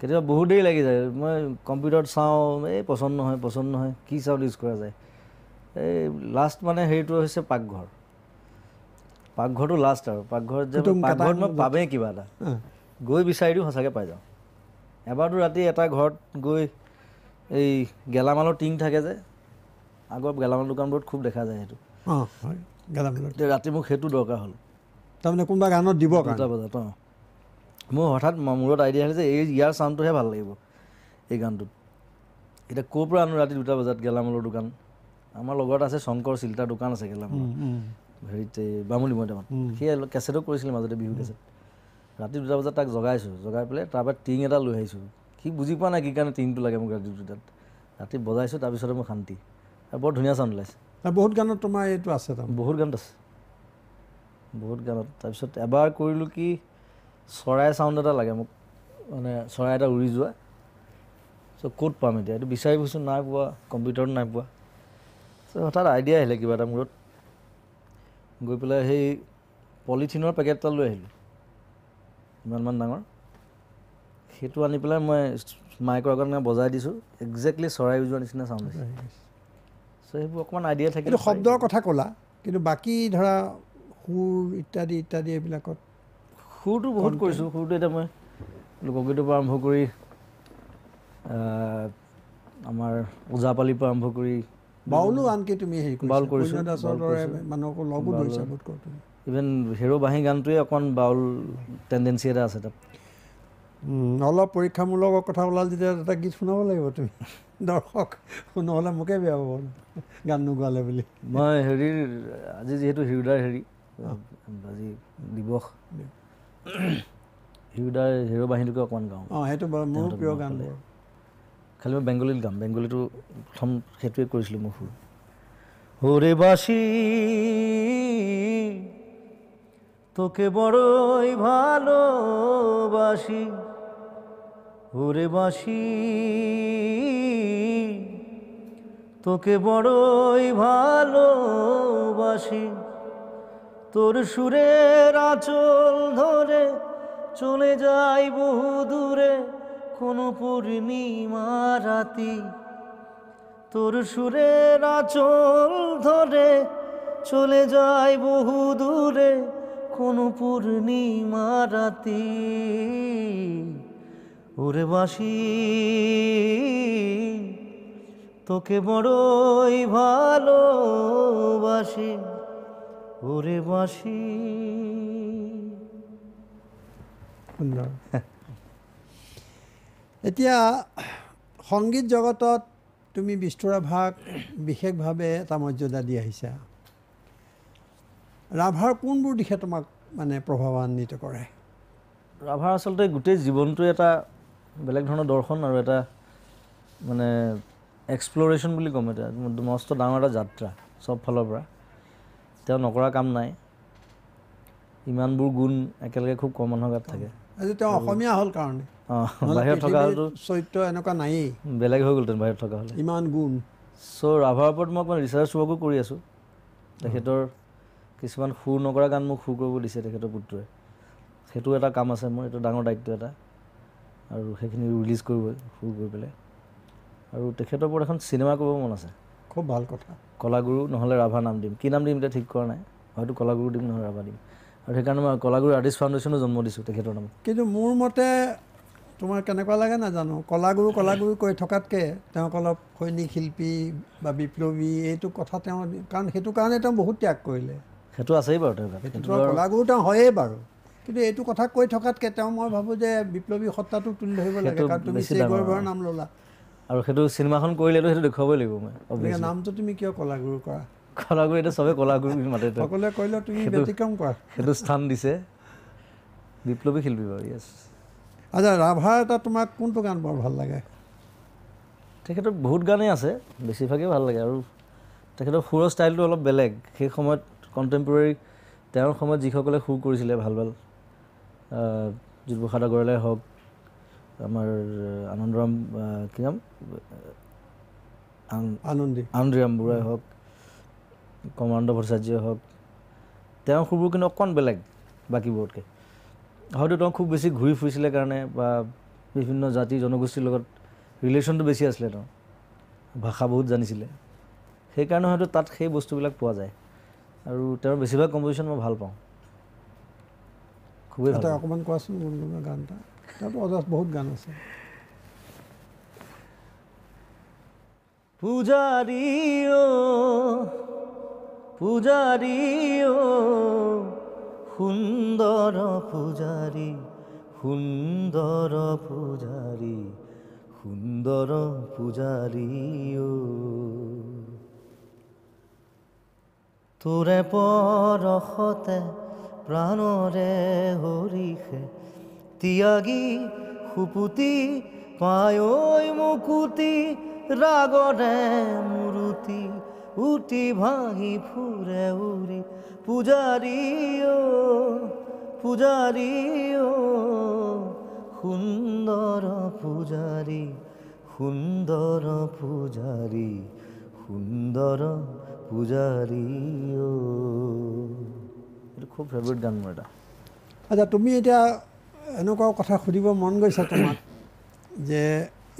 কেতিয়াবা বহুত দেৰি লাগি যায় মই কম্পিউটাৰত চাওঁ এই পচন্দ নহয় পচন্দ নহয় কি চাউল ইউজ কৰা যায় এই লাষ্ট মানে হেৰিটো হৈছে পাকঘৰ পাকঘৰটো লাষ্ট আৰু পাকঘৰত যে পাকঘৰত মই পাবেই কিবা এটা গৈ বিচাৰি দিওঁ সঁচাকৈ পাই যাওঁ এবাৰতো ৰাতি এটা ঘৰত গৈ এই গেলামালৰ টিং থাকে যে আগৰ গেলামাল দোকানবোৰত খুব দেখা যায় সেইটো গেলামালত ৰাতি মোক সেইটো দৰকাৰ হ'ল তাৰমানে কোনোবা গানত দিব দুটা বজাত অঁ মোৰ হঠাৎ মূৰত আইডিয়া আহিলে যে এই ইয়াৰ চাউণ্ডটোহে ভাল লাগিব এই গানটোত এতিয়া ক'ৰ পৰা আনো ৰাতি দুটা বজাত গেলামালৰ দোকান আমাৰ লগত আছে শংকৰ চিল্টাৰ দোকান আছে গেলামালৰ হেৰিত বামুলি মই তাত সেই কেছেটো কৰিছিলে মাজতে বিহু কেছেট ৰাতি দুটা বজাত তাক জগাইছোঁ জগাই পেলাই তাৰ পৰা টিং এটা লৈ আহিছোঁ সি বুজি পোৱা নাই কি কাৰণে টিংটো লাগে মোক ৰাতি দুটাত ৰাতি বজাইছোঁ তাৰপিছতে মোৰ শান্তি আৰু বৰ ধুনীয়া চাউণ্ড ওলাইছে বহুত গানত তোমাৰ এইটো আছে বহুত গানত আছে বহুত গানত তাৰপিছত এবাৰ কৰিলোঁ কি চৰাই চাউণ্ড এটা লাগে মোক মানে চৰাই এটা উৰি যোৱা চ' ক'ত পাম এতিয়া এইটো বিচাৰিবচোন নাই পোৱা কম্পিউটাৰত নাই পোৱা চ' হঠাৎ আইডিয়া আহিলে কিবা এটা মূৰত গৈ পেলাই সেই পলিথিনৰ পেকেট এটা লৈ আহিলোঁ ইমানমান ডাঙৰ সেইটো আনি পেলাই মই মাইকৰ আগত মানে বজাই দিছোঁ একজেক্টলি চৰাই উজোৱা নিচিনা চাউণ্ড চ' সেইবোৰ অকণমান আইডিয়া থাকে শব্দৰ কথা ক'লা কিন্তু বাকী ধৰা সুৰ ইত্যাদি ইত্যাদি এইবিলাকত সুৰটো বহুত কৰিছোঁ সুৰটো এতিয়া মই লোকগীতৰ পৰা আৰম্ভ কৰি আমাৰ ওজাপালিৰ পৰা আৰম্ভ কৰি বাউলো আনকি তুমি বাউল কৰিছোঁ ইভেন হেৰ' বাঁহী গানটোৱে অকণ বাউল টেণ্ডেঞ্চি এটা আছে তাত অলপ পৰীক্ষামূলক কথা ওলাল যেতিয়া এটা গীত শুনাব লাগিব তুমি দৰ্শক নহ'লে মোকে বেয়া পাব গান নোগোৱালে বুলি মই হেৰিৰ আজি যিহেতু হিৰোদাৰ হেৰি আজি দিৱস হিউদাৰ হেৰ' বাহিনীটোকে অকণমান গাওঁ অঁ সেইটো বাৰু মোৰ প্ৰিয় গানবোৰ খালি মই বেংগলীত গাম বেংগলীটো প্ৰথম সেইটোৱে কৰিছিলোঁ মোৰ সুৰ ওরে বাসি তোকে বড়ই ভালোবাসি ওরে বাসি তোকে বড়ই ভালোবাসি তোর সুরের আচল ধরে চলে যাই বহু দূরে কোনো পূর্ণিমা রাতি তোর সুরের আচল ধরে চলে যাই বহু দূরে কোনো পূর্ণিমা রাতি ওরে বাসি তোকে বড়ই ভালোবাসি কৰে বাসি এতিয়া সংগীত জগতত তুমি বিষ্ণুৰাভাক বিশেষভাৱে এটা মৰ্যাদা দি আহিছা ৰাভাৰ কোনবোৰ দিশে তোমাক মানে প্ৰভাৱান্বিত কৰে ৰাভাৰ আচলতে গোটেই জীৱনটোৱে এটা বেলেগ ধৰণৰ দৰ্শন আৰু এটা মানে এক্সপ্ল'ৰেশ্যন বুলি ক'ম এতিয়া মস্ত ডাঙৰ এটা যাত্ৰা চব ফালৰ পৰা তেওঁ নকৰা কাম নাই ইমানবোৰ গুণ একেলগে খুব কম মানুহৰ গাত থাকে আজি তেওঁ অসমীয়া হ'ল কাৰণে বাহিৰত থকা হ'লতো চৰিত্ৰ এনেকুৱা নাইয়ে বেলেগ হৈ গ'লহেঁতেন বাহিৰত থকা হ'লে ইমান গুণ চ' ৰাভাৰ ওপৰত মই অকণমান ৰিচাৰ্চ ৱৰ্কো কৰি আছোঁ তেখেতৰ কিছুমান সুৰ নকৰা গান মোক সুৰ কৰিব দিছে তেখেতৰ পুত্ৰই সেইটো এটা কাম আছে মোৰ এইটো ডাঙৰ দায়িত্ব এটা আৰু সেইখিনি ৰিলিজ কৰিব সুৰ কৰি পেলাই আৰু তেখেতৰ ওপৰত এখন চিনেমা কৰিব মন আছে খুব ভাল কথা কলাগুৰু নহ'লে ৰাভা নাম দিম কি নাম দিম এতিয়া ঠিক কৰা নাই হয়তো কলাগুৰু দিম নহয় ৰাভা দিম আৰু সেইকাৰণে মই কলাগুৰু আৰ্টিষ্ট ফাউণ্ডেশ্যনো জন্ম দিছোঁ তেখেতৰ নামত কিন্তু মোৰ মতে তোমাৰ কেনেকুৱা লাগে নাজানো কলাগুৰু কলাগুৰু কৈ থকাতকৈ তেওঁক অলপ সৈনিক শিল্পী বা বিপ্লৱী এইটো কথা তেওঁ কাৰণ সেইটো কাৰণে তেওঁ বহুত ত্যাগ কৰিলে সেইটো আছেই বাৰু তেওঁ কলাগুৰু তেওঁ হয়েই বাৰু কিন্তু এইটো কথা কৈ থকাতকৈ তেওঁ মই ভাবোঁ যে বিপ্লৱী সত্তাটো তুলি ধৰিব লাগে তুমি নাম ল'লা আৰু সেইটো চিনেমাখন কৰিলেতো সেইটো দেখুৱাবই লাগিব মই নামটো তুমি কিয় কলাগুৰু কৰা কলাগুৰু এতিয়া চবেই কলাগুৰু বুলি মাতে সেইটো স্থান দিছে বিপ্লৱী শিল্পী বাৰু ইয়েছ আচ্ছা ৰাভাৰ এটা তোমাক কোনটো গান বৰ ভাল লাগে তেখেতৰ বহুত গানেই আছে বেছিভাগেই ভাল লাগে আৰু তেখেতৰ সুৰৰ ষ্টাইলটো অলপ বেলেগ সেই সময়ত কণ্টেম্পৰেৰী তেওঁৰ সময়ত যিসকলে সুৰ কৰিছিলে ভাল ভাল জ্যোতিপ্ৰসাদ আগৰৱালাই হওক আমাৰ আনন্দৰাম কি নাম আনন্দী আনন্দীৰাম বৰুৱাই হওক কমানন্দ ভট্টাচাৰ্যই হওক তেওঁৰ সুৰবোৰ কিন্তু অকণ বেলেগ বাকীবোৰতকৈ হয়তো তেওঁ খুব বেছি ঘূৰি ফুৰিছিলে কাৰণে বা বিভিন্ন জাতি জনগোষ্ঠীৰ লগত ৰিলেশ্যনটো বেছি আছিলে তেওঁ ভাষা বহুত জানিছিলে সেইকাৰণে হয়তো তাত সেই বস্তুবিলাক পোৱা যায় আৰু তেওঁৰ বেছিভাগ কম্পজিশ্যন মই ভাল পাওঁ খুবেই অকণমান কোৱাচোন গুণগুণা গান এটা তাতো অদাস বহুত গান আছে পূজারিও পূজারিও সুন্দর পূজাৰী সুন্দৰ পূজাৰী সুন্দৰ পূজাৰীও তোৰে পৰশতে প্ৰাণৰে হৰিষে ত্যাগী সুপুতি পায়ৈ মুকুতি ৰাগৰে মূৰুতি উটি ভাঙি ফুৰে উৰি পূজাৰী পূজাৰী সুন্দৰ পূজাৰী সুন্দৰ পূজাৰী সুন্দৰ পূজাৰী এইটো খুব ফেভৰেট গান মোৰ এটা আচ্ছা তুমি এতিয়া এনেকুৱাও কথা সুধিব মন গৈছে তোমাক যে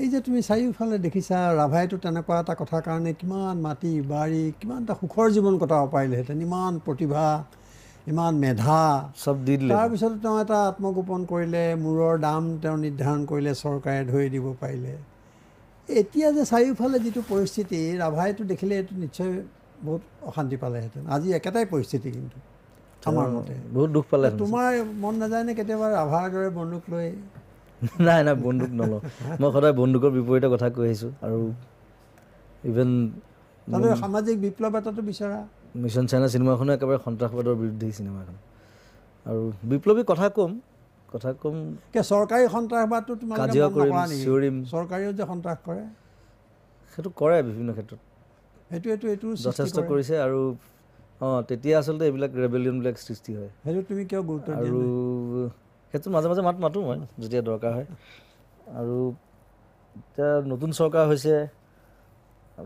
এই যে তুমি চাৰিওফালে দেখিছা ৰাভাইটো তেনেকুৱা এটা কথাৰ কাৰণে কিমান মাটি বাৰী কিমান এটা সুখৰ জীৱন কটাব পাৰিলেহেঁতেন ইমান প্ৰতিভা ইমান মেধা চব দি দিলে তাৰপিছতো তেওঁ এটা আত্মগোপন কৰিলে মূৰৰ দাম তেওঁ নিৰ্ধাৰণ কৰিলে চৰকাৰে ধৰি দিব পাৰিলে এতিয়া যে চাৰিওফালে যিটো পৰিস্থিতি ৰাভাইটো দেখিলে এইটো নিশ্চয় বহুত অশান্তি পালেহেঁতেন আজি একেটাই পৰিস্থিতি কিন্তু বহুত দুখ পালে তোমাৰ মন না জানে কেতিয়াবা আভাৰ দৰে বন্দুক লৈ নাই নাই বন্দুক নল মই সদায় বন্দুকৰ বিপৰীতে কথা কৈ আহিছোঁ আৰু ইভেন সামাজিক বিপ্লৱ এটাটো বিচাৰা মিছন চাইনা চিনেমাখনো একেবাৰে সন্ত্ৰাসবাদৰ বিৰুদ্ধে চিনেমা আৰু বিপ্লৱী কথা ক'ম কথা ক'ম চৰকাৰী সন্ত্ৰাসবাদটো কাজিয়া কৰিম চিঞৰিম চৰকাৰেও যে সন্ত্ৰাস কৰে সেইটো কৰে বিভিন্ন ক্ষেত্ৰত সেইটো এইটো যথেষ্ট কৰিছে আৰু অঁ তেতিয়া আচলতে এইবিলাক ৰেবেলিয়নবিলাক সৃষ্টি হয় সেইটো তুমি কিয় গুৰুত্ব আৰু সেইটো মাজে মাজে মাত মাতোঁ মই যেতিয়া দৰকাৰ হয় আৰু এতিয়া নতুন চৰকাৰ হৈছে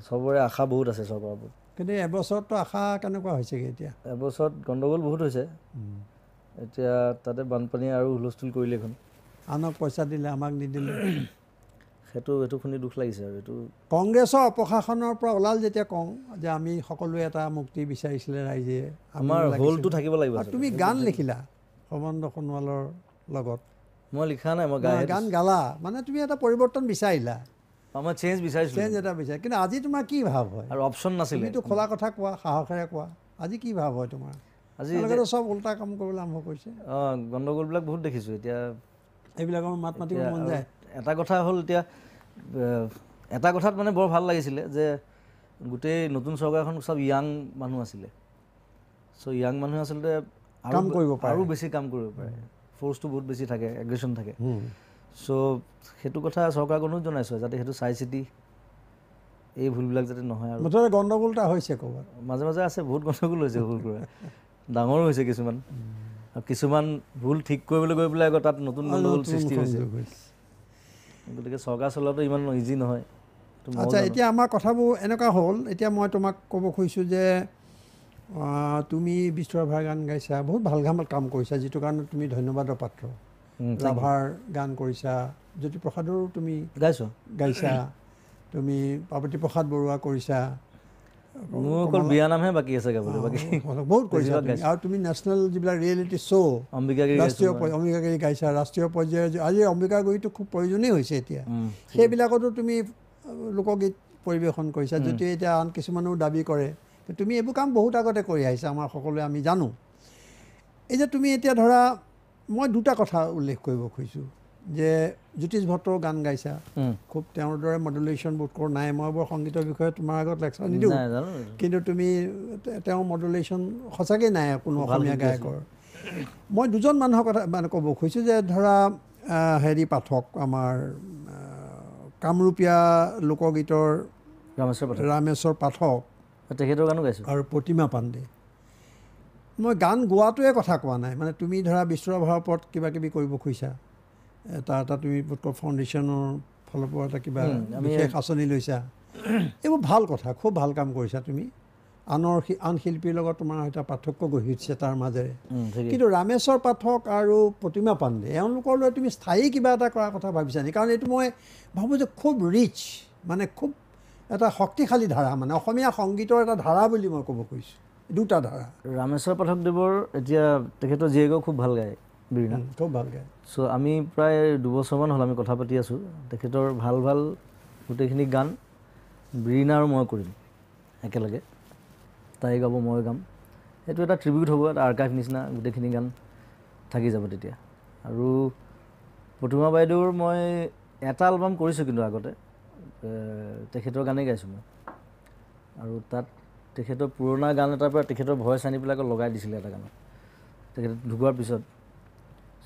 চবৰে আশা বহুত আছে চৰকাৰৰ ওপৰত কিন্তু এবছৰততো আশা কেনেকুৱা হৈছেগৈ এতিয়া এবছৰত গণ্ডগোল বহুত হৈছে এতিয়া তাতে বানপানী আৰু হুলস্থুল কৰিলে এইখন আনক পইচা দিলে আমাক নিদিলে সেইটো সেইটো শুনি দুখ লাগিছে আৰু এইটো কংগ্ৰেছৰ অপশাসনৰ পৰা ওলাল যেতিয়া কওঁ যে আমি সকলোৱে এটা মুক্তি বিচাৰিছিলে ৰাইজে আমাৰ হ'লটো থাকিব লাগিব তুমি গান লিখিলা সমন্ত সোণোৱালৰ লগত মই লিখা নাই মই গান গালা মানে তুমি এটা পৰিৱৰ্তন বিচাৰিলা কিন্তু আজি তোমাৰ কি ভাৱ হয় আৰু অপশ্যন নাছিল তুমিতো খোলা কথা কোৱা সাহসেৰে কোৱা আজি কি ভাৱ হয় তোমাৰ আজি চব উল্টা কাম কৰিবলৈ আৰম্ভ কৰিছে অঁ গণ্ডগোলবিলাক বহুত দেখিছোঁ এতিয়া এইবিলাকৰ মাত মাতিব মন যায় এটা কথা হ'ল এতিয়া এটা কথাত মানে বৰ ভাল লাগিছিলে যে গোটেই নতুন চৰকাৰখন চব য়াং মানুহ আছিলে চ' ইয়াং মানুহে আচলতে আৰু বেছি কাম কৰিব পাৰে ফ'ৰ্চটো বহুত বেছি থাকে এগ্ৰেশ্যন থাকে চ' সেইটো কথা চৰকাৰক অনুৰোধ জনাইছোঁ যাতে সেইটো চাই চিতি এই ভুলবিলাক যাতে নহয় আৰু গণ্ডগোল এটা হৈছে মাজে মাজে আছে বহুত গণ্ডগোল হৈছে ভুল কৰে ডাঙৰো হৈছে কিছুমান আৰু কিছুমান ভুল ঠিক কৰিবলৈ গৈ পেলাই আকৌ তাত নতুন গণ্ডগোল সৃষ্টি হৈছে গতিকে চৰকাৰ চলোৱাটো ইমান ইজি নহয় আচ্ছা এতিয়া আমাৰ কথাবোৰ এনেকুৱা হ'ল এতিয়া মই তোমাক ক'ব খুজিছোঁ যে তুমি বিশ্বৰভাৰ গান গাইছা বহুত ভাল ঘাম কাম কৰিছা যিটো কাৰণে তুমি ধন্যবাদৰ পাত্ৰ ৰাভাৰ গান কৰিছা জ্যোতিপ্ৰসাদৰো তুমি গাইছ গাইছা তুমি পাৰ্বতী প্ৰসাদ বৰুৱা কৰিছা মোৰ অকল বিয়া নামহে বাকী আছে গাবলৈ বাকী বহুত কৰিছে আৰু তুমি নেশ্যনেল যিবিলাক ৰিয়েলিটি শ্ব' অম্বিকাগিৰি ৰাষ্ট্ৰীয় অম্বিকাগিৰি গাইছা ৰাষ্ট্ৰীয় পৰ্যায়ৰ আজি অম্বিকাগিৰিটো খুব প্ৰয়োজনীয় হৈছে এতিয়া সেইবিলাকতো তুমি লোকগীত পৰিৱেশন কৰিছা যদিও এতিয়া আন কিছুমানেও দাবী কৰে তুমি এইবোৰ কাম বহুত আগতে কৰি আহিছা আমাৰ সকলোৱে আমি জানো এই যে তুমি এতিয়া ধৰা মই দুটা কথা উল্লেখ কৰিব খুজিছোঁ যে জ্যোতিষ ভট্টৰ গান গাইছা খুব তেওঁৰ দৰে মডুলেশ্যন বোধ কৰোঁ নাই মই বৰ সংগীতৰ বিষয়ে তোমাৰ আগত লেকচাৰ নিদিওঁ কিন্তু তুমি তেওঁ মডুলেশ্যন সঁচাকেই নাই কোনো অসমীয়া গায়কৰ মই দুজন মানুহৰ কথা মানে ক'ব খুজিছোঁ যে ধৰা হেৰি পাঠক আমাৰ কামৰূপীয়া লোকগীতৰ ৰামেশ্বৰ পাঠক তেখেতৰ গানো গাইছোঁ আৰু প্ৰতিমা পাণ্ডে মই গান গোৱাটোৱে কথা কোৱা নাই মানে তুমি ধৰা বিশ্ব ওপৰত কিবা কিবি কৰিব খুজিছা এটা এটা তুমি ফাউণ্ডেশ্যনৰ ফালৰ পৰা এটা কিবা বিশেষ আঁচনি লৈছা এইবোৰ ভাল কথা খুব ভাল কাম কৰিছা তুমি আনৰ আন শিল্পীৰ লগত তোমাৰ এটা পাৰ্থক্য গঢ়ি উঠিছে তাৰ মাজেৰে কিন্তু ৰামেশ্বৰ পাঠক আৰু প্ৰতিমা পাণ্ডে এওঁলোকৰ লৈ তুমি স্থায়ী কিবা এটা কৰাৰ কথা ভাবিছা নেকি কাৰণ এইটো মই ভাবোঁ যে খুব ৰিচ মানে খুব এটা শক্তিশালী ধাৰা মানে অসমীয়া সংগীতৰ এটা ধাৰা বুলি মই ক'ব খুজিছোঁ দুটা ধাৰা ৰামেশ্বৰ পাঠকদেৱৰ এতিয়া তেখেতৰ জীয়েকেও খুব ভাল গায় বিভিন্ন খুব ভাল গায় চ' আমি প্ৰায় দুবছৰমান হ'ল আমি কথা পাতি আছোঁ তেখেতৰ ভাল ভাল গোটেইখিনি গান বীণা আৰু মই কৰিম একেলগে তাই গাব মই গাম সেইটো এটা ট্ৰিবিউট হ'ব এটা আৰ্কাইভ নিচিনা গোটেইখিনি গান থাকি যাব তেতিয়া আৰু প্ৰতিমা বাইদেউৰ মই এটা এলবাম কৰিছোঁ কিন্তু আগতে তেখেতৰ গানেই গাইছোঁ মই আৰু তাত তেখেতৰ পুৰণা গান এটাৰ পৰা তেখেতৰ ভইচ আনি পেলাই আকৌ লগাই দিছিলে এটা গানত তেখেতে ঢুকোৱাৰ পিছত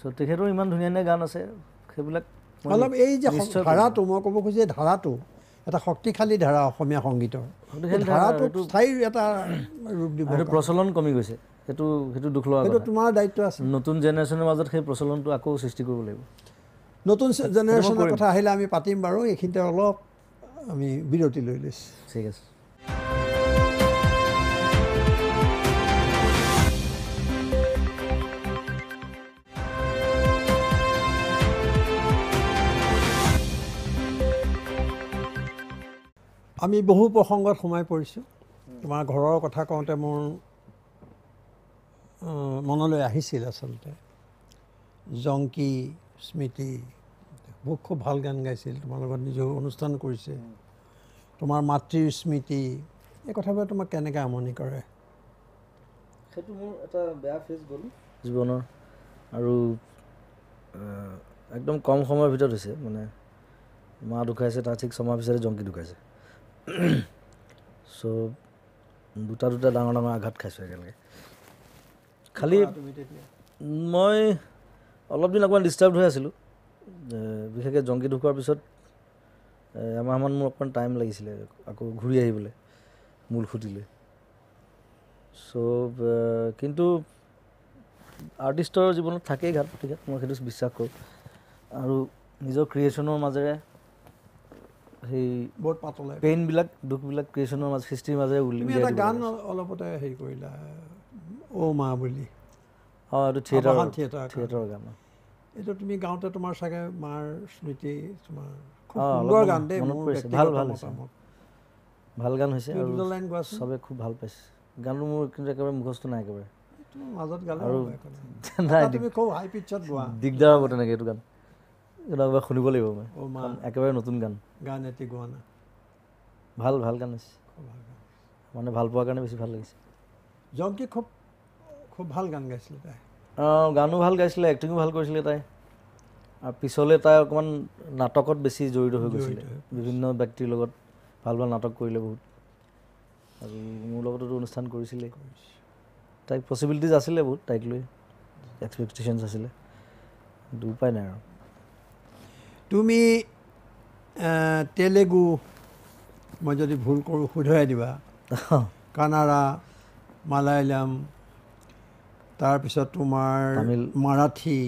চ' তেখেতৰ ইমান ধুনীয়া ধুনীয়া গান আছে সেইবিলাক অলপ এই যে ধাৰাটো মই ক'ব খুজিছোঁ এই ধাৰাটো এটা শক্তিশালী ধাৰা অসমীয়া সংগীতৰ প্ৰচলন কমি গৈছে সেইটো সেইটো দুখ লগা সেইটো তোমাৰ দায়িত্ব আছে নতুন জেনেৰেশ্যনৰ মাজত সেই প্ৰচলনটো আকৌ সৃষ্টি কৰিব লাগিব নতুন জেনেৰেশ্যনৰ কথা আহিলে আমি পাতিম বাৰু এইখিনিতে অলপ আমি বিৰতি লৈ লৈছোঁ ঠিক আছে আমি বহু প্ৰসংগত সোমাই পৰিছোঁ তোমাৰ ঘৰৰ কথা কওঁতে মোৰ মনলৈ আহিছিল আচলতে জংকি স্মৃতি মোক খুব ভাল গান গাইছিল তোমাৰ লগত নিজেও অনুষ্ঠান কৰিছে তোমাৰ মাতৃৰ স্মৃতি এই কথাবোৰে তোমাক কেনেকৈ আমনি কৰে সেইটো মোৰ এটা বেয়া ফেজ গ'ল জীৱনৰ আৰু একদম কম সময়ৰ ভিতৰত হৈছে মানে মা ঢুকাইছে তাৰ ঠিক ছমাহ পিছতে জংকি ঢুকাইছে চ' দুটা দুটা ডাঙৰ ডাঙৰ আঘাত খাইছোঁ একেলগে খালি মই অলপ দিন অকণমান ডিষ্টাৰ্ব হৈ আছিলোঁ বিশেষকৈ জংকী ঢুকোৱাৰ পিছত এমাহমান মোৰ অকণমান টাইম লাগিছিলে আকৌ ঘূৰি আহিবলৈ মূল খুটিলৈ চ' কিন্তু আৰ্টিষ্টৰ জীৱনত থাকেই ঘাট প্ৰতিঘাত মই সেইটো বিশ্বাস কৰোঁ আৰু নিজৰ ক্ৰিয়েশ্যনৰ মাজেৰে সেই বৰ পাতলে পেইনবিলাক দুখবিলাক ক্ৰিয়েশ্যনৰ মাজ সৃষ্টিৰ মাজে উলি এটা গান অলপতে হেৰি কৰিলা অ' মা বুলি অঁ এইটো থিয়েটাৰ থিয়েটাৰ থিয়েটাৰ গান এইটো তুমি গাওঁতে তোমাৰ চাগে মাৰ স্মৃতি তোমাৰ গান দেই ভাল ভাল হৈছে ভাল গান হৈছে আৰু চবে খুব ভাল পাইছে গানটো মোৰ কিন্তু একেবাৰে মুখস্থ নাই একেবাৰে মাজত গালে আৰু তুমি খুব হাই পিচত গোৱা দিগদাৰ হ'ব তেনেকৈ এইটো গান এবাৰ শুনিব লাগিব মই একেবাৰে নতুন গান গান এটি গোৱা নাই ভাল ভাল গান আছে মানে ভাল পোৱাৰ কাৰণে বেছি ভাল লাগিছে জংকী খুব খুব ভাল গান গাইছিলে তাই অঁ গানো ভাল গাইছিলে এক্টিঙো ভাল কৰিছিলে তাই আৰু পিছলৈ তাই অকণমান নাটকত বেছি জড়িত হৈ গৈছিলে বিভিন্ন ব্যক্তিৰ লগত ভাল ভাল নাটক কৰিলে বহুত আৰু মোৰ লগতো অনুষ্ঠান কৰিছিলে তাইক পচিবিলিটিজ আছিলে বহুত তাইক লৈ এক্সপেক্টেশ্যনছ আছিলে কিন্তু উপায় নাই আৰু তুমি তেলেগু মই যদি ভুল কৰোঁ শুধৰাই দিবা কানাড়া মালায়ালাম তাৰপিছত তোমাৰ মাৰাঠী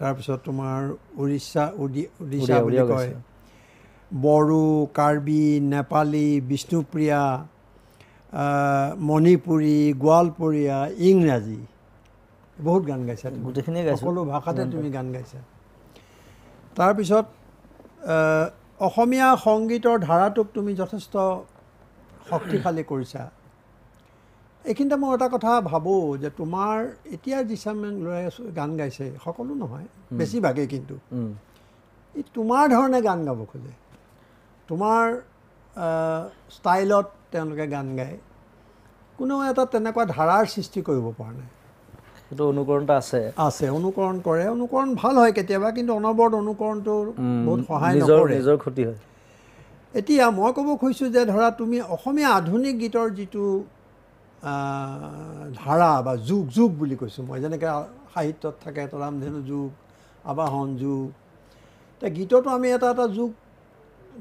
তাৰপিছত তোমাৰ উৰিষ্যা উদি উৰিষ্যা বুলি কয় বড়ো কাৰ্বি নেপালী বিষ্ণুপ্ৰিয়া মণিপুৰী গোৱালপৰীয়া ইংৰাজী বহুত গান গাইছা গোটেইখিনিয়ে গাইছা সকলো ভাষাতে তুমি গান গাইছা তাৰপিছত অসমীয়া সংগীতৰ ধাৰাটোক তুমি যথেষ্ট শক্তিশালী কৰিছা এইখিনিতে মই এটা কথা ভাবোঁ যে তোমাৰ এতিয়া যিচামান ল'ৰাই গান গাইছে সকলো নহয় বেছিভাগেই কিন্তু ই তোমাৰ ধৰণে গান গাব খোজে তোমাৰ ষ্টাইলত তেওঁলোকে গান গায় কোনো এটা তেনেকুৱা ধাৰাৰ সৃষ্টি কৰিব পৰা নাই সেইটো অনুকৰণটো আছে আছে অনুকৰণ কৰে অনুকৰণ ভাল হয় কেতিয়াবা কিন্তু অনবৰত অনুকৰণটো বহুত সহায় নিজৰ ক্ষতি হয় এতিয়া মই ক'ব খুজিছোঁ যে ধৰা তুমি অসমীয়া আধুনিক গীতৰ যিটো ধাৰা বা যুগ যুগ বুলি কৈছোঁ মই যেনেকৈ সাহিত্যত থাকে তৰামধেনু যুগ আবাহন যুগ এতিয়া গীততো আমি এটা এটা যুগ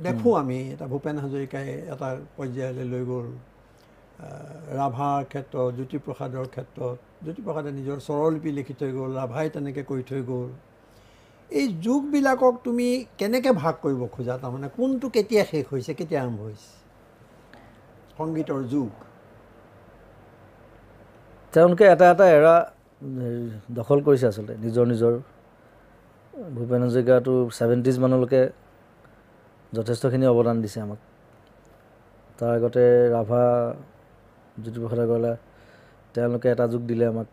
দেখোঁ আমি এটা ভূপেন হাজৰিকাই এটা পৰ্যায়লৈ লৈ গ'ল ৰাভাৰ ক্ষেত্ৰত জ্যোতিপ্ৰসাদৰ ক্ষেত্ৰত জ্যোতিপ্ৰসাদে নিজৰ স্বৰলিপি লিখি থৈ গ'ল ৰাভাই তেনেকৈ কৰি থৈ গ'ল এই যুগবিলাকক তুমি কেনেকৈ ভাগ কৰিব খোজা তাৰমানে কোনটো কেতিয়া শেষ হৈছে কেতিয়া আৰম্ভ হৈছে সংগীতৰ যুগ তেওঁলোকে এটা এটা এৰা দখল কৰিছে আচলতে নিজৰ নিজৰ ভূপেন হাজৰিকাটো ছেভেণ্টিজ মানলৈকে যথেষ্টখিনি অৱদান দিছে আমাক তাৰ আগতে ৰাভা জ্যোতিপ্ৰসাদ আগৰৱালা তেওঁলোকে এটা যুগ দিলে আমাক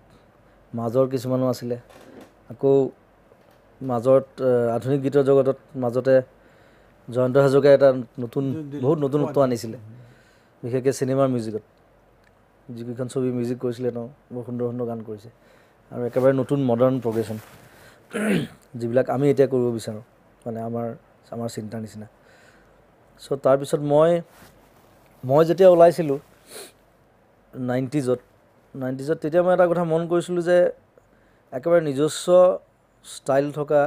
মাজৰ কিছুমানো আছিলে আকৌ মাজত আধুনিক গীতৰ জগতত মাজতে জয়ন্ত হাজৰিকাই এটা নতুন বহুত নতুনত্ব আনিছিলে বিশেষকৈ চিনেমাৰ মিউজিকত যিকেইখন ছবি মিউজিক কৰিছিলে তেওঁ বৰ সুন্দৰ সুন্দৰ গান কৰিছে আৰু একেবাৰে নতুন মডাৰ্ণ প্ৰগ্ৰেশ্যন যিবিলাক আমি এতিয়া কৰিব বিচাৰোঁ মানে আমাৰ আমাৰ চিন্তাৰ নিচিনা চ' তাৰপিছত মই মই যেতিয়া ওলাইছিলোঁ নাইণ্টিজত নাইণ্টিজত তেতিয়া মই এটা কথা মন কৰিছিলোঁ যে একেবাৰে নিজস্ব ষ্টাইল থকা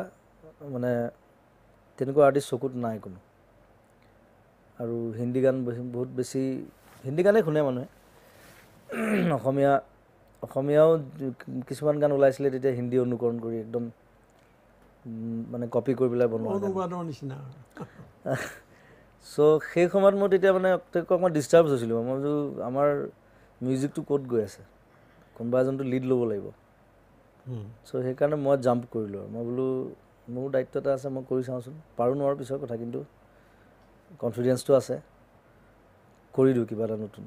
মানে তেনেকুৱা আৰ্টিষ্ট চকুত নাই কোনো আৰু হিন্দী গান বহুত বেছি হিন্দী গানেই শুনে মানুহে অসমীয়া অসমীয়াও কিছুমান গান ওলাইছিলে তেতিয়া হিন্দী অনুকৰণ কৰি একদম মানে কপি কৰি পেলাই বনোৱা নিচিনা চ' সেই সময়ত মই তেতিয়া মানে অকণমান ডিষ্টাৰ্ব হৈছিলোঁ মই ভাবিছোঁ আমাৰ মিউজিকটো ক'ত গৈ আছে কোনোবা এজনটো লিড ল'ব লাগিব চ' সেইকাৰণে মই জাম্প কৰিলোঁ আৰু মই বোলো মোৰ দায়িত্ব এটা আছে মই কৰি চাওঁচোন পাৰোঁ নোৱাৰোঁ পিছৰ কথা কিন্তু কনফিডেঞ্চটো আছে কৰি দিওঁ কিবা এটা নতুন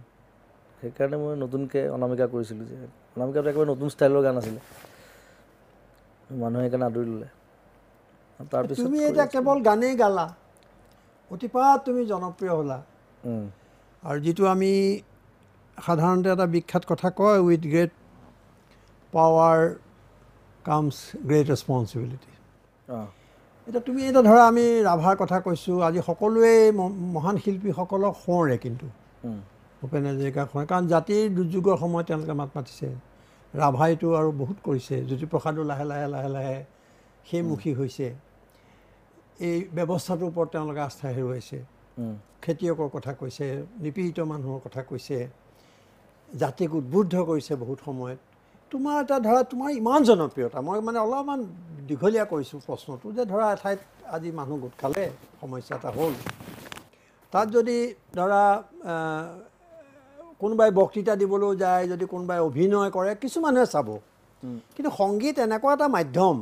সেইকাৰণে মই নতুনকৈ অনামিকা কৰিছিলোঁ যে অনামিকাটো একেবাৰে নতুন ষ্টাইলৰ গান আছিলে মানুহে সেইকাৰণে আদৰি ল'লে তাৰপিছত কেৱল গানেই গালা অতিপাত তুমি জনপ্ৰিয় হ'লা আৰু যিটো আমি সাধাৰণতে এটা বিখ্যাত কথা কয় with great power comes great responsibility এতিয়া তুমি এতিয়া ধৰা আমি ৰাভাৰ কথা কৈছোঁ আজি সকলোৱে মহান শিল্পীসকলক সোঁৱৰে কিন্তু ভূপেন হাজৰিকাক সোঁৱৰে কাৰণ জাতিৰ দুৰ্যোগৰ সময়ত তেওঁলোকে মাত মাতিছে ৰাভাইটো আৰু বহুত কৰিছে জ্যোতিপ্ৰসাদো লাহে লাহে লাহে লাহে সেইমুখী হৈছে এই ব্যৱস্থাটোৰ ওপৰত তেওঁলোকে আস্থা হেৰুৱাইছে খেতিয়কৰ কথা কৈছে নিপীড়িত মানুহৰ কথা কৈছে জাতিক উদ্বুদ্ধ কৰিছে বহুত সময়ত তোমাৰ এটা ধৰা তোমাৰ ইমান জনপ্ৰিয়তা মই মানে অলপমান দীঘলীয়া কৰিছোঁ প্ৰশ্নটো যে ধৰা এঠাইত আজি মানুহ গোট খালে সমস্যা এটা হ'ল তাত যদি ধৰা কোনোবাই বক্তৃতা দিবলৈও যায় যদি কোনোবাই অভিনয় কৰে কিছুমানে চাব কিন্তু সংগীত এনেকুৱা এটা মাধ্যম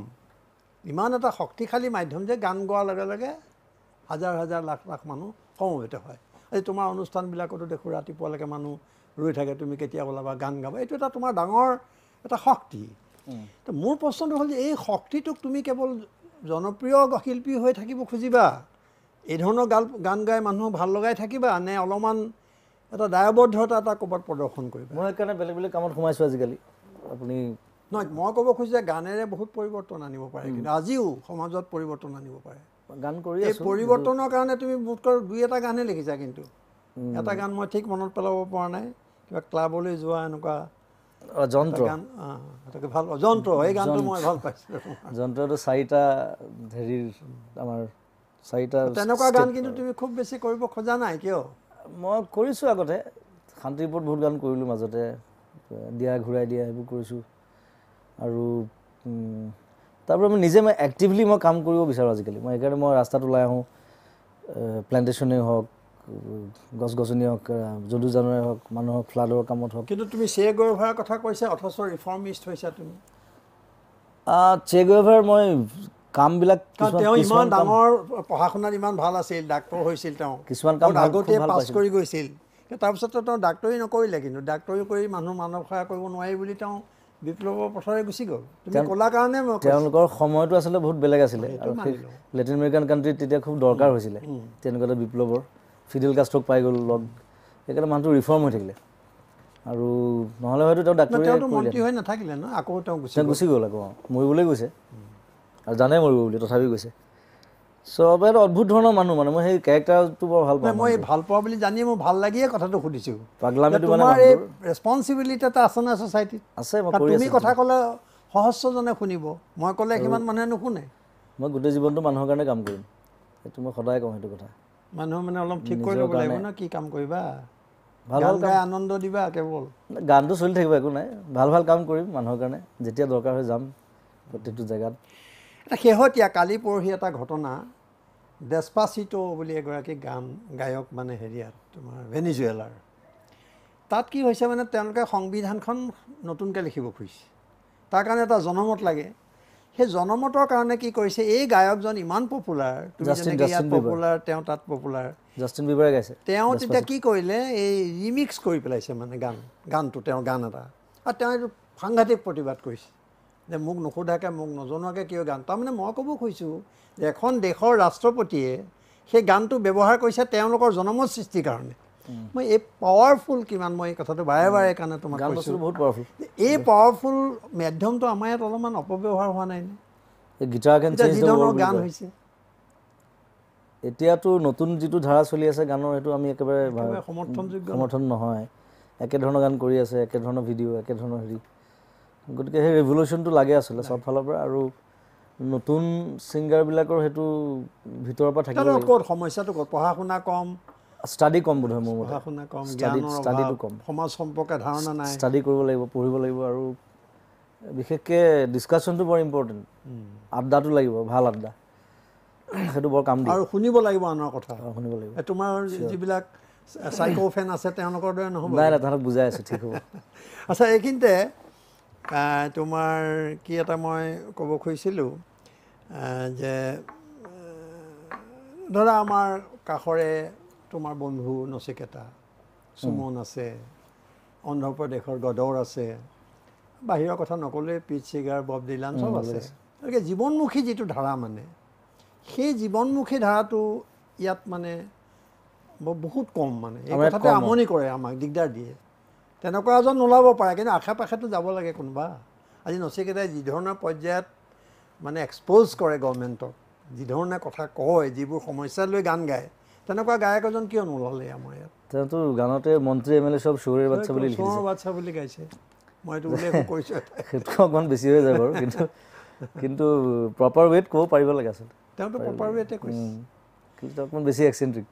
ইমান এটা শক্তিশালী মাধ্যম যে গান গোৱাৰ লগে লগে হাজাৰ হাজাৰ লাখ লাখ মানুহ সমবেত হয় আজি তোমাৰ অনুষ্ঠানবিলাকতো দেখোঁ ৰাতিপুৱালৈকে মানুহ ৰৈ থাকে তুমি কেতিয়া ওলাবা গান গাবা এইটো এটা তোমাৰ ডাঙৰ এটা শক্তি তো মোৰ প্ৰশ্নটো হ'ল যে এই শক্তিটোক তুমি কেৱল জনপ্ৰিয় শিল্পী হৈ থাকিব খুজিবা এই ধৰণৰ গাল গান গাই মানুহক ভাল লগাই থাকিবা নে অলপমান এটা দায়বদ্ধতা এটা ক'ৰবাত প্ৰদৰ্শন কৰিবা মই সেইকাৰণে বেলেগ বেলেগ কামত সোমাইছোঁ আজিকালি আপুনি নহয় মই ক'ব খোজোঁ যে গানেৰে বহুত পৰিৱৰ্তন আনিব পাৰে কিন্তু আজিও সমাজত পৰিৱৰ্তন আনিব পাৰে গান কৰি এই পৰিৱৰ্তনৰ কাৰণে তুমি মোতকৈ দুই এটা গানেই লিখিছা কিন্তু এটা গান মই ঠিক মনত পেলাব পৰা নাই কিবা ক্লাবলৈ যোৱা এনেকুৱা যন্ত্ৰটো চাৰিটা হেৰিৰ আমাৰ চাৰিটা তেনেকুৱা গান কিন্তু তুমি খুব বেছি কৰিব খোজা নাই কিয় মই কৰিছোঁ আগতে শান্তিৰ ওপৰত বহুত গান কৰিলোঁ মাজতে দিয়া ঘূৰাই দিয়া সেইবোৰ কৰিছোঁ আৰু তাৰপৰা মই নিজে মই এক্টিভলি মই কাম কৰিব বিচাৰোঁ আজিকালি মই সেইকাৰণে মই ৰাস্তাত ওলাই আহোঁ প্লেণ্টেশ্যনেই হওক গছ গছনি হওক যদু জানোৱাৰ হওক মানুহক ফ্লাডৰ কামত হওক কিন্তু তুমি চে গৰভাৰ কথা কৈছা অথচ ৰিফৰ্মিষ্ট হৈছা তুমি চে গৰভাৰ মই কামবিলাক তেওঁ ইমান ডাঙৰ পঢ়া শুনাত ইমান ভাল আছিল ডাক্তৰ হৈছিল তেওঁ কিছুমান কাম আগতে পাছ কৰি গৈছিল তাৰপিছততো তেওঁ ডাক্তৰী নকৰিলে কিন্তু ডাক্তৰী কৰি মানুহ মানৱ সেৱা কৰিব নোৱাৰি বুলি তেওঁ বিপ্লৱৰ পথৰে গুচি গ'ল ক'লা কাৰণে তেওঁলোকৰ সময়টো আচলতে বহুত বেলেগ আছিলে লেটিন আমেৰিকান কাণ্ট্ৰিত তেতিয়া খুব দৰকাৰ হৈছিলে তেনেকুৱা বিপ্লৱৰ ফিডেল কাষ্টক পাই গ'ল লগ সেইকাৰণে মানুহটো ৰিফৰ্ম হৈ থাকিলে আৰু নহ'লে হয়তো তেওঁ ডাক্তৰ গুচি গ'ল আকৌ অঁ মৰিবলৈ গৈছে আৰু জানে মৰিব বুলি তথাপি গৈছে চব এটা অদ্ভুত ধৰণৰ মানুহ মানে মই সেই কেৰেক্টাৰটো বৰ ভাল পাওঁ মই ভাল পাওঁ বুলি জানি মোৰ ভাল লাগিয়ে কথাটো সুধিছোঁ পাগলামিটো মানে ৰেছপঞ্চিবিলিটি এটা আছে নাই ছ'চাইটিত আছে তুমি কথা ক'লে সহস্ৰজনে শুনিব মই ক'লে সিমান মানুহে নুশুনে মই গোটেই জীৱনটো মানুহৰ কাৰণে কাম কৰিম সেইটো মই সদায় কওঁ সেইটো কথা মানুহ মানে অলপ ঠিক কৰি ল'ব লাগিব ন কি কাম কৰিবা ভাল ভাল গাই আনন্দ দিবা কেৱল গানটো চলি থাকিব একো নাই ভাল ভাল কাম কৰিম মানুহৰ কাৰণে যেতিয়া দৰকাৰ হয় যাম প্ৰতিটো জেগাত শেহতীয়া কালি পৰহি এটা ঘটনা ডেচপাচিটো বুলি এগৰাকী গান গায়ক মানে হেৰিয়াত তোমাৰ ভেনিজুৱেলাৰ তাত কি হৈছে মানে তেওঁলোকে সংবিধানখন নতুনকৈ লিখিব খুজিছে তাৰ কাৰণে এটা জনমত লাগে সেই জনমতৰ কাৰণে কি কৰিছে এই গায়কজন ইমান পপুলাৰ তেওঁ তাত পপুলাৰ তেওঁ তেতিয়া কি কৰিলে এই ৰিমিক্স কৰি পেলাইছে মানে গান গানটো তেওঁৰ গান এটা আৰু তেওঁ এইটো সাংঘাতিক প্ৰতিবাদ কৰিছে যে মোক নুসোধাকৈ মোক নজনোৱাকৈ কিয় গান তাৰমানে মই ক'ব খুজিছোঁ যে এখন দেশৰ ৰাষ্ট্ৰপতিয়ে সেই গানটো ব্যৱহাৰ কৰিছে তেওঁলোকৰ জনমত সৃষ্টিৰ কাৰণে মই এই পাৱাৰফুল কিমান মই এই কথাটো বাৰে বাৰে কাৰণে তোমাক বহুত পাৱাৰফুল এই পাৱাৰফুল মাধ্যমটো আমাৰ ইয়াত অলপমান অপব্যৱহাৰ হোৱা নাই এতিয়াতো নতুন যিটো ধাৰা চলি আছে গানৰ সেইটো আমি একেবাৰে সমৰ্থনযোগ্য সমৰ্থন নহয় একেধৰণৰ গান কৰি আছে একেধৰণৰ ভিডিঅ' একেধৰণৰ হেৰি গতিকে সেই ৰেভলিউশ্যনটো লাগে আছিলে চবফালৰ পৰা আৰু নতুন ছিংগাৰবিলাকৰ সেইটো ভিতৰৰ পৰা থাকিব ক'ত সমস্যাটো ক'ত পঢ়া শুনা কম ষ্টাডি কম বোধহয় মোৰ শুনা মতে ষ্টাডিটো কম সমাজ সম্পৰ্কে ধাৰণা নাই ষ্টাডি কৰিব লাগিব পঢ়িব লাগিব আৰু বিশেষকৈ ডিছকাশ্যনটো বৰ ইম্পৰ্টেণ্ট আড্ডাটো লাগিব ভাল আড্ডা সেইটো বৰ কাম আৰু শুনিব লাগিব আনৰ কথা শুনিব লাগিব তোমাৰ যিবিলাক চাইকো ফেন আছে তেওঁলোকৰ দৰে নহ'ব নাই নাই তাহাঁতক বুজাই আছে ঠিক হ'ব আচ্ছা এইখিনিতে তোমাৰ কি এটা মই ক'ব খুজিছিলোঁ যে ধৰা আমাৰ কাষৰে তোমাৰ বন্ধু নচিকেতা চুমন আছে অন্ধ্ৰপ্ৰদেশৰ গদৰ আছে বাহিৰৰ কথা নক'লেই পিট চিগাৰ বব ডিলান চব আছে গতিকে জীৱনমুখী যিটো ধাৰা মানে সেই জীৱনমুখী ধাৰাটো ইয়াত মানে বহুত কম মানে এই কথাটো আমনি কৰে আমাক দিগদাৰ দিয়ে তেনেকুৱা এজন ওলাব পাৰে কিন্তু আশে পাশেতো যাব লাগে কোনোবা আজি নচিকেতাই যিধৰণৰ পৰ্যায়ত মানে এক্সপ'জ কৰে গভৰ্ণমেণ্টক যিধৰণে কথা কয় যিবোৰ সমস্যালৈ গান গায় তেনেকুৱা গায়ক এজন কিয় নোলালে আমাৰ ইয়াত তেওঁতো গানতে মন্ত্ৰী এম এল এ চব চোৰৰ বাচ্ছা বুলি বাচ্ছা বুলি গাইছে মইতো সেইটো অকণমান বেছি হৈ যায় বাৰু কিন্তু কিন্তু প্ৰপাৰ ৱেত ক'ব পাৰিব লাগে আচলতে তেওঁতো প্ৰপাৰ ৱেতে কৈছে অকণমান বেছি এক্সেণ্ট্ৰিক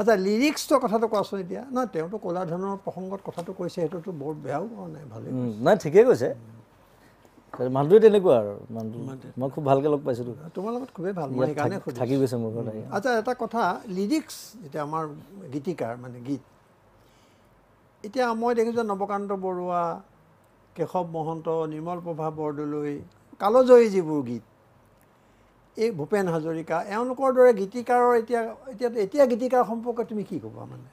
আচ্ছা লিৰিক্সটো কথাটো কোৱাচোন এতিয়া নহয় তেওঁতো কলা ধৰণৰ প্ৰসংগত কথাটো কৈছে সেইটোতো বৰ বেয়াও কোৱা নাই ভালেই নাই ঠিকেই কৈছে মানুহটোৱে তেনেকুৱা আৰু মানুহটো মই খুব ভালকৈ লগ পাইছিলোঁ তোমাৰ লগত খুবেই ভাল মই সেইকাৰণে থাকি গৈছে মোৰ ঘৰত আচ্ছা এটা কথা লিৰিক্স যেতিয়া আমাৰ গীতিকাৰ মানে গীত এতিয়া মই দেখিছোঁ নৱকান্ত বৰুৱা কেশৱ মহন্ত নিৰ্মল প্ৰভা বৰদলৈ কালজয়ী যিবোৰ গীত এই ভূপেন হাজৰিকা এওঁলোকৰ দৰে গীতিকাৰৰ এতিয়া এতিয়া এতিয়া গীতিকাৰ সম্পৰ্কে তুমি কি ক'বা মানে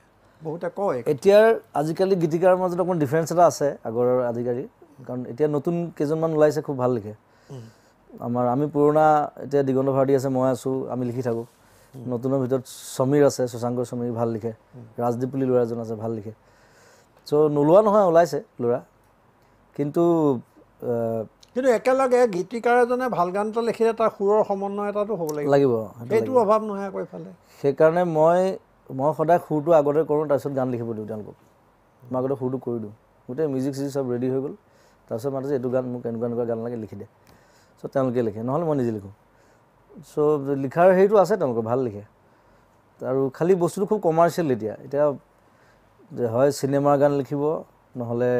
বহুতে কয় এতিয়াৰ আজিকালি গীতিকাৰৰ মাজত অকণমান ডিফাৰেঞ্চ এটা আছে আগৰ আজিকালি কাৰণ এতিয়া নতুন কেইজনমান ওলাইছে খুব ভাল লিখে আমাৰ আমি পুৰণা এতিয়া দিগন্ত ভাৰতী আছে মই আছোঁ আমি লিখি থাকোঁ নতুনৰ ভিতৰত সমীৰ আছে শশাংক সমীৰ ভাল লিখে ৰাজদ্বীপ বুলি ল'ৰা এজন আছে ভাল লিখে চ' নোলোৱা নহয় ওলাইছে ল'ৰা কিন্তু কিন্তু একেলগে গীতিকাৰ এজনে ভাল গান এটা লিখিলে তাৰ সুৰৰ সমন্বয় এটাটো হ'ব লাগিব লাগিব সেইটো অভাৱ নহয় আকৌ এফালে সেইকাৰণে মই মই সদায় সুৰটো আগতে কৰোঁ তাৰপিছত গান লিখিব দিওঁ তেওঁলোকক মই আগতে সুৰটো কৰি দিওঁ গোটেই মিউজিক চিজিক চব ৰেডি হৈ গ'ল তাৰপিছত মাতে এইটো গান মোক এনেকুৱা এনেকুৱা গান লাগে লিখি দে চ' তেওঁলোকে লিখে নহ'লে মই নিজে লিখোঁ চ' লিখাৰ হেৰিটো আছে তেওঁলোকে ভাল লিখে আৰু খালি বস্তুটো খুব কমাৰ্চিয়েল এতিয়া এতিয়া হয় চিনেমাৰ গান লিখিব নহ'লে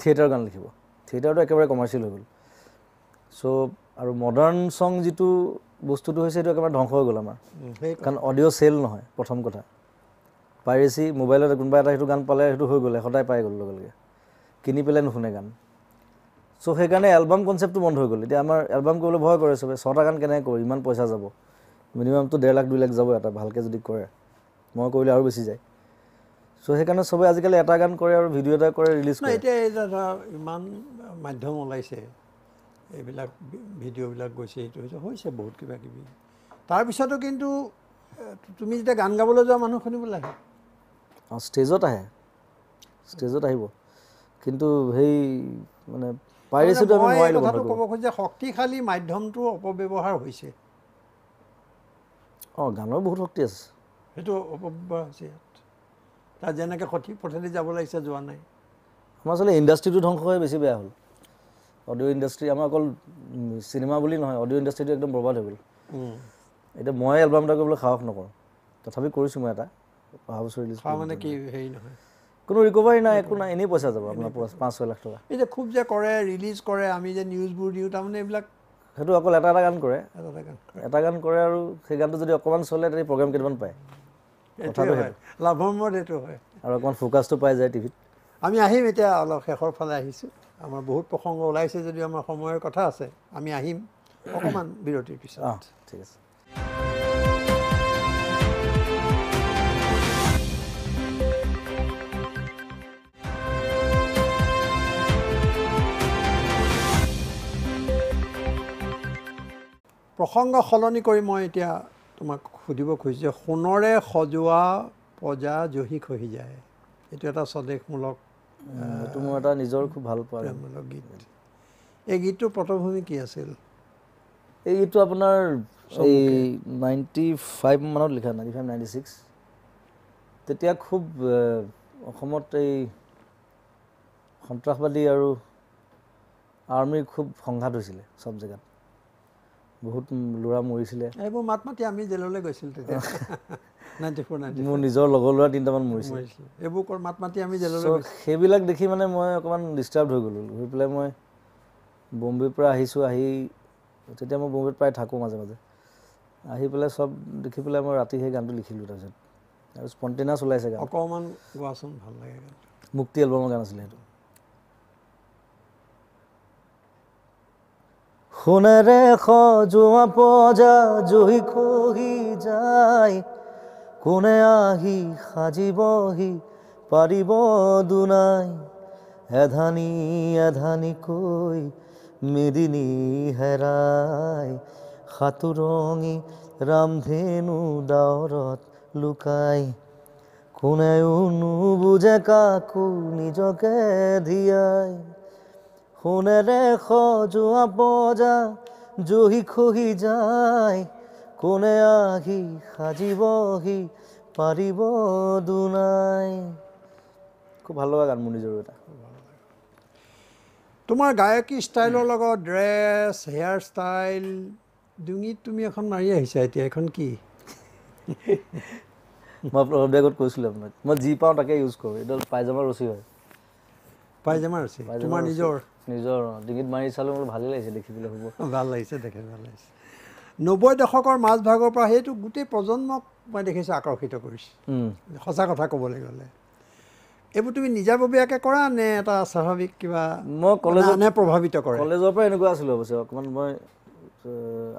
থিয়েটাৰ গান লিখিব থিয়েটাৰটো একেবাৰে কমাৰ্চিয়েল হৈ গ'ল চ' আৰু মডাৰ্ণ চং যিটো বস্তুটো হৈছে সেইটো একেবাৰে ধ্বংস হৈ গ'ল আমাৰ কাৰণ অডিঅ' চেল নহয় প্ৰথম কথা পাইৰেচি মোবাইলত কোনোবা এটা সেইটো গান পালে সেইটো হৈ গ'ল সদায় পাই গ'ল লগে লগে কিনি পেলাই নুশুনে গান চ' সেইকাৰণে এলবাম কনচেপ্টটো বন্ধ হৈ গ'ল এতিয়া আমাৰ এলবাম কৰিবলৈ ভয় কৰে চবে ছটা গান কেনেকৈ কৰোঁ ইমান পইচা যাব মিনিমামটো ডেৰ লাখ দুই লাখ যাব এটা ভালকৈ যদি কৰে মই কৰিলে আৰু বেছি যায় চ' সেইকাৰণে চবে আজিকালি এটা গান কৰে আৰু ভিডিঅ' এটা কৰে ৰিলিজ কৰে এতিয়া এই দাদা ইমান মাধ্যম ওলাইছে এইবিলাক ভিডিঅ'বিলাক গৈছে এইটো হৈছে হৈছে বহুত কিবা কিবি তাৰপিছতো কিন্তু তুমি যেতিয়া গান গাবলৈ যোৱা মানুহ শুনিবলৈ আহে অঁ ষ্টেজত আহে ষ্টেজত আহিব কিন্তু সেই মানে শক্তিশালী মাধ্যমটো অপব্যৱহাৰ হৈছে অঁ গানৰ বহুত শক্তি আছে সেইটো অপব্যৱহাৰ আছে ইয়াত তাত যেনেকৈ সঠিক পথেদি যাব লাগিছে যোৱা নাই আমাৰ আচলতে ইণ্ডাষ্ট্ৰিটো ধ্বংস হৈ বেছি বেয়া হ'ল অডিঅ' ইণ্ডাষ্ট্ৰি আমাৰ অকল চিনেমা বুলি নহয় অডিঅ' ইণ্ডাষ্ট্ৰিটো একদম বৰবাদ হৈ গ'ল এতিয়া মই এলবাম এটা কৰিবলৈ সাহস নকৰোঁ তথাপি কৰিছোঁ মই এটা অহা বছৰ ৰিলিজ হোৱা মানে কি হেৰি নহয় কোনো ৰিকভাৰী নাই একো নাই এনেই পইচা যাব আপোনাৰ পাঁচ ছয় লাখ টকা এই যে খুব যে কৰে ৰিলিজ কৰে আমি যে নিউজবোৰ দিওঁ তাৰমানে এইবিলাক সেইটো অকল এটা এটা গান কৰে এটা গান কৰে আৰু সেই গানটো যদি অকণমান চলে তেতিয়া প্ৰগ্ৰেম কেইটামান পায় লাভৰ হয় আৰু অকণমান ফ'কাছটো পাই যায় টিভিত আমি আহিম এতিয়া অলপ শেষৰ ফালে আহিছোঁ আমাৰ বহুত প্ৰসংগ ওলাইছে যদিও আমাৰ সময়ৰ কথা আছে আমি আহিম অকণমান বিৰতিৰ পিছত ঠিক আছে প্ৰসংগ সলনি কৰি মই এতিয়া তোমাক সুধিব খুজিছোঁ যে সোণৰে সজোৱা প্ৰজা জহি খহি যায় এইটো এটা স্বদেশমূলক মোৰ এটা নিজৰ খুব ভাল পোৱা গীত এই গীতটোৰ পটভূমি কি আছিল এই গীতটো আপোনাৰ এই নাইণ্টি ফাইভ মানত লিখা নাইণ্টি ফাইভ নাইণ্টি ছিক্স তেতিয়া খুব অসমত এই সন্ত্ৰাসবাদী আৰু আৰ্মীৰ খুব সংঘাত হৈছিলে চব জেগাত বহুত ল'ৰা মৰিছিলে এইবোৰ মাত মাতি আমি জেললৈ গৈছিল তেতিয়া নাইণ্টি ফ'ৰ নাইণ্টি মোৰ নিজৰ লগৰ ল'ৰা তিনিটামান মৰিছিল এইবোৰ মাত মাতি আমি জেললৈ সেইবিলাক দেখি মানে মই অকণমান ডিষ্টাৰ্ব হৈ গ'লোঁ হৈ পেলাই মই বম্বেৰ পৰা আহিছোঁ আহি তেতিয়া মই বম্বেত প্ৰায় থাকোঁ মাজে মাজে আহি পেলাই চব দেখি পেলাই মই ৰাতি সেই গানটো লিখিলোঁ তাৰপিছত আৰু স্পণ্টেনাছ ওলাইছে অকণমান গোৱাচোন ভাল লাগে মুক্তি এলবামৰ গান আছিলে সেইটো খুনেৰে সজোৱা পজা জহি খহি যায় কোনে আহি সাজিবহি পাৰিব দুনাই এধানি এধানিকৈ মেদিনী হেৰাই সাঁতোৰঙী ৰামধেনু ডাৱৰত লুকাই কোনেও নুবুজে কাকো নিজকে ধিয়াই কোনেৰে সজোৱা বজা জহি খহি যায় কোনে আহি সাজিবহি পাৰিব দুনাই খুব ভাল লগা গান মোৰ নিজৰো এটা তোমাৰ গায়কী ষ্টাইলৰ লগত ড্ৰেছ হেয়াৰ ষ্টাইল ডুঙিত তুমি এখন মাৰি আহিছা এতিয়া এখন কি মই অলপ বেগত কৈছিলোঁ আপোনাক মই যি পাওঁ তাকে ইউজ কৰোঁ এইডাল পাইজামাৰ ৰচি হয় পাইজামা ৰচি তোমাৰ নিজৰ নিজৰ ডিঙিত মাৰি চালো বোলো ভালেই লাগিছে দেখিবলৈ হ'ব ভাল লাগিছে দেখে ভাল লাগিছে নব্বৈ দশকৰ মাজভাগৰ পৰা সেইটো গোটেই প্ৰজন্মক মই দেখিছোঁ আকৰ্ষিত কৰিছোঁ সঁচা কথা ক'বলৈ গ'লে এইবোৰ তুমি নিজাববীয়াকৈ কৰা নে এটা স্বাভাৱিক কিবা মই কলেজত নে প্ৰভাৱিত কৰে কলেজৰ পৰা এনেকুৱা আছিলোঁ অৱশ্যে অকণমান মই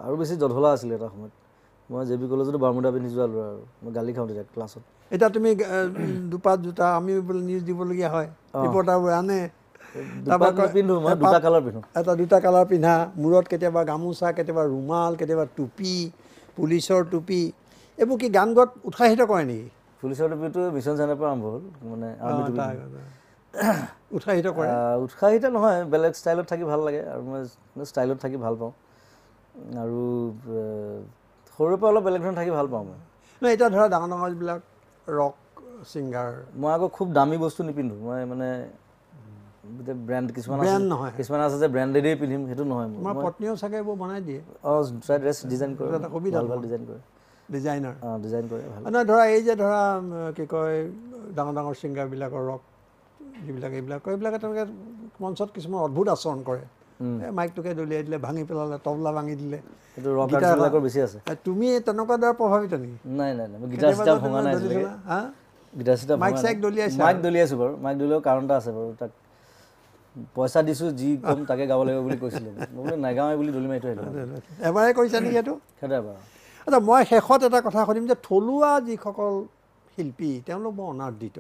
আৰু বেছি জধলা আছিলে এটা সময়ত মই জে বি কলেজতো বাৰ্মুদা পিন্ধি যোৱা ল'ৰা আৰু মই গালি খাওঁ তেতিয়া ক্লাছত এতিয়া তুমি দুপাত জোতা আমি বোলে নিউজ দিবলগীয়া হয় ৰিপৰ্টাৰবোৰ আনে এটা দুটা কালাৰ পিন্ধা মূৰত কেতিয়াবা গামোচা কেতিয়াবা ৰুমাল কেতিয়াবা টুপি পুলিচৰ টুপি এইবোৰ কি গান গোৱাত উৎসাহিত কৰে নেকি পুলিচৰ টুপিটো মিছন চাইডৰ পৰা আৰম্ভ হ'ল মানে উৎসাহিত কৰে উৎসাহিত নহয় বেলেগ ষ্টাইলত থাকি ভাল লাগে আৰু মই ষ্টাইলত থাকি ভাল পাওঁ আৰু সৰুৰে পৰা অলপ বেলেগ ধৰণে থাকি ভাল পাওঁ মই নহয় এতিয়া ধৰা ডাঙৰ ডাঙৰ যিবিলাক ৰক চিংগাৰ মই আকৌ খুব দামী বস্তু নিপিন্ধো মই মানে ব্ৰেণ্ড কিছুমান ব্ৰেণ্ড নহয় কিছুমান আছে যে ব্ৰেণ্ডেডেই পিন্ধিম সেইটো নহয় মোৰ পত্নীয়েও চাগে এইবোৰ বনাই দিয়ে অঁ চাই ড্ৰেছ ডিজাইন কৰে এটা কবি ভাল ভাল ডিজাইন কৰে ডিজাইনাৰ অঁ ডিজাইন কৰে ভাল মানে ধৰা এই যে ধৰা কি কয় ডাঙৰ ডাঙৰ ছিংগাৰবিলাকৰ ৰক যিবিলাক এইবিলাক এইবিলাকে তেওঁলোকে মঞ্চত কিছুমান অদ্ভুত আচৰণ কৰে মাইকটোকে দলিয়াই দিলে ভাঙি পেলালে তবলা ভাঙি দিলে বেছি আছে তুমি তেনেকুৱা দ্বাৰা প্ৰভাৱিত নেকি নাই নাই নাই মাইক চাইক দলিয়াইছো মাইক দলিয়াইছো বাৰু মাইক দলিওৱাৰ কাৰণ এটা আছে বাৰু তাক পইচা দিছো যি কম তাকে গাব লাগিব বুলি কৈছিলে নাগাওঁ বুলি দলি মাৰি এবাৰে কৰিছা নেকি এইটো আচ্ছা মই শেষত এটা কথা সুধিম যে থলুৱা যিসকল শিল্পী তেওঁলোক বৰ অনাদিত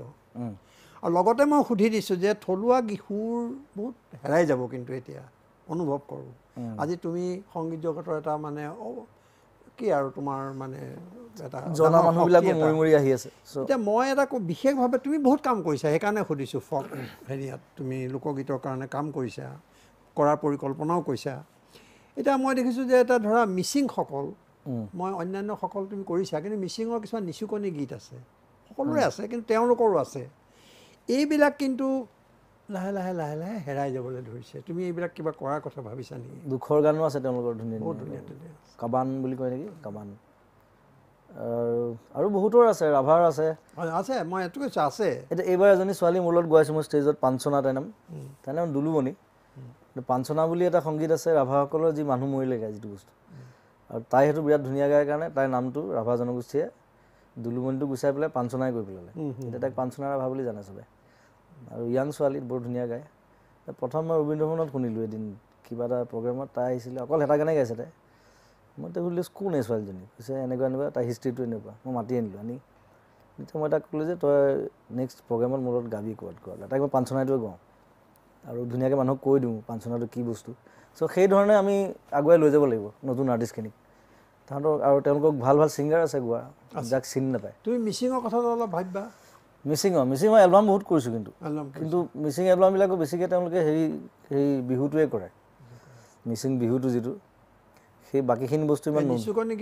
আৰু লগতে মই সুধি দিছোঁ যে থলুৱা গীহুৰ বহুত হেৰাই যাব কিন্তু এতিয়া অনুভৱ কৰোঁ আজি তুমি সংগীত জগতৰ এটা মানে কি আৰু তোমাৰ মানে জনা এতিয়া মই এটা বিশেষভাৱে তুমি বহুত কাম কৰিছা সেইকাৰণে সুধিছোঁ ফক হেৰিয়াত তুমি লোকগীতৰ কাৰণে কাম কৰিছা কৰাৰ পৰিকল্পনাও কৰিছা এতিয়া মই দেখিছোঁ যে এটা ধৰা মিচিংসকল মই অন্যান্যসকল তুমি কৰিছা কিন্তু মিচিঙৰ কিছুমান নিচুকনি গীত আছে সকলোৰে আছে কিন্তু তেওঁলোকৰো আছে এইবিলাক কিন্তু লাহে লাহে লাহে লাহে হেৰাই যাবলৈ ধৰিছে তুমি এইবিলাক কিবা কৰাৰ কথা ভাবিছা নেকি দুখৰ গানো আছে তেওঁলোকৰ ধুনীয়া বহুত ধুনীয়া ধুনীয়া কাবান বুলি কয় নেকি কাবান আৰু বহুতৰ আছে ৰাভাৰ আছে আছে মই এইটো কৈছোঁ আছে এতিয়া এইবাৰ এজনী ছোৱালী মোৰ লগত গোৱাইছোঁ মই ষ্টেজত পাঞ্চনা তাইৰ নাম তাইৰ নাম দুলুমণি পাঞ্চনা বুলি এটা সংগীত আছে ৰাভাসকলৰ যি মানুহ মৰিলে গায় যিটো বস্তু আৰু তাই সেইটো বিৰাট ধুনীয়া গায় কাৰণে তাইৰ নামটো ৰাভা জনগোষ্ঠীয়ে দুলুমণিটো গুচাই পেলাই পাঞ্চনাই কৰি পেলালে এতিয়া তাইক পাঞ্চনা ৰাভা বুলি জানে চবেই আৰু য়াং ছোৱালী বৰ ধুনীয়া গায় প্ৰথম মই ৰবীন্দ্ৰ ভৱনত শুনিলোঁ এদিন কিবা এটা প্ৰগ্ৰেমত তাই আহিছিলে অকল হেতা গানে গাইছে তাই মই তাই সুধিলোঁ স্কুল নাই ছোৱালীজনী কৈছে এনেকুৱা এনেকুৱা তাইৰ হিষ্ট্ৰীটো এনেকুৱা মই মাতি আনিলোঁ আনি তেতিয়া মই তাক ক'লোঁ যে তই নেক্সট প্ৰগ্ৰেমত মোৰ লগত গাবি ক'ত ক'ত তাইক মই পাঞ্চনাইটোৱে গাওঁ আৰু ধুনীয়াকৈ মানুহক কৈ দিওঁ পাঞ্চনাটো কি বস্তু চ' সেইধৰণে আমি আগুৱাই লৈ যাব লাগিব নতুন আৰ্টিষ্টখিনিক তাহাঁতক আৰু তেওঁলোকক ভাল ভাল ছিংগাৰ আছে গোৱা যাক চিনি নাপায় তুমি মিচিঙৰ কথাটো অলপ ভাবিবা মিচিঙৰ মিচিং এলবাম বহুত কৰিছোঁ কিন্তু কিন্তু মিচিং এলবামবিলাকো বেছিকৈ তেওঁলোকে হেৰি সেই বিহুটোৱে কৰে মিচিং বিহুটো যিটো সেই বাকীখিনি বস্তু ইমান নিচুকনি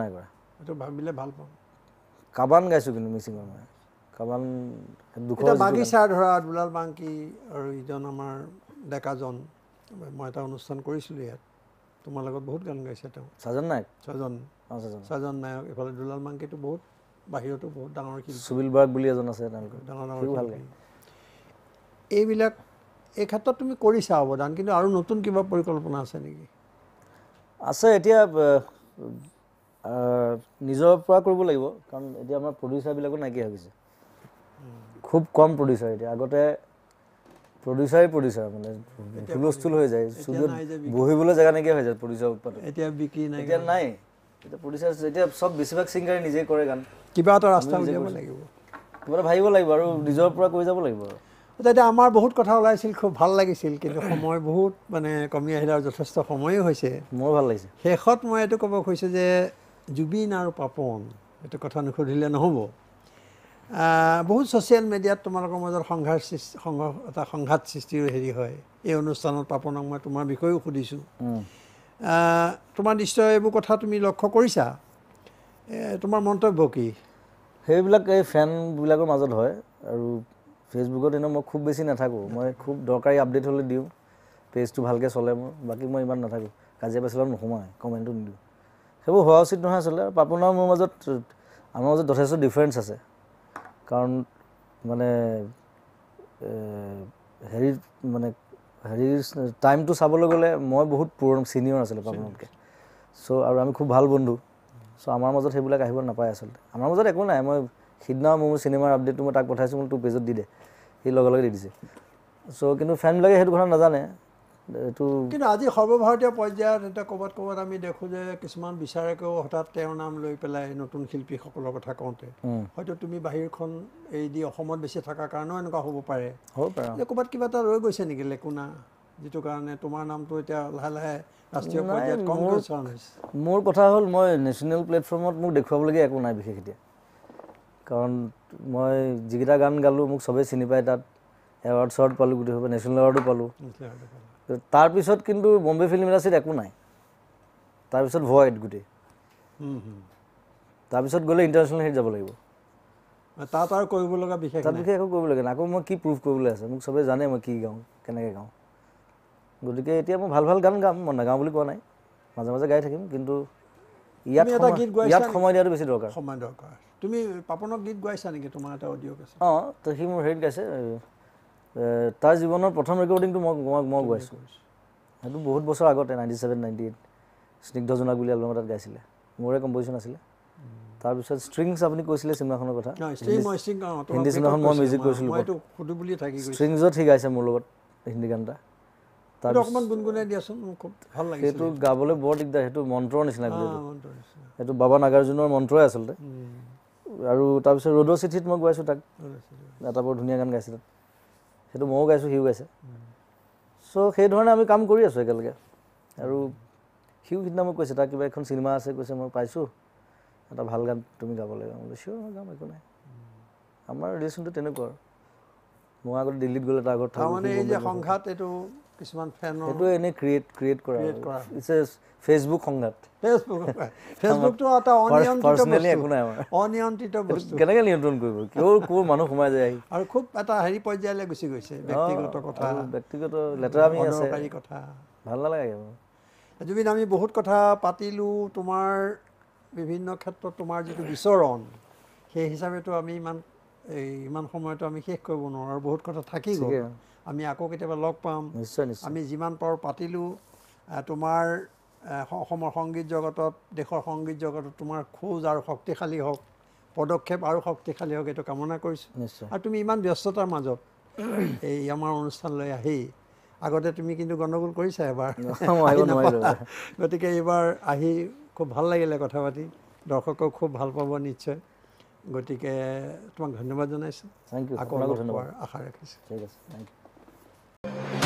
নাই কৰা কাবান গাইছোঁ কিন্তু মিচিঙৰ মই কাবান দুখ বাগিচা ধৰা আৰু ইজন আমাৰ ডেকাজন মই এটা অনুষ্ঠান কৰিছিলোঁ ইয়াত তোমাৰ লগত বহুত গান গাইছে তেওঁ ছাজন নায়ক ছজন ছাজন নায়ক এইফালে দুলাল মাংকিটো বহুত বাহিৰতো বহুত ডাঙৰ শিল্পী চুবিল বাৰ্গ বুলি এজন আছে তেওঁলোকে ডাঙৰ ডাঙৰ ভাল লাগে এইবিলাক এই ক্ষেত্ৰত তুমি কৰিছা অৱদান কিন্তু আৰু নতুন কিবা পৰিকল্পনা আছে নেকি আছে এতিয়া নিজৰ পৰা কৰিব লাগিব কাৰণ এতিয়া আমাৰ প্ৰডিউচাৰবিলাকো নাইকিয়া হৈছে খুব কম প্ৰডিউচাৰ এতিয়া আগতে প্ৰডিউচাৰেই প্ৰডিউচাৰ মানে হুলস্থুল হৈ যায় বহিবলৈ জেগা নাইকিয়া হৈ যায় প্ৰডিউচাৰ এতিয়া বিক্ৰী নাই এতিয়া নাই আমাৰ বহুত কথা ওলাইছিল খুব ভাল লাগিছিল কিন্তু সময় বহুত মানে কমি আহিলে আৰু যথেষ্ট সময়ো হৈছে মোৰ ভাল লাগিছে শেষত মই এইটো ক'ব খুজিছোঁ যে জুবিন আৰু পাপন এইটো কথা নুসুধিলে নহ'ব বহুত ছ'চিয়েল মিডিয়াত তোমালোকৰ মাজত সংঘাৰ সৃষ্টি সংঘ এটা সংঘাত সৃষ্টিৰ হেৰি হয় এই অনুষ্ঠানত পাপনক মই তোমাৰ বিষয়েও সুধিছোঁ তোমাৰ নিশ্চয় এইবোৰ কথা তুমি লক্ষ্য কৰিছা তোমাৰ মন্তব্য কি সেইবিলাক এই ফেনবিলাকৰ মাজত হয় আৰু ফেচবুকত এনেও মই খুব বেছি নাথাকোঁ মই খুব দৰকাৰী আপডেট হ'লে দিওঁ পেজটো ভালকৈ চলে মোৰ বাকী মই ইমান নাথাকোঁ কাজিয়া পেচালত নোসোমায় কমেণ্টটো নিদিওঁ সেইবোৰ হোৱা উচিত নহয় আচলতে পাপন আৰু মোৰ মাজত আমাৰ মাজত যথেষ্ট ডিফাৰেঞ্চ আছে কাৰণ মানে হেৰি মানে হেৰি টাইমটো চাবলৈ গ'লে মই বহুত পুৰণ চিনিয়ৰ আছিলোঁ আপোনালোকে চ' আৰু আমি খুব ভাল বন্ধু চ' আমাৰ মাজত সেইবিলাক আহিব নাপায় আচলতে আমাৰ মাজত একো নাই মই সিদিনা মোৰ চিনেমাৰ আপডেটটো মই তাক পঠাইছোঁ মোৰ টু পেজত দি দে সি লগে লগে দি দিছে চ' কিন্তু ফেনবিলাকে সেইটো কথা নাজানে এইটো কিন্তু আজি সৰ্বভাৰতীয় পৰ্যায়ত এতিয়া ক'ৰবাত ক'ৰবাত আমি দেখোঁ যে কিছুমান বিচাৰকেও হঠাৎ তেওঁৰ নাম লৈ পেলাই নতুন শিল্পীসকলৰ কথা কওঁতে হয়তো তুমি বাহিৰখন এই দি অসমত বেছি থকাৰ কাৰণেও এনেকুৱা হ'ব পাৰে যে ক'ৰবাত কিবা এটা ৰৈ গৈছে নেকি লেকুনা যিটো কাৰণে তোমাৰ নামটো এতিয়া লাহে লাহে ৰাষ্ট্ৰীয় পৰ্যায়ত কম হৈছে মোৰ কথা হ'ল মই নেশ্যনেল প্লেটফৰ্মত মোক দেখুৱাবলগীয়া একো নাই বিশেষ এতিয়া কাৰণ মই যিকেইটা গান গালোঁ মোক চবেই চিনি পায় তাত এৱাৰ্ড চৱাৰ্ড পালোঁ গোটেই নেশ্যনেল এৱাৰ্ডো পালোঁ তাৰপিছত কিন্তু বম্বে ফিল্ম ইণ্ডাষ্ট্ৰিত একো নাই তাৰপিছত ভয়ত গোটেই তাৰপিছত গ'লে ইণ্টাৰনেশ্যনেল হেৰিত যাব লাগিব তাত আৰু কৰিব লগা বিশেষ তাত বিশেষ একো কৰিব লাগে আকৌ মই কি প্ৰুফ কৰিবলৈ আছে মোক চবেই জানে মই কি গাওঁ কেনেকৈ গাওঁ গতিকে এতিয়া মই ভাল ভাল গান গাম মই নাগাওঁ বুলি কোৱা নাই মাজে মাজে গাই থাকিম কিন্তু ইয়াত সময় দিয়াটো বেছি দৰকাৰ নেকি অঁ তো সি মোৰ হেৰিত গাইছে তাৰ জীৱনৰ প্ৰথম ৰেকৰ্ডিংটো মই গোৱা মই গোৱাইছোঁ সেইটো বহুত বছৰ আগতে নাইণ্টি ছেভেন নাইণ্টি এইট স্নিগ্ধ স্নিগ্ধজনক বুলি এলবাম এটাত গাইছিলে মোৰে কম্পজিশ্যন আছিলে তাৰপিছত ষ্ট্ৰিংছ আপুনি কৈছিলে চিনেমাখনৰ কথা হিন্দী চিনেমাখন মই মিউজিক কৰিছিলোঁ ষ্ট্ৰিংছত সি গাইছে মোৰ লগত হিন্দী গান এটা সেইটো গাবলৈ বৰ দিগদাৰ সেইটো মন্ত্ৰৰ নিচিনা সেইটো বাবা নাগাৰ্জুনৰ মন্ত্ৰই আচলতে আৰু তাৰপিছত ৰ'দৰ চিঠিত মই গোৱাইছোঁ তাক এটা বৰ ধুনীয়া গান গাইছিলে সেইটো ময়ো গাইছোঁ সিও গাইছে চ' সেইধৰণে আমি কাম কৰি আছোঁ একেলগে আৰু সিও সিদিনা মোক কৈছে তাৰ কিবা এখন চিনেমা আছে কৈছে মই পাইছোঁ এটা ভাল গান তুমি গাব লাগে মই কৈছোঁ মই গাম একো নাই আমাৰ ৰিলেশ্যনটো তেনেকুৱা আৰু মই আগতে দিল্লীত গ'লে তাৰ আগত সংঘাত এইটো কিছুমান ফেনৰ সেইটো এনেই ক্ৰিয়েট ক্ৰিয়েট কৰা ক্ৰিয়েট কৰা ফেচবুক সংঘাত ফেচবুক ফেচবুকটো এটা অনিয়ন্ত্ৰিত একো নাই অনিয়ন্ত্ৰিত বস্তু কেনেকৈ নিয়ন্ত্ৰণ কৰিব কিয় ক'ৰ মানুহ সোমাই যায় আৰু খুব এটা হেৰি পৰ্যায়লৈ গুচি গৈছে ব্যক্তিগত কথা ব্যক্তিগত লেতেৰা আছে কথা ভাল নালাগে জুবিন আমি বহুত কথা পাতিলোঁ তোমাৰ বিভিন্ন ক্ষেত্ৰত তোমাৰ যিটো বিচৰণ সেই হিচাপেতো আমি ইমান এই ইমান সময়তো আমি শেষ কৰিব নোৱাৰোঁ আৰু বহুত কথা থাকি গ'ল আমি আকৌ কেতিয়াবা লগ পাম নিশ্চয় নিশ্চয় আমি যিমান পাৰোঁ পাতিলোঁ তোমাৰ অসমৰ সংগীত জগতত দেশৰ সংগীত জগতত তোমাৰ খোজ আৰু শক্তিশালী হওক পদক্ষেপ আৰু শক্তিশালী হওক এইটো কামনা কৰিছোঁ নিশ্চয় আৰু তুমি ইমান ব্যস্ততাৰ মাজত এই আমাৰ অনুষ্ঠানলৈ আহি আগতে তুমি কিন্তু গণ্ডগোল কৰিছা এবাৰ গতিকে এইবাৰ আহি খুব ভাল লাগিলে কথা পাতি দৰ্শকেও খুব ভাল পাব নিশ্চয় গতিকে তোমাক ধন্যবাদ জনাইছোঁ আকৌ আশা ৰাখিছোঁ ঠিক আছে থেংক ইউ you